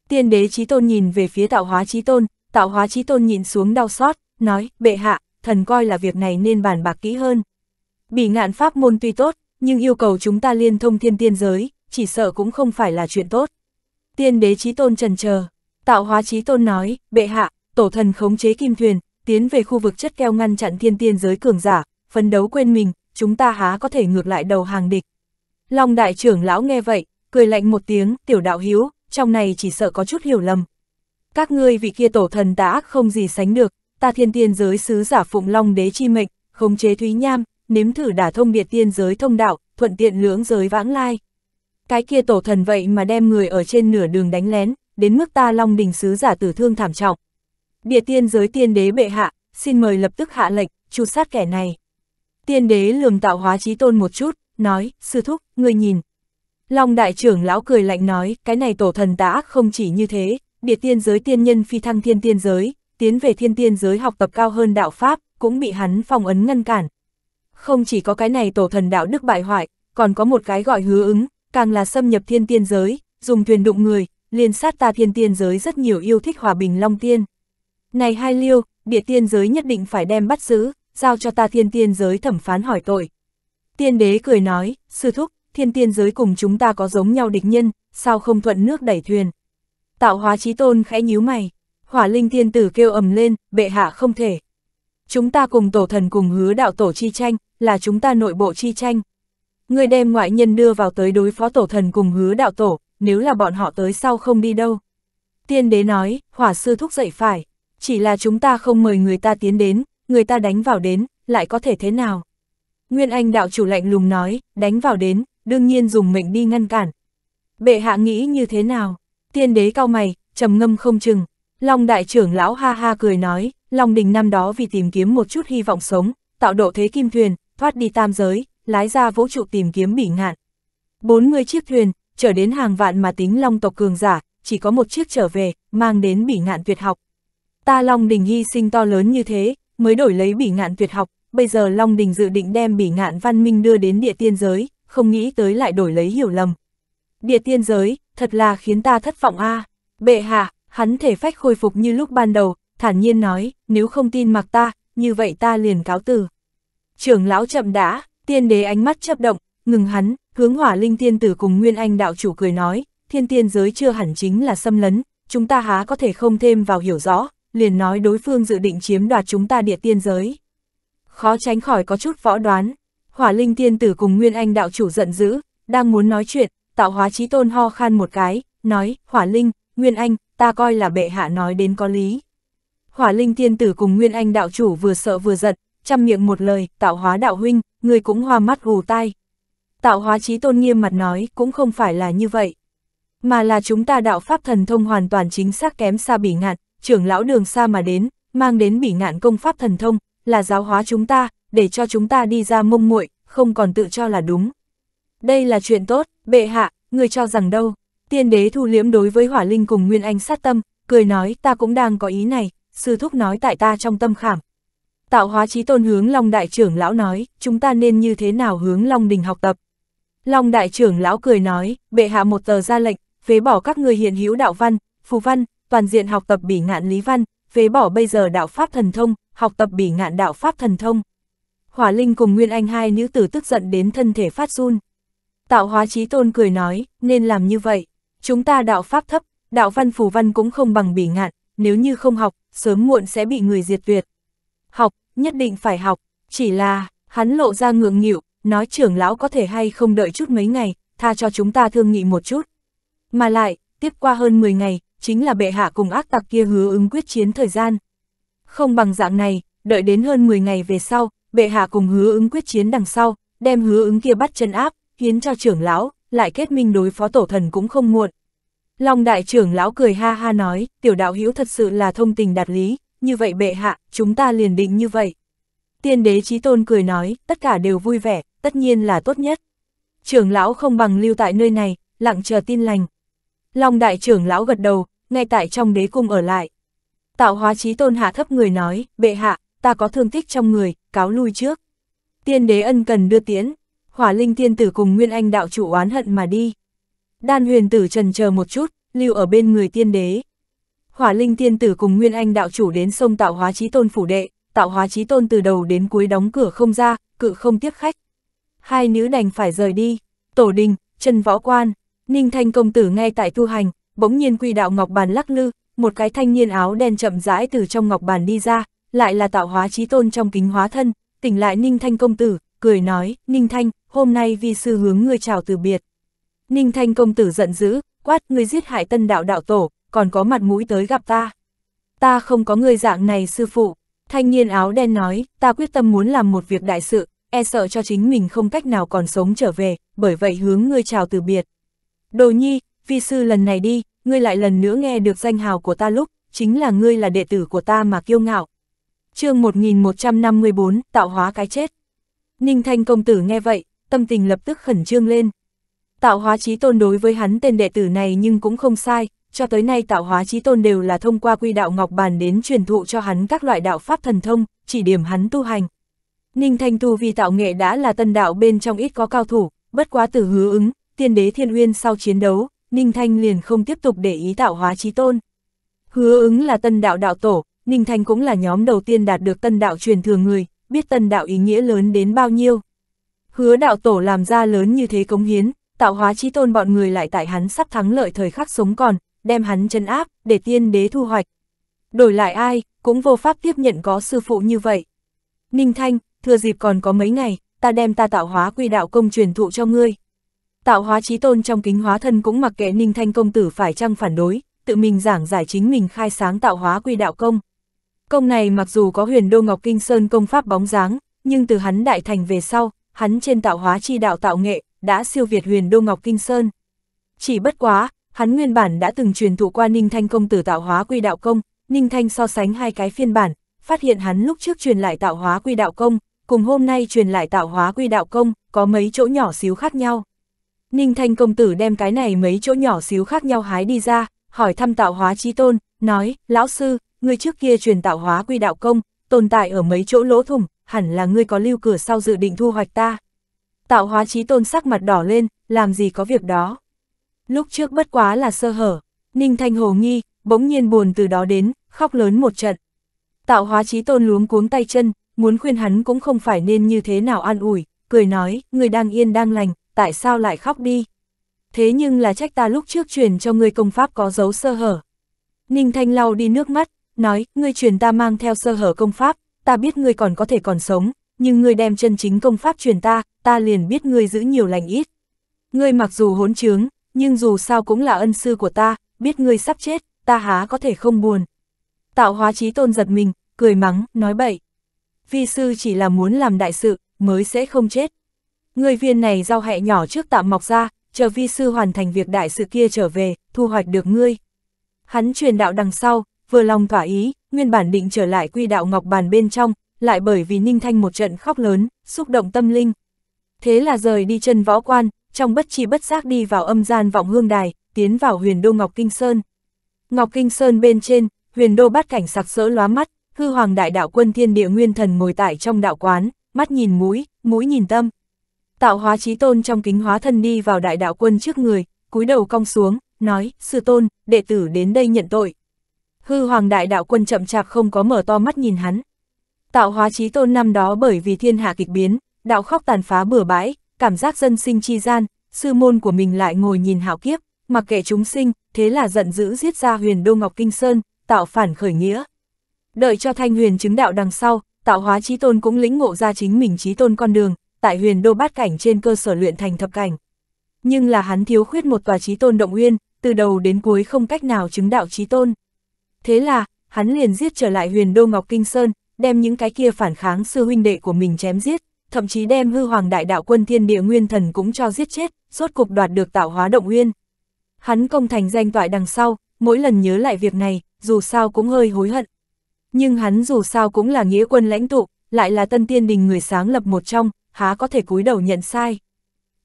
Tiên đế trí tôn nhìn về phía tạo hóa trí tôn, tạo hóa trí tôn nhìn xuống đau xót, nói, bệ hạ, thần coi là việc này nên bàn bạc kỹ hơn. Bị ngạn pháp môn tuy tốt, nhưng yêu cầu chúng ta liên thông thiên tiên giới, chỉ sợ cũng không phải là chuyện tốt. Tiên đế trí tôn trần chờ Tạo hóa chí tôn nói, bệ hạ, tổ thần khống chế kim thuyền, tiến về khu vực chất keo ngăn chặn thiên tiên giới cường giả, phấn đấu quên mình, chúng ta há có thể ngược lại đầu hàng địch. Long đại trưởng lão nghe vậy, cười lạnh một tiếng, tiểu đạo hiếu, trong này chỉ sợ có chút hiểu lầm. Các ngươi vị kia tổ thần đã ác không gì sánh được, ta thiên tiên giới sứ giả phụng long đế chi mệnh, khống chế thúy nham, nếm thử đả thông biệt tiên giới thông đạo, thuận tiện lưỡng giới vãng lai. Cái kia tổ thần vậy mà đem người ở trên nửa đường đánh lén, đến mức ta long đình sứ giả tử thương thảm trọng. Địa tiên giới tiên đế bệ hạ, xin mời lập tức hạ lệnh, chu sát kẻ này. Tiên đế lườm tạo hóa trí tôn một chút, nói, sư thúc, người nhìn. Long đại trưởng lão cười lạnh nói, cái này tổ thần đã không chỉ như thế, địa tiên giới tiên nhân phi thăng thiên tiên giới, tiến về thiên tiên giới học tập cao hơn đạo Pháp, cũng bị hắn phong ấn ngăn cản. Không chỉ có cái này tổ thần đạo đức bại hoại, còn có một cái gọi hứa ứng, càng là xâm nhập thiên tiên giới, dùng thuyền đụng người, liên sát ta thiên tiên giới rất nhiều yêu thích hòa bình long tiên. Này hai liêu, địa tiên giới nhất định phải đem bắt giữ, giao cho ta thiên tiên giới thẩm phán hỏi tội. Tiên đế cười nói, sư thúc, thiên tiên giới cùng chúng ta có giống nhau địch nhân, sao không thuận nước đẩy thuyền. Tạo hóa chí tôn khẽ nhíu mày, hỏa linh thiên tử kêu ầm lên, bệ hạ không thể. Chúng ta cùng tổ thần cùng hứa đạo tổ chi tranh, là chúng ta nội bộ chi tranh. Người đem ngoại nhân đưa vào tới đối phó tổ thần cùng hứa đạo tổ, nếu là bọn họ tới sau không đi đâu. Tiên đế nói, hỏa sư thúc dậy phải, chỉ là chúng ta không mời người ta tiến đến, người ta đánh vào đến, lại có thể thế nào? Nguyên Anh đạo chủ lạnh lùng nói, đánh vào đến, đương nhiên dùng mệnh đi ngăn cản. Bệ hạ nghĩ như thế nào? Tiên đế cao mày, trầm ngâm không chừng. Long đại trưởng lão ha ha cười nói, Long đình năm đó vì tìm kiếm một chút hy vọng sống, tạo độ thế kim thuyền, thoát đi tam giới, lái ra vũ trụ tìm kiếm bỉ ngạn. 40 chiếc thuyền, trở đến hàng vạn mà tính long tộc cường giả, chỉ có một chiếc trở về, mang đến bỉ ngạn tuyệt học. Ta Long Đình hy sinh to lớn như thế, mới đổi lấy bỉ ngạn tuyệt học, bây giờ Long Đình dự định đem bỉ ngạn văn minh đưa đến địa tiên giới, không nghĩ tới lại đổi lấy hiểu lầm. Địa tiên giới, thật là khiến ta thất vọng a à. Bệ hạ, hắn thể phách khôi phục như lúc ban đầu, thản nhiên nói, nếu không tin mặc ta, như vậy ta liền cáo từ. Trưởng lão chậm đã, tiên đế ánh mắt chấp động, ngừng hắn, Hướng hỏa linh tiên tử cùng Nguyên Anh đạo chủ cười nói, thiên tiên giới chưa hẳn chính là xâm lấn, chúng ta há có thể không thêm vào hiểu rõ, liền nói đối phương dự định chiếm đoạt chúng ta địa tiên giới. Khó tránh khỏi có chút võ đoán, hỏa linh tiên tử cùng Nguyên Anh đạo chủ giận dữ, đang muốn nói chuyện, tạo hóa trí tôn ho khan một cái, nói, hỏa linh, Nguyên Anh, ta coi là bệ hạ nói đến có lý. Hỏa linh tiên tử cùng Nguyên Anh đạo chủ vừa sợ vừa giận, chăm miệng một lời, tạo hóa đạo huynh, người cũng hoa mắt gù tai, tạo hóa chí tôn nghiêm mặt nói cũng không phải là như vậy. Mà là chúng ta đạo pháp thần thông hoàn toàn chính xác kém xa bỉ ngạn, trưởng lão đường xa mà đến, mang đến bỉ ngạn công pháp thần thông, là giáo hóa chúng ta, để cho chúng ta đi ra mông muội không còn tự cho là đúng. Đây là chuyện tốt, bệ hạ, người cho rằng đâu, tiên đế thu liễm đối với hỏa linh cùng nguyên anh sát tâm, cười nói ta cũng đang có ý này, sư thúc nói tại ta trong tâm khảm. Tạo hóa chí tôn hướng Long Đại trưởng lão nói, chúng ta nên như thế nào hướng Long Đình học tập. Long đại trưởng lão cười nói, bệ hạ một tờ ra lệnh, phế bỏ các người hiện hữu đạo văn, phù văn, toàn diện học tập bỉ ngạn lý văn, phế bỏ bây giờ đạo pháp thần thông, học tập bỉ ngạn đạo pháp thần thông. Hỏa Linh cùng Nguyên Anh hai nữ tử tức giận đến thân thể phát run. Tạo hóa chí tôn cười nói, nên làm như vậy. Chúng ta đạo pháp thấp, đạo văn phù văn cũng không bằng bỉ ngạn, nếu như không học, sớm muộn sẽ bị người diệt tuyệt. Học, nhất định phải học, chỉ là, hắn lộ ra ngượng nghịu, nói trưởng lão có thể hay không đợi chút mấy ngày, tha cho chúng ta thương nghị một chút. Mà lại, tiếp qua hơn 10 ngày, chính là bệ hạ cùng ác tặc kia hứa ứng quyết chiến thời gian. Không bằng dạng này, đợi đến hơn 10 ngày về sau, bệ hạ cùng hứa ứng quyết chiến đằng sau, đem hứa ứng kia bắt chân áp, hiến cho trưởng lão, lại kết minh đối phó tổ thần cũng không muộn. Long đại trưởng lão cười ha ha nói, tiểu đạo hữu thật sự là thông tình đạt lý, như vậy bệ hạ, chúng ta liền định như vậy. Tiên đế trí tôn cười nói, tất cả đều vui vẻ, tất nhiên là tốt nhất. Trưởng lão không bằng lưu tại nơi này, lặng chờ tin lành. Long đại trưởng lão gật đầu, ngay tại trong đế cung ở lại. Tạo hóa trí tôn hạ thấp người nói, bệ hạ, ta có thương tích trong người, cáo lui trước. Tiên đế ân cần đưa tiễn, hỏa linh tiên tử cùng Nguyên Anh đạo chủ oán hận mà đi. Đan huyền tử trần chờ một chút, lưu ở bên người tiên đế. Hỏa linh tiên tử cùng Nguyên Anh đạo chủ đến sông tạo hóa trí tôn phủ đệ, tạo hóa chí tôn từ đầu đến cuối đóng cửa không ra, cự không tiếp khách. Hai nữ đành phải rời đi, tổ đình, chân võ quan, ninh thanh công tử ngay tại tu hành, bỗng nhiên quy đạo ngọc bàn lắc lư, một cái thanh niên áo đen chậm rãi từ trong ngọc bàn đi ra, lại là tạo hóa chí tôn trong kính hóa thân, tỉnh lại ninh thanh công tử, cười nói, ninh thanh, hôm nay vi sư hướng ngươi chào từ biệt. Ninh thanh công tử giận dữ, quát ngươi giết hại tân đạo đạo tổ, còn có mặt mũi tới gặp ta. Ta không có người dạng này sư phụ, Thanh niên áo đen nói, ta quyết tâm muốn làm một việc đại sự, e sợ cho chính mình không cách nào còn sống trở về, bởi vậy hướng ngươi chào từ biệt. Đồ nhi, vi sư lần này đi, ngươi lại lần nữa nghe được danh hào của ta lúc, chính là ngươi là đệ tử của ta mà kiêu ngạo. chương 1154, tạo hóa cái chết. Ninh Thanh công tử nghe vậy, tâm tình lập tức khẩn trương lên. Tạo hóa trí tôn đối với hắn tên đệ tử này nhưng cũng không sai, cho tới nay tạo hóa chí tôn đều là thông qua quy đạo ngọc bàn đến truyền thụ cho hắn các loại đạo pháp thần thông, chỉ điểm hắn tu hành. Ninh Thanh tu vì tạo nghệ đã là tân đạo bên trong ít có cao thủ, bất quá từ hứa ứng, tiên đế thiên uyên sau chiến đấu, Ninh Thanh liền không tiếp tục để ý tạo hóa chí tôn. Hứa ứng là tân đạo đạo tổ, Ninh Thanh cũng là nhóm đầu tiên đạt được tân đạo truyền thừa người, biết tân đạo ý nghĩa lớn đến bao nhiêu. Hứa đạo tổ làm ra lớn như thế cống hiến, tạo hóa chí tôn bọn người lại tại hắn sắp thắng lợi thời khắc sống còn, đem hắn chân áp, để tiên đế thu hoạch. Đổi lại ai, cũng vô pháp tiếp nhận có sư phụ như vậy. Ninh Thanh, thừa dịp còn có mấy ngày, ta đem ta tạo hóa quy đạo công truyền thụ cho ngươi. Tạo hóa trí tôn trong kính hóa thân cũng mặc kệ Ninh Thanh công tử phải chăng phản đối, tự mình giảng giải chính mình khai sáng tạo hóa quy đạo công. Công này mặc dù có huyền đô ngọc kinh sơn công pháp bóng dáng, nhưng từ hắn đại thành về sau, hắn trên tạo hóa chi đạo tạo nghệ, đã siêu việt huyền đô ngọc kinh sơn. Chỉ bất quá, Hắn nguyên bản đã từng truyền thụ qua Ninh Thanh công tử tạo hóa quy đạo công, Ninh Thanh so sánh hai cái phiên bản, phát hiện hắn lúc trước truyền lại tạo hóa quy đạo công, cùng hôm nay truyền lại tạo hóa quy đạo công, có mấy chỗ nhỏ xíu khác nhau. Ninh Thanh công tử đem cái này mấy chỗ nhỏ xíu khác nhau hái đi ra, hỏi thăm tạo hóa chí tôn, nói, lão sư, người trước kia truyền tạo hóa quy đạo công, tồn tại ở mấy chỗ lỗ thủng, hẳn là ngươi có lưu cửa sau dự định thu hoạch ta. Tạo hóa chí tôn sắc mặt đỏ lên, làm gì có việc đó. Lúc trước bất quá là sơ hở, Ninh Thanh hồ nghi, bỗng nhiên buồn từ đó đến, khóc lớn một trận. Tạo hóa chí tôn luống cuống tay chân, muốn khuyên hắn cũng không phải nên như thế nào an ủi, cười nói, người đang yên đang lành, tại sao lại khóc đi? Thế nhưng là trách ta lúc trước truyền cho người công pháp có dấu sơ hở. Ninh Thanh lau đi nước mắt, nói, ngươi truyền ta mang theo sơ hở công pháp, ta biết ngươi còn có thể còn sống, nhưng ngươi đem chân chính công pháp truyền ta, ta liền biết ngươi giữ nhiều lành ít. Ngươi mặc dù hỗn trướng, nhưng dù sao cũng là ân sư của ta, biết ngươi sắp chết, ta há có thể không buồn. Tạo hóa trí tôn giật mình, cười mắng, nói bậy. Vi sư chỉ là muốn làm đại sự, mới sẽ không chết. Người viên này giao hẹ nhỏ trước tạm mọc ra, chờ vi sư hoàn thành việc đại sự kia trở về, thu hoạch được ngươi. Hắn truyền đạo đằng sau, vừa lòng thỏa ý, nguyên bản định trở lại quy đạo ngọc bàn bên trong, lại bởi vì Ninh Thanh một trận khóc lớn, xúc động tâm linh. Thế là rời đi chân võ quan, trong bất chi bất giác đi vào âm gian vọng hương đài, tiến vào huyền đô Ngọc Kinh Sơn. Ngọc Kinh Sơn bên trên, huyền đô bát cảnh sặc sỡ lóa mắt, hư hoàng đại đạo quân thiên địa nguyên thần ngồi tại trong đạo quán, mắt nhìn mũi, mũi nhìn tâm. Tạo hóa trí tôn trong kính hóa thân đi vào đại đạo quân trước người, cúi đầu cong xuống, nói, sư tôn, đệ tử đến đây nhận tội. Hư hoàng đại đạo quân chậm chạp không có mở to mắt nhìn hắn. Tạo hóa trí tôn năm đó bởi vì thiên hạ kịch biến, đạo khóc tàn phá bừa bãi, cảm giác dân sinh chi gian, sư môn của mình lại ngồi nhìn hảo kiếp, mặc kệ chúng sinh, thế là giận dữ giết ra huyền Đô Ngọc Kinh Sơn, tạo phản khởi nghĩa. Đợi cho thanh huyền chứng đạo đằng sau, tạo hóa trí tôn cũng lĩnh ngộ ra chính mình trí tôn con đường, tại huyền đô bát cảnh trên cơ sở luyện thành thập cảnh. Nhưng là hắn thiếu khuyết một tòa trí tôn động nguyên, từ đầu đến cuối không cách nào chứng đạo trí tôn. Thế là, hắn liền giết trở lại huyền đô Ngọc Kinh Sơn, đem những cái kia phản kháng sư huynh đệ của mình chém giết, thậm chí đem hư hoàng đại đạo quân thiên địa nguyên thần cũng cho giết chết, rốt cục đoạt được tạo hóa động nguyên. Hắn công thành danh toại đằng sau, mỗi lần nhớ lại việc này, dù sao cũng hơi hối hận. Nhưng hắn dù sao cũng là nghĩa quân lãnh tụ, lại là tân tiên đình người sáng lập một trong, há có thể cúi đầu nhận sai.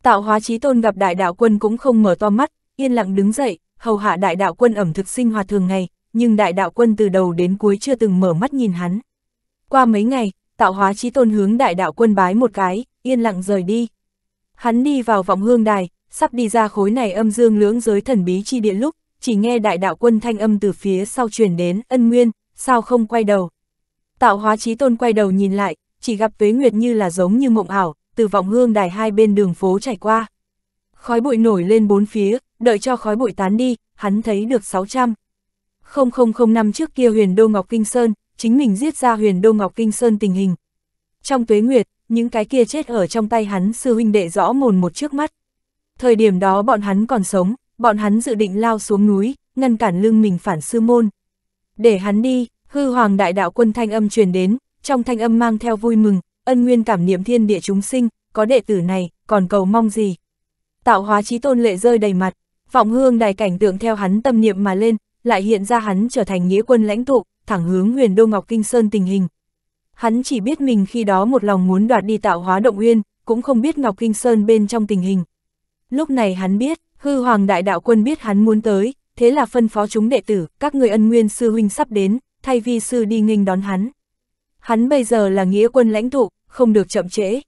Tạo hóa chí tôn gặp đại đạo quân cũng không mở to mắt, yên lặng đứng dậy, hầu hạ đại đạo quân ẩm thực sinh hoạt thường ngày, nhưng đại đạo quân từ đầu đến cuối chưa từng mở mắt nhìn hắn. Qua mấy ngày, tạo hóa chí tôn hướng đại đạo quân bái một cái, yên lặng rời đi. Hắn đi vào vọng hương đài, sắp đi ra khối này âm dương lưỡng giới thần bí chi địa lúc, chỉ nghe đại đạo quân thanh âm từ phía sau truyền đến, ân nguyên, sao không quay đầu. Tạo hóa chí tôn quay đầu nhìn lại, chỉ gặp tuế nguyệt như là giống như mộng ảo, từ vọng hương đài hai bên đường phố chảy qua. Khói bụi nổi lên bốn phía, đợi cho khói bụi tán đi, hắn thấy được 600. 0005 trước kia huyền đô Ngọc Kinh Sơn, chính mình giết ra huyền đô ngọc kinh sơn tình hình. Trong tuế nguyệt, những cái kia chết ở trong tay hắn sư huynh đệ rõ mồn một trước mắt. Thời điểm đó bọn hắn còn sống, bọn hắn dự định lao xuống núi, ngăn cản lưng mình phản sư môn. Để hắn đi, hư hoàng đại đạo quân thanh âm truyền đến, trong thanh âm mang theo vui mừng, ân nguyên cảm niệm thiên địa chúng sinh, có đệ tử này, còn cầu mong gì. Tạo hóa trí tôn lệ rơi đầy mặt, vọng hương đài cảnh tượng theo hắn tâm niệm mà lên, lại hiện ra hắn trở thành nghĩa quân lãnh tụ, thẳng hướng huyền đô Ngọc Kinh Sơn tình hình. Hắn chỉ biết mình khi đó một lòng muốn đoạt đi tạo hóa động uyên, cũng không biết Ngọc Kinh Sơn bên trong tình hình. Lúc này hắn biết, hư hoàng đại đạo quân biết hắn muốn tới, thế là phân phó chúng đệ tử, các người ân nguyên sư huynh sắp đến, thay vi sư đi nghênh đón hắn. Hắn bây giờ là nghĩa quân lãnh tụ, không được chậm trễ.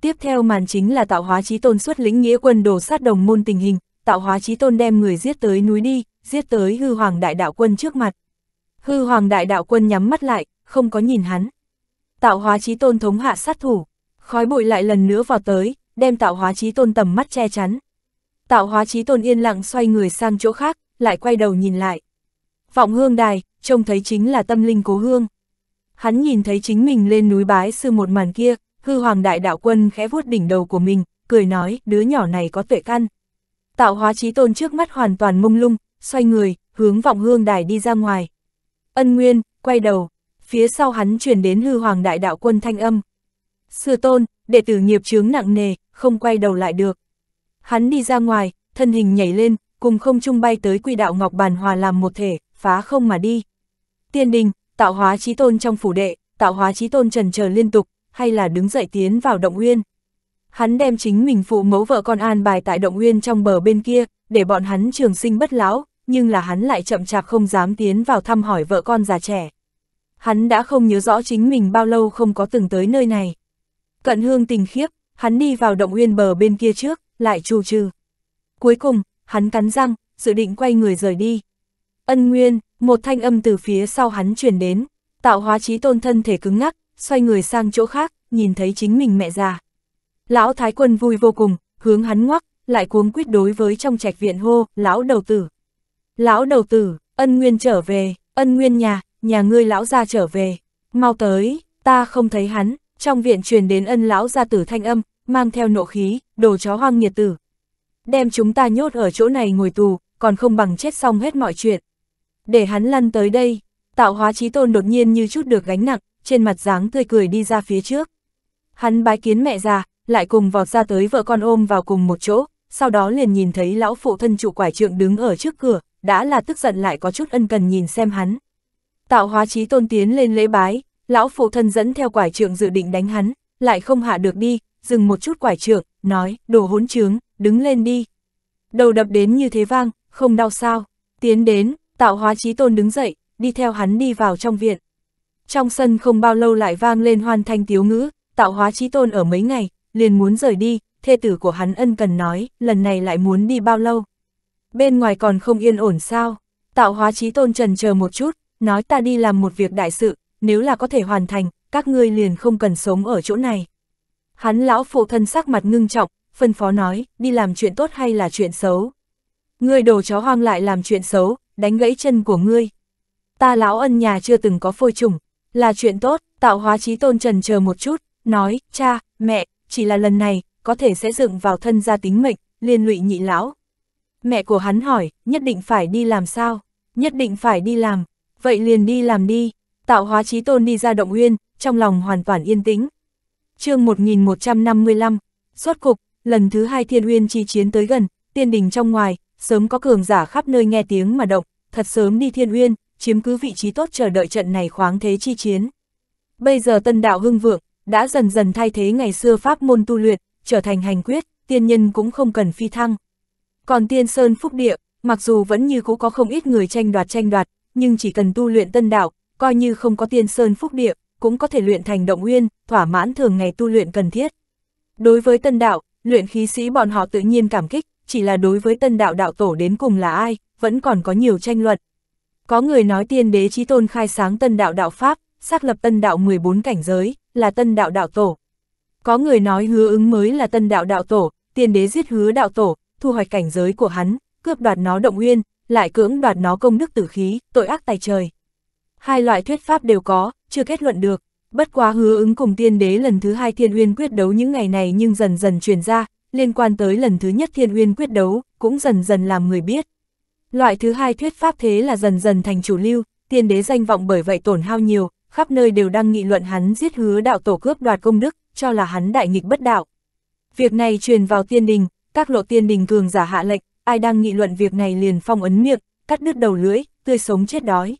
Tiếp theo màn chính là tạo hóa chí tôn xuất lĩnh nghĩa quân đổ sát đồng môn tình hình, tạo hóa chí tôn đem người giết tới núi đi, giết tới hư hoàng đại đạo quân trước mặt. Hư hoàng đại đạo quân nhắm mắt lại, không có nhìn hắn. Tạo hóa chí tôn thống hạ sát thủ, khói bụi lại lần nữa vào tới, đem tạo hóa chí tôn tầm mắt che chắn. Tạo hóa chí tôn yên lặng xoay người sang chỗ khác, lại quay đầu nhìn lại. Vọng hương đài, trông thấy chính là tâm linh cố hương. Hắn nhìn thấy chính mình lên núi bái sư một màn kia, hư hoàng đại đạo quân khẽ vuốt đỉnh đầu của mình, cười nói, đứa nhỏ này có tuệ căn. Tạo hóa chí tôn trước mắt hoàn toàn mông lung, xoay người, hướng vọng hương đài đi ra ngoài. Ân Nguyên, quay đầu, phía sau hắn truyền đến hư hoàng đại đạo quân thanh âm. Sư tôn, đệ tử nghiệp chướng nặng nề, không quay đầu lại được. Hắn đi ra ngoài, thân hình nhảy lên, cùng không trung bay tới quy đạo ngọc bàn hòa làm một thể, phá không mà đi. Tiên đình, tạo hóa trí tôn trong phủ đệ, tạo hóa trí tôn trần chờ liên tục, hay là đứng dậy tiến vào động nguyên. Hắn đem chính mình phụ mẫu vợ con an bài tại động nguyên trong bờ bên kia, để bọn hắn trường sinh bất lão, nhưng là hắn lại chậm chạp không dám tiến vào thăm hỏi vợ con già trẻ. Hắn đã không nhớ rõ chính mình bao lâu không có từng tới nơi này. Cận hương tình khiếp, hắn đi vào động uyên bờ bên kia trước, lại trù trừ. Cuối cùng, hắn cắn răng, dự định quay người rời đi. Ân nguyên, một thanh âm từ phía sau hắn truyền đến, tạo hóa trí tôn thân thể cứng ngắc, xoay người sang chỗ khác, nhìn thấy chính mình mẹ già. Lão Thái Quân vui vô cùng, hướng hắn ngoắc, lại cuống quyết đối với trong trạch viện hô, lão đầu tử, Lão đầu tử, ân nguyên trở về, ân nguyên nhà, nhà ngươi lão ra trở về. Mau tới, ta không thấy hắn, trong viện truyền đến ân lão ra tử thanh âm, mang theo nộ khí, đồ chó hoang nhiệt tử. Đem chúng ta nhốt ở chỗ này ngồi tù, còn không bằng chết xong hết mọi chuyện. Để hắn lăn tới đây, tạo hóa trí tôn đột nhiên như chút được gánh nặng, trên mặt dáng tươi cười đi ra phía trước. Hắn bái kiến mẹ già, lại cùng vọt ra tới vợ con ôm vào cùng một chỗ, sau đó liền nhìn thấy lão phụ thân trụ quải trượng đứng ở trước cửa, đã là tức giận lại có chút ân cần nhìn xem hắn. Tạo hóa chí tôn tiến lên lễ bái, lão phụ thân dẫn theo quải trượng dự định đánh hắn, lại không hạ được đi, dừng một chút quải trượng, nói, đồ hỗn trướng, đứng lên đi. Đầu đập đến như thế vang, không đau sao, tiến đến, tạo hóa chí tôn đứng dậy, đi theo hắn đi vào trong viện. Trong sân không bao lâu lại vang lên hoan thanh tiếu ngữ, tạo hóa chí tôn ở mấy ngày, liền muốn rời đi, thê tử của hắn ân cần nói, lần này lại muốn đi bao lâu bên ngoài còn không yên ổn sao? Tạo hóa chí tôn trần chờ một chút, nói ta đi làm một việc đại sự, nếu là có thể hoàn thành, các ngươi liền không cần sống ở chỗ này. Hắn lão phụ thân sắc mặt ngưng trọng, phân phó nói, đi làm chuyện tốt hay là chuyện xấu. Ngươi đồ chó hoang lại làm chuyện xấu, đánh gãy chân của ngươi. Ta lão ân nhà chưa từng có phôi trùng, là chuyện tốt, tạo hóa chí tôn trần chờ một chút, nói, cha, mẹ, chỉ là lần này, có thể sẽ dựng vào thân gia tính mệnh, liên lụy nhị lão, Mẹ của hắn hỏi, nhất định phải đi làm sao? Nhất định phải đi làm, vậy liền đi làm đi. Tạo hóa trí tôn đi ra động uyên, trong lòng hoàn toàn yên tĩnh. chương 1155, rốt cục, lần thứ hai thiên uyên chi chiến tới gần, tiên đình trong ngoài, sớm có cường giả khắp nơi nghe tiếng mà động, thật sớm đi thiên uyên, chiếm cứ vị trí tốt chờ đợi trận này khoáng thế chi chiến. Bây giờ tân đạo hưng vượng, đã dần dần thay thế ngày xưa pháp môn tu luyện, trở thành hành quyết, tiên nhân cũng không cần phi thăng, còn Tiên Sơn Phúc Địa, mặc dù vẫn như cũ có không ít người tranh đoạt tranh đoạt, nhưng chỉ cần tu luyện tân đạo, coi như không có Tiên Sơn Phúc Địa, cũng có thể luyện thành động nguyên, thỏa mãn thường ngày tu luyện cần thiết. Đối với tân đạo, luyện khí sĩ bọn họ tự nhiên cảm kích, chỉ là đối với tân đạo đạo tổ đến cùng là ai, vẫn còn có nhiều tranh luận. Có người nói tiên đế trí tôn khai sáng tân đạo đạo Pháp, xác lập tân đạo 14 cảnh giới, là tân đạo đạo tổ. Có người nói hứa ứng mới là tân đạo đạo tổ, tiên đế giết hứa đạo tổ, thu hoạch cảnh giới của hắn, cướp đoạt nó động nguyên, lại cưỡng đoạt nó công đức tử khí, tội ác tài trời. Hai loại thuyết pháp đều có, chưa kết luận được, bất quá hứa ứng cùng tiên đế lần thứ hai thiên uyên quyết đấu những ngày này nhưng dần dần truyền ra, liên quan tới lần thứ nhất thiên uyên quyết đấu, cũng dần dần làm người biết. Loại thứ hai thuyết pháp thế là dần dần thành chủ lưu, tiên đế danh vọng bởi vậy tổn hao nhiều, khắp nơi đều đang nghị luận hắn giết hứa đạo tổ cướp đoạt công đức, cho là hắn đại nghịch bất đạo. Việc này truyền vào tiên đình, các lộ tiên đình cường giả hạ lệnh, ai đang nghị luận việc này liền phong ấn miệng, cắt đứt đầu lưỡi, tươi sống chết đói.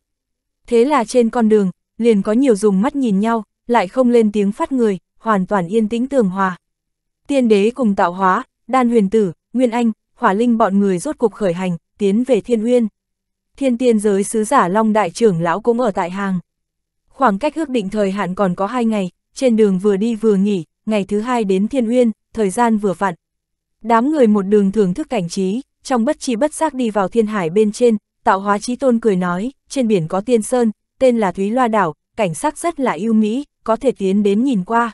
Thế là trên con đường, liền có nhiều dùng mắt nhìn nhau, lại không lên tiếng phát người, hoàn toàn yên tĩnh tường hòa. Tiên đế cùng tạo hóa, đan huyền tử, nguyên anh, hỏa linh bọn người rốt cuộc khởi hành, tiến về thiên uyên. Thiên tiên giới sứ giả Long Đại trưởng lão cũng ở tại hàng. Khoảng cách ước định thời hạn còn có hai ngày, trên đường vừa đi vừa nghỉ, ngày thứ hai đến thiên uyên, thời gian vừa vặn, Đám người một đường thưởng thức cảnh trí, trong bất chi bất giác đi vào thiên hải bên trên, tạo hóa chí tôn cười nói, trên biển có tiên sơn, tên là Thúy Loa Đảo, cảnh sắc rất là yêu mỹ, có thể tiến đến nhìn qua.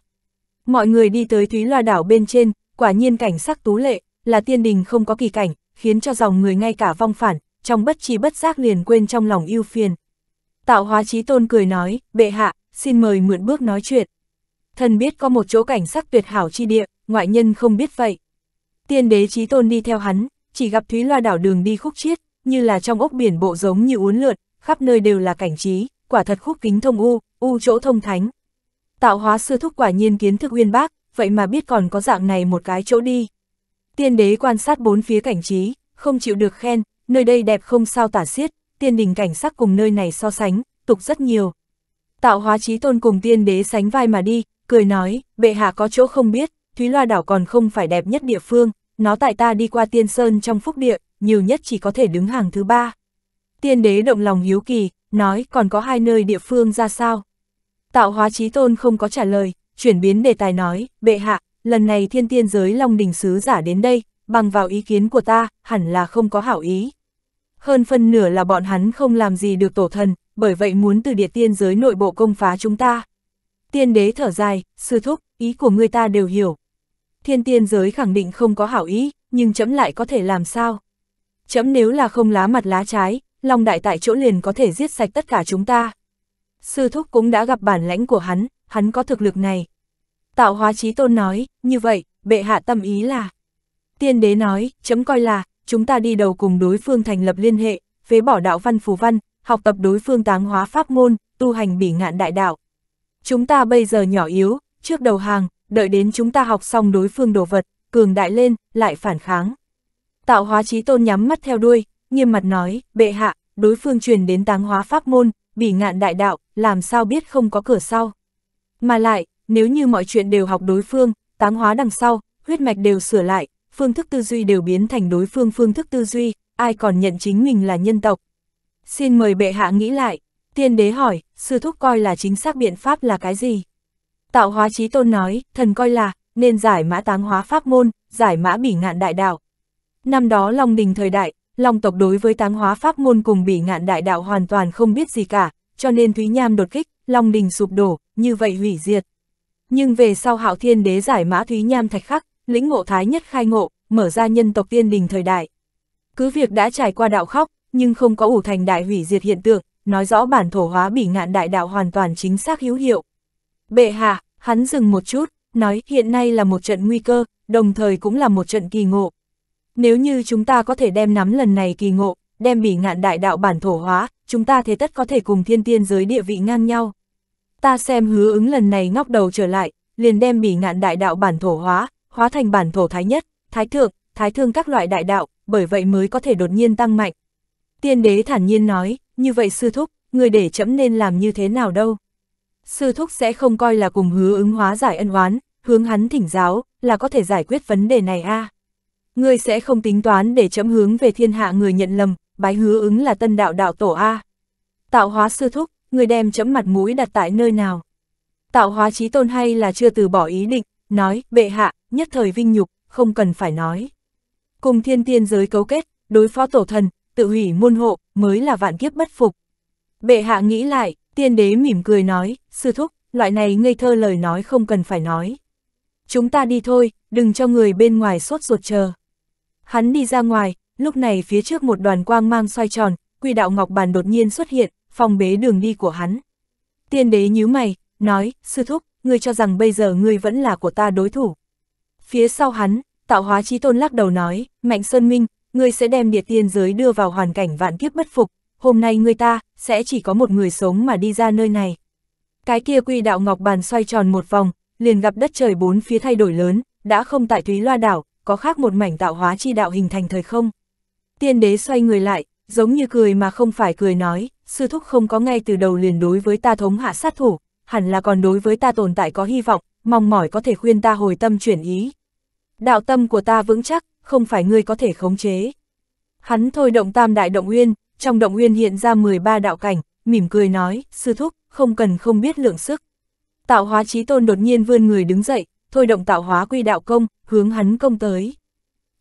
Mọi người đi tới Thúy Loa Đảo bên trên, quả nhiên cảnh sắc tú lệ, là tiên đình không có kỳ cảnh, khiến cho dòng người ngay cả vong phản, trong bất chi bất giác liền quên trong lòng yêu phiền. Tạo hóa chí tôn cười nói, bệ hạ, xin mời mượn bước nói chuyện. Thần biết có một chỗ cảnh sắc tuyệt hảo chi địa, ngoại nhân không biết vậy. Tiên đế trí tôn đi theo hắn, chỉ gặp Thúy Loa đảo đường đi khúc chiết, như là trong ốc biển bộ giống như uốn lượn, khắp nơi đều là cảnh trí, quả thật khúc kính thông u, u chỗ thông thánh. Tạo hóa sư thúc quả nhiên kiến thức uyên bác, vậy mà biết còn có dạng này một cái chỗ đi. Tiên đế quan sát bốn phía cảnh trí, không chịu được khen, nơi đây đẹp không sao tả xiết, tiên đình cảnh sắc cùng nơi này so sánh, tục rất nhiều. Tạo hóa trí tôn cùng tiên đế sánh vai mà đi, cười nói, bệ hạ có chỗ không biết, Thúy Loa đảo còn không phải đẹp nhất địa phương, nó tại ta đi qua tiên sơn trong phúc địa, nhiều nhất chỉ có thể đứng hàng thứ ba. Tiên đế động lòng hiếu kỳ, nói còn có hai nơi địa phương ra sao. Tạo hóa trí tôn không có trả lời, chuyển biến đề tài nói, bệ hạ, lần này thiên tiên giới Long Đình Sứ giả đến đây, bằng vào ý kiến của ta, hẳn là không có hảo ý. Hơn phân nửa là bọn hắn không làm gì được tổ thần, bởi vậy muốn từ địa tiên giới nội bộ công phá chúng ta. Tiên đế thở dài, sư thúc, ý của người ta đều hiểu, thiên tiên giới khẳng định không có hảo ý, nhưng chấm lại có thể làm sao? Chấm nếu là không lá mặt lá trái, Long Đại tại chỗ liền có thể giết sạch tất cả chúng ta. Sư Thúc cũng đã gặp bản lãnh của hắn, hắn có thực lực này. Tạo hóa chí tôn nói, như vậy, bệ hạ tâm ý là. Tiên đế nói, chấm coi là, chúng ta đi đầu cùng đối phương thành lập liên hệ, phế bỏ đạo văn phù văn, học tập đối phương táng hóa pháp môn, tu hành bỉ ngạn đại đạo. Chúng ta bây giờ nhỏ yếu, trước đầu hàng, đợi đến chúng ta học xong đối phương đồ vật, cường đại lên, lại phản kháng. Tạo hóa trí tôn nhắm mắt theo đuôi, nghiêm mặt nói, bệ hạ, đối phương truyền đến táng hóa pháp môn, bị ngạn đại đạo, làm sao biết không có cửa sau. Mà lại, nếu như mọi chuyện đều học đối phương, táng hóa đằng sau, huyết mạch đều sửa lại, phương thức tư duy đều biến thành đối phương phương thức tư duy, ai còn nhận chính mình là nhân tộc. Xin mời bệ hạ nghĩ lại, tiên đế hỏi, sư thúc coi là chính xác biện pháp là cái gì? Tạo hóa chí tôn nói, thần coi là, nên giải mã táng hóa pháp môn, giải mã bỉ ngạn đại đạo. Năm đó Long Đình thời đại, Long tộc đối với táng hóa pháp môn cùng bỉ ngạn đại đạo hoàn toàn không biết gì cả, cho nên Thúy Nham đột kích, Long Đình sụp đổ, như vậy hủy diệt. Nhưng về sau Hạo Thiên Đế giải mã Thúy Nham thạch khắc, lĩnh ngộ thái nhất khai ngộ, mở ra nhân tộc tiên đình thời đại. Cứ việc đã trải qua đạo khóc, nhưng không có ủ thành đại hủy diệt hiện tượng, nói rõ bản thổ hóa bỉ ngạn đại đạo hoàn toàn chính xác hữu hiệu. Bệ hạ, hắn dừng một chút, nói hiện nay là một trận nguy cơ, đồng thời cũng là một trận kỳ ngộ. Nếu như chúng ta có thể đem nắm lần này kỳ ngộ, đem bỉ ngạn đại đạo bản thổ hóa, chúng ta thế tất có thể cùng thiên tiên giới địa vị ngang nhau. Ta xem hứa ứng lần này ngóc đầu trở lại, liền đem bỉ ngạn đại đạo bản thổ hóa, hóa thành bản thổ thái nhất, thái thượng, thái thương các loại đại đạo, bởi vậy mới có thể đột nhiên tăng mạnh. Tiên đế thản nhiên nói, như vậy sư thúc, người để chấm nên làm như thế nào đâu sư thúc sẽ không coi là cùng hứa ứng hóa giải ân oán, hướng hắn thỉnh giáo, là có thể giải quyết vấn đề này a Ngươi sẽ không tính toán để chấm hướng về thiên hạ người nhận lầm, bái hứa ứng là tân đạo đạo tổ a Tạo hóa sư thúc, người đem chấm mặt mũi đặt tại nơi nào? Tạo hóa trí tôn hay là chưa từ bỏ ý định, nói, bệ hạ, nhất thời vinh nhục, không cần phải nói. Cùng thiên tiên giới cấu kết, đối phó tổ thần, tự hủy môn hộ, mới là vạn kiếp bất phục. Bệ hạ nghĩ lại, Tiên đế mỉm cười nói, sư thúc, loại này ngây thơ lời nói không cần phải nói. Chúng ta đi thôi, đừng cho người bên ngoài sốt ruột chờ. Hắn đi ra ngoài, lúc này phía trước một đoàn quang mang xoay tròn, quy đạo ngọc bàn đột nhiên xuất hiện, phòng bế đường đi của hắn. Tiên đế nhíu mày, nói, sư thúc, ngươi cho rằng bây giờ ngươi vẫn là của ta đối thủ. Phía sau hắn, tạo hóa chí tôn lắc đầu nói, Mạnh Sơn Minh, ngươi sẽ đem địa tiên giới đưa vào hoàn cảnh vạn kiếp bất phục, hôm nay người ta, sẽ chỉ có một người sống mà đi ra nơi này. Cái kia quy đạo ngọc bàn xoay tròn một vòng, liền gặp đất trời bốn phía thay đổi lớn, đã không tại Thúy Loa đảo, có khác một mảnh tạo hóa chi đạo hình thành thời không. Tiên đế xoay người lại, giống như cười mà không phải cười nói, sư thúc không có ngay từ đầu liền đối với ta thống hạ sát thủ, hẳn là còn đối với ta tồn tại có hy vọng, mong mỏi có thể khuyên ta hồi tâm chuyển ý. Đạo tâm của ta vững chắc, không phải ngươi có thể khống chế. Hắn thôi động tam đại động nguyên trong động huyên hiện ra 13 đạo cảnh, mỉm cười nói, sư thúc, không cần không biết lượng sức. Tạo hóa trí tôn đột nhiên vươn người đứng dậy, thôi động tạo hóa quy đạo công, hướng hắn công tới.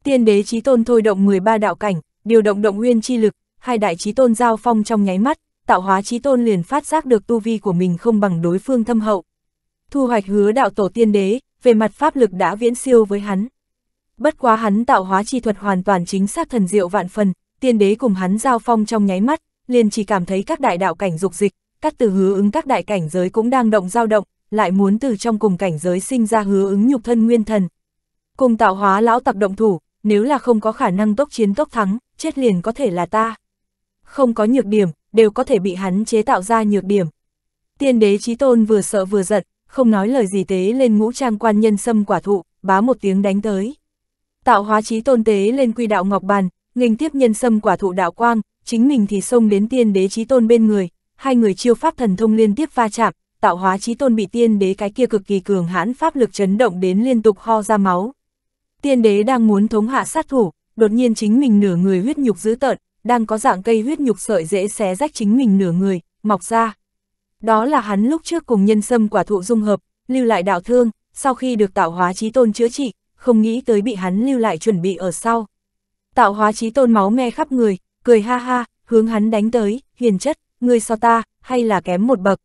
Tiên đế trí tôn thôi động 13 đạo cảnh, điều động động nguyên chi lực, hai đại trí tôn giao phong trong nháy mắt, tạo hóa trí tôn liền phát giác được tu vi của mình không bằng đối phương thâm hậu. Thu hoạch hứa đạo tổ tiên đế, về mặt pháp lực đã viễn siêu với hắn. Bất quá hắn tạo hóa chi thuật hoàn toàn chính xác thần diệu vạn phần, tiên đế cùng hắn giao phong trong nháy mắt, liền chỉ cảm thấy các đại đạo cảnh dục dịch, các từ hứa ứng các đại cảnh giới cũng đang động dao động, lại muốn từ trong cùng cảnh giới sinh ra hứa ứng nhục thân nguyên thần. Cùng tạo hóa lão tặc động thủ, nếu là không có khả năng tốc chiến tốc thắng, chết liền có thể là ta. Không có nhược điểm, đều có thể bị hắn chế tạo ra nhược điểm. Tiên đế trí tôn vừa sợ vừa giận, không nói lời gì tế lên ngũ trang quan nhân xâm quả thụ, bá một tiếng đánh tới. Tạo hóa trí tôn tế lên quy đạo ngọc bàn, nghênh tiếp nhân sâm quả thụ đạo quang, chính mình thì xông đến tiên đế chí tôn bên người, hai người chiêu pháp thần thông liên tiếp va chạm, tạo hóa chí tôn bị tiên đế cái kia cực kỳ cường hãn pháp lực chấn động đến liên tục ho ra máu. Tiên đế đang muốn thống hạ sát thủ, đột nhiên chính mình nửa người huyết nhục dữ tợn, đang có dạng cây huyết nhục sợi dễ xé rách chính mình nửa người, mọc ra. Đó là hắn lúc trước cùng nhân sâm quả thụ dung hợp, lưu lại đạo thương, sau khi được tạo hóa chí tôn chữa trị, không nghĩ tới bị hắn lưu lại chuẩn bị ở sau tạo hóa chí tôn máu me khắp người, cười ha ha, hướng hắn đánh tới, hiền chất, người so ta, hay là kém một bậc.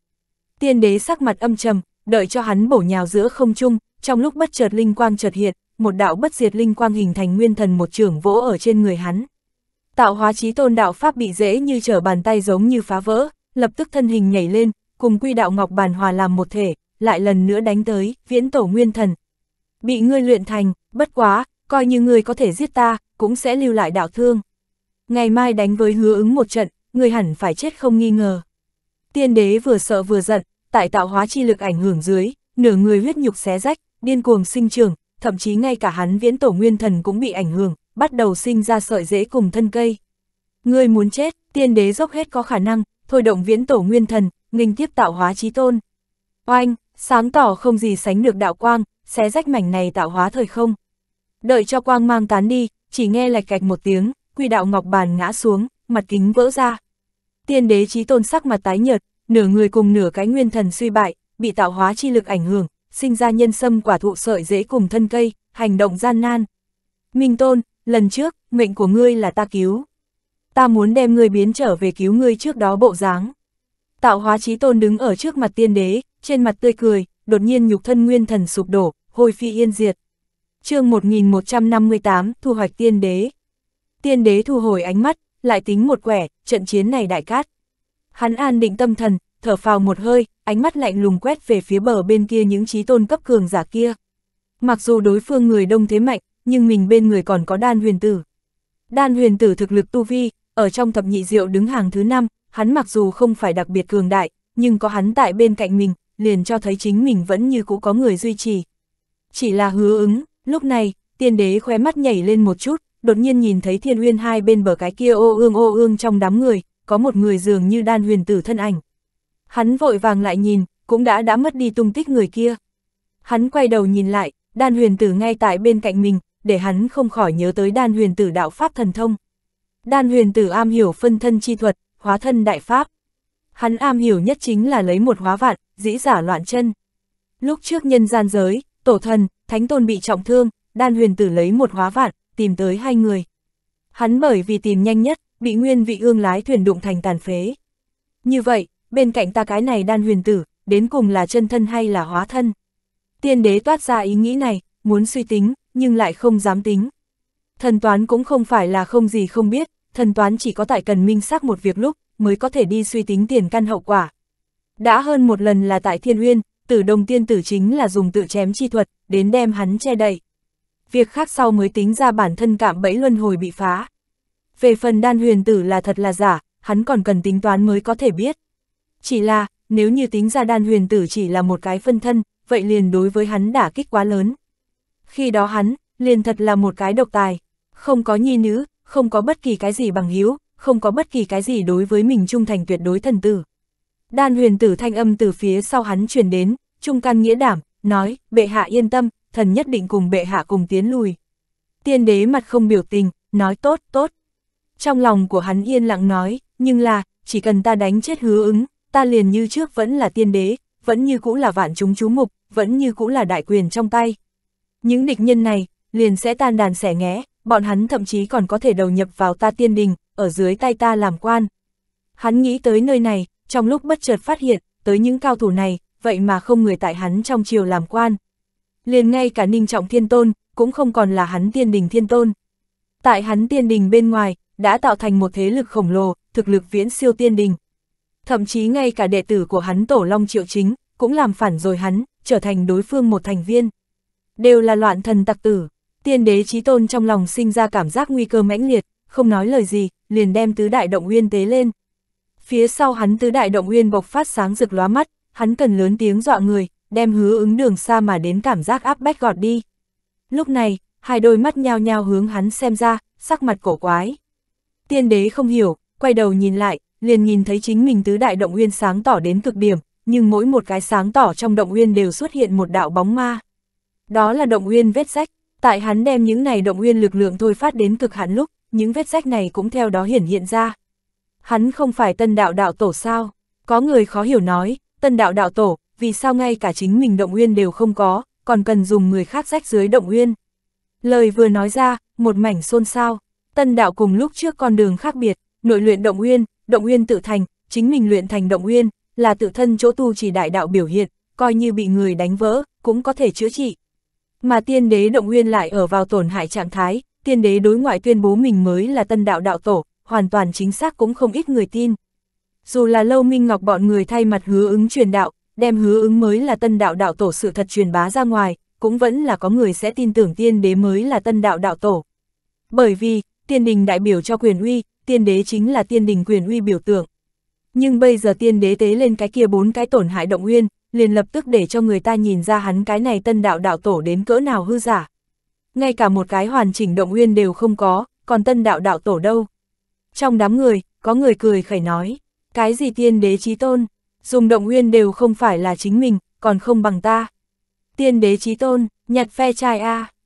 Tiên đế sắc mặt âm trầm, đợi cho hắn bổ nhào giữa không trung, trong lúc bất chợt linh quang chợt hiện, một đạo bất diệt linh quang hình thành nguyên thần một trưởng vỗ ở trên người hắn. Tạo hóa chí tôn đạo pháp bị dễ như trở bàn tay giống như phá vỡ, lập tức thân hình nhảy lên, cùng quy đạo ngọc bàn hòa làm một thể, lại lần nữa đánh tới, viễn tổ nguyên thần. Bị ngươi luyện thành, bất quá, coi như ngươi có thể giết ta, cũng sẽ lưu lại đạo thương. Ngày mai đánh với hứa ứng một trận, người hẳn phải chết không nghi ngờ. Tiên đế vừa sợ vừa giận, tại tạo hóa chi lực ảnh hưởng dưới, nửa người huyết nhục xé rách, điên cuồng sinh trưởng, thậm chí ngay cả hắn viễn tổ nguyên thần cũng bị ảnh hưởng, bắt đầu sinh ra sợi rễ cùng thân cây. người muốn chết, tiên đế dốc hết có khả năng, thôi động viễn tổ nguyên thần, nghinh tiếp tạo hóa chí tôn. Oanh, sáng tỏ không gì sánh được đạo quang, xé rách mảnh này tạo hóa thời không. Đợi cho quang mang tán đi, chỉ nghe lạch cạch một tiếng, quy đạo ngọc bàn ngã xuống, mặt kính vỡ ra. Tiên đế trí tôn sắc mặt tái nhợt, nửa người cùng nửa cái nguyên thần suy bại, bị tạo hóa chi lực ảnh hưởng, sinh ra nhân sâm quả thụ sợi dễ cùng thân cây, hành động gian nan. Minh Tôn, lần trước, mệnh của ngươi là ta cứu. Ta muốn đem ngươi biến trở về cứu ngươi trước đó bộ dáng. Tạo hóa trí tôn đứng ở trước mặt tiên đế, trên mặt tươi cười, đột nhiên nhục thân nguyên thần sụp đổ, hồi phi yên diệt chương 1158, thu hoạch tiên đế. Tiên đế thu hồi ánh mắt, lại tính một quẻ, trận chiến này đại cát. Hắn an định tâm thần, thở phào một hơi, ánh mắt lạnh lùng quét về phía bờ bên kia những trí tôn cấp cường giả kia. Mặc dù đối phương người đông thế mạnh, nhưng mình bên người còn có đan huyền tử. Đan huyền tử thực lực tu vi, ở trong thập nhị diệu đứng hàng thứ năm, hắn mặc dù không phải đặc biệt cường đại, nhưng có hắn tại bên cạnh mình, liền cho thấy chính mình vẫn như cũ có người duy trì. Chỉ là hứa ứng, Lúc này, tiên đế khóe mắt nhảy lên một chút, đột nhiên nhìn thấy thiên uyên hai bên bờ cái kia ô ương ô ương trong đám người, có một người dường như đan huyền tử thân ảnh. Hắn vội vàng lại nhìn, cũng đã đã mất đi tung tích người kia. Hắn quay đầu nhìn lại, đan huyền tử ngay tại bên cạnh mình, để hắn không khỏi nhớ tới đan huyền tử đạo pháp thần thông. Đan huyền tử am hiểu phân thân chi thuật, hóa thân đại pháp. Hắn am hiểu nhất chính là lấy một hóa vạn, dĩ giả loạn chân. Lúc trước nhân gian giới, tổ thần, thánh tôn bị trọng thương, đan huyền tử lấy một hóa vạn, tìm tới hai người. Hắn bởi vì tìm nhanh nhất, bị nguyên vị ương lái thuyền đụng thành tàn phế. Như vậy, bên cạnh ta cái này đan huyền tử, đến cùng là chân thân hay là hóa thân. Tiên đế toát ra ý nghĩ này, muốn suy tính, nhưng lại không dám tính. Thần toán cũng không phải là không gì không biết, thần toán chỉ có tại cần minh xác một việc lúc, mới có thể đi suy tính tiền căn hậu quả. Đã hơn một lần là tại thiên uyên, tử đồng tiên tử chính là dùng tự chém chi thuật, đến đem hắn che đậy. Việc khác sau mới tính ra bản thân cạm bẫy luân hồi bị phá. Về phần đan huyền tử là thật là giả, hắn còn cần tính toán mới có thể biết. Chỉ là, nếu như tính ra đan huyền tử chỉ là một cái phân thân, vậy liền đối với hắn đả kích quá lớn. Khi đó hắn, liền thật là một cái độc tài, không có nhi nữ, không có bất kỳ cái gì bằng hiếu, không có bất kỳ cái gì đối với mình trung thành tuyệt đối thần tử. Đan huyền tử thanh âm từ phía sau hắn truyền đến, trung căn nghĩa đảm, nói, bệ hạ yên tâm, thần nhất định cùng bệ hạ cùng tiến lùi. Tiên đế mặt không biểu tình, nói tốt, tốt. Trong lòng của hắn yên lặng nói, nhưng là, chỉ cần ta đánh chết hứa ứng, ta liền như trước vẫn là tiên đế, vẫn như cũ là vạn chúng chú mục, vẫn như cũ là đại quyền trong tay. Những địch nhân này, liền sẽ tan đàn xẻ nghé, bọn hắn thậm chí còn có thể đầu nhập vào ta tiên đình, ở dưới tay ta làm quan. Hắn nghĩ tới nơi này, trong lúc bất chợt phát hiện, tới những cao thủ này, vậy mà không người tại hắn trong triều làm quan. Liền ngay cả Ninh Trọng Thiên Tôn, cũng không còn là hắn tiên đình thiên tôn. Tại hắn tiên đình bên ngoài, đã tạo thành một thế lực khổng lồ, thực lực viễn siêu tiên đình. Thậm chí ngay cả đệ tử của hắn Tổ Long Triệu Chính, cũng làm phản rồi hắn, trở thành đối phương một thành viên. Đều là loạn thần tặc tử, tiên đế trí tôn trong lòng sinh ra cảm giác nguy cơ mãnh liệt, không nói lời gì, liền đem tứ đại động nguyên tế lên. Phía sau hắn tứ đại động uyên bộc phát sáng rực lóa mắt, hắn cần lớn tiếng dọa người, đem hứa ứng đường xa mà đến cảm giác áp bách gọt đi. Lúc này, hai đôi mắt nhao nhao hướng hắn xem ra, sắc mặt cổ quái. Tiên đế không hiểu, quay đầu nhìn lại, liền nhìn thấy chính mình tứ đại động uyên sáng tỏ đến cực điểm, nhưng mỗi một cái sáng tỏ trong động uyên đều xuất hiện một đạo bóng ma. Đó là động uyên vết rách, tại hắn đem những này động uyên lực lượng thôi phát đến cực hạn lúc, những vết rách này cũng theo đó hiển hiện ra hắn không phải tân đạo đạo tổ sao? Có người khó hiểu nói, tân đạo đạo tổ, vì sao ngay cả chính mình động uyên đều không có, còn cần dùng người khác rách dưới động uyên. Lời vừa nói ra, một mảnh xôn xao, tân đạo cùng lúc trước con đường khác biệt, nội luyện động uyên, động uyên tự thành, chính mình luyện thành động uyên, là tự thân chỗ tu chỉ đại đạo biểu hiện, coi như bị người đánh vỡ, cũng có thể chữa trị. Mà tiên đế động uyên lại ở vào tổn hại trạng thái, tiên đế đối ngoại tuyên bố mình mới là tân đạo đạo tổ, hoàn toàn chính xác cũng không ít người tin. Dù là Lâu Minh Ngọc bọn người thay mặt hứa ứng truyền đạo, đem hứa ứng mới là tân đạo đạo tổ sự thật truyền bá ra ngoài, cũng vẫn là có người sẽ tin tưởng tiên đế mới là tân đạo đạo tổ. Bởi vì, tiên đình đại biểu cho quyền uy, tiên đế chính là tiên đình quyền uy biểu tượng. Nhưng bây giờ tiên đế tế lên cái kia bốn cái tổn hại động nguyên, liền lập tức để cho người ta nhìn ra hắn cái này tân đạo đạo tổ đến cỡ nào hư giả. Ngay cả một cái hoàn chỉnh động nguyên đều không có, còn tân đạo đạo tổ đâu. Trong đám người, có người cười khẩy nói, cái gì tiên đế trí tôn, dùng động nguyên đều không phải là chính mình, còn không bằng ta. Tiên đế trí tôn, nhặt phe trai A.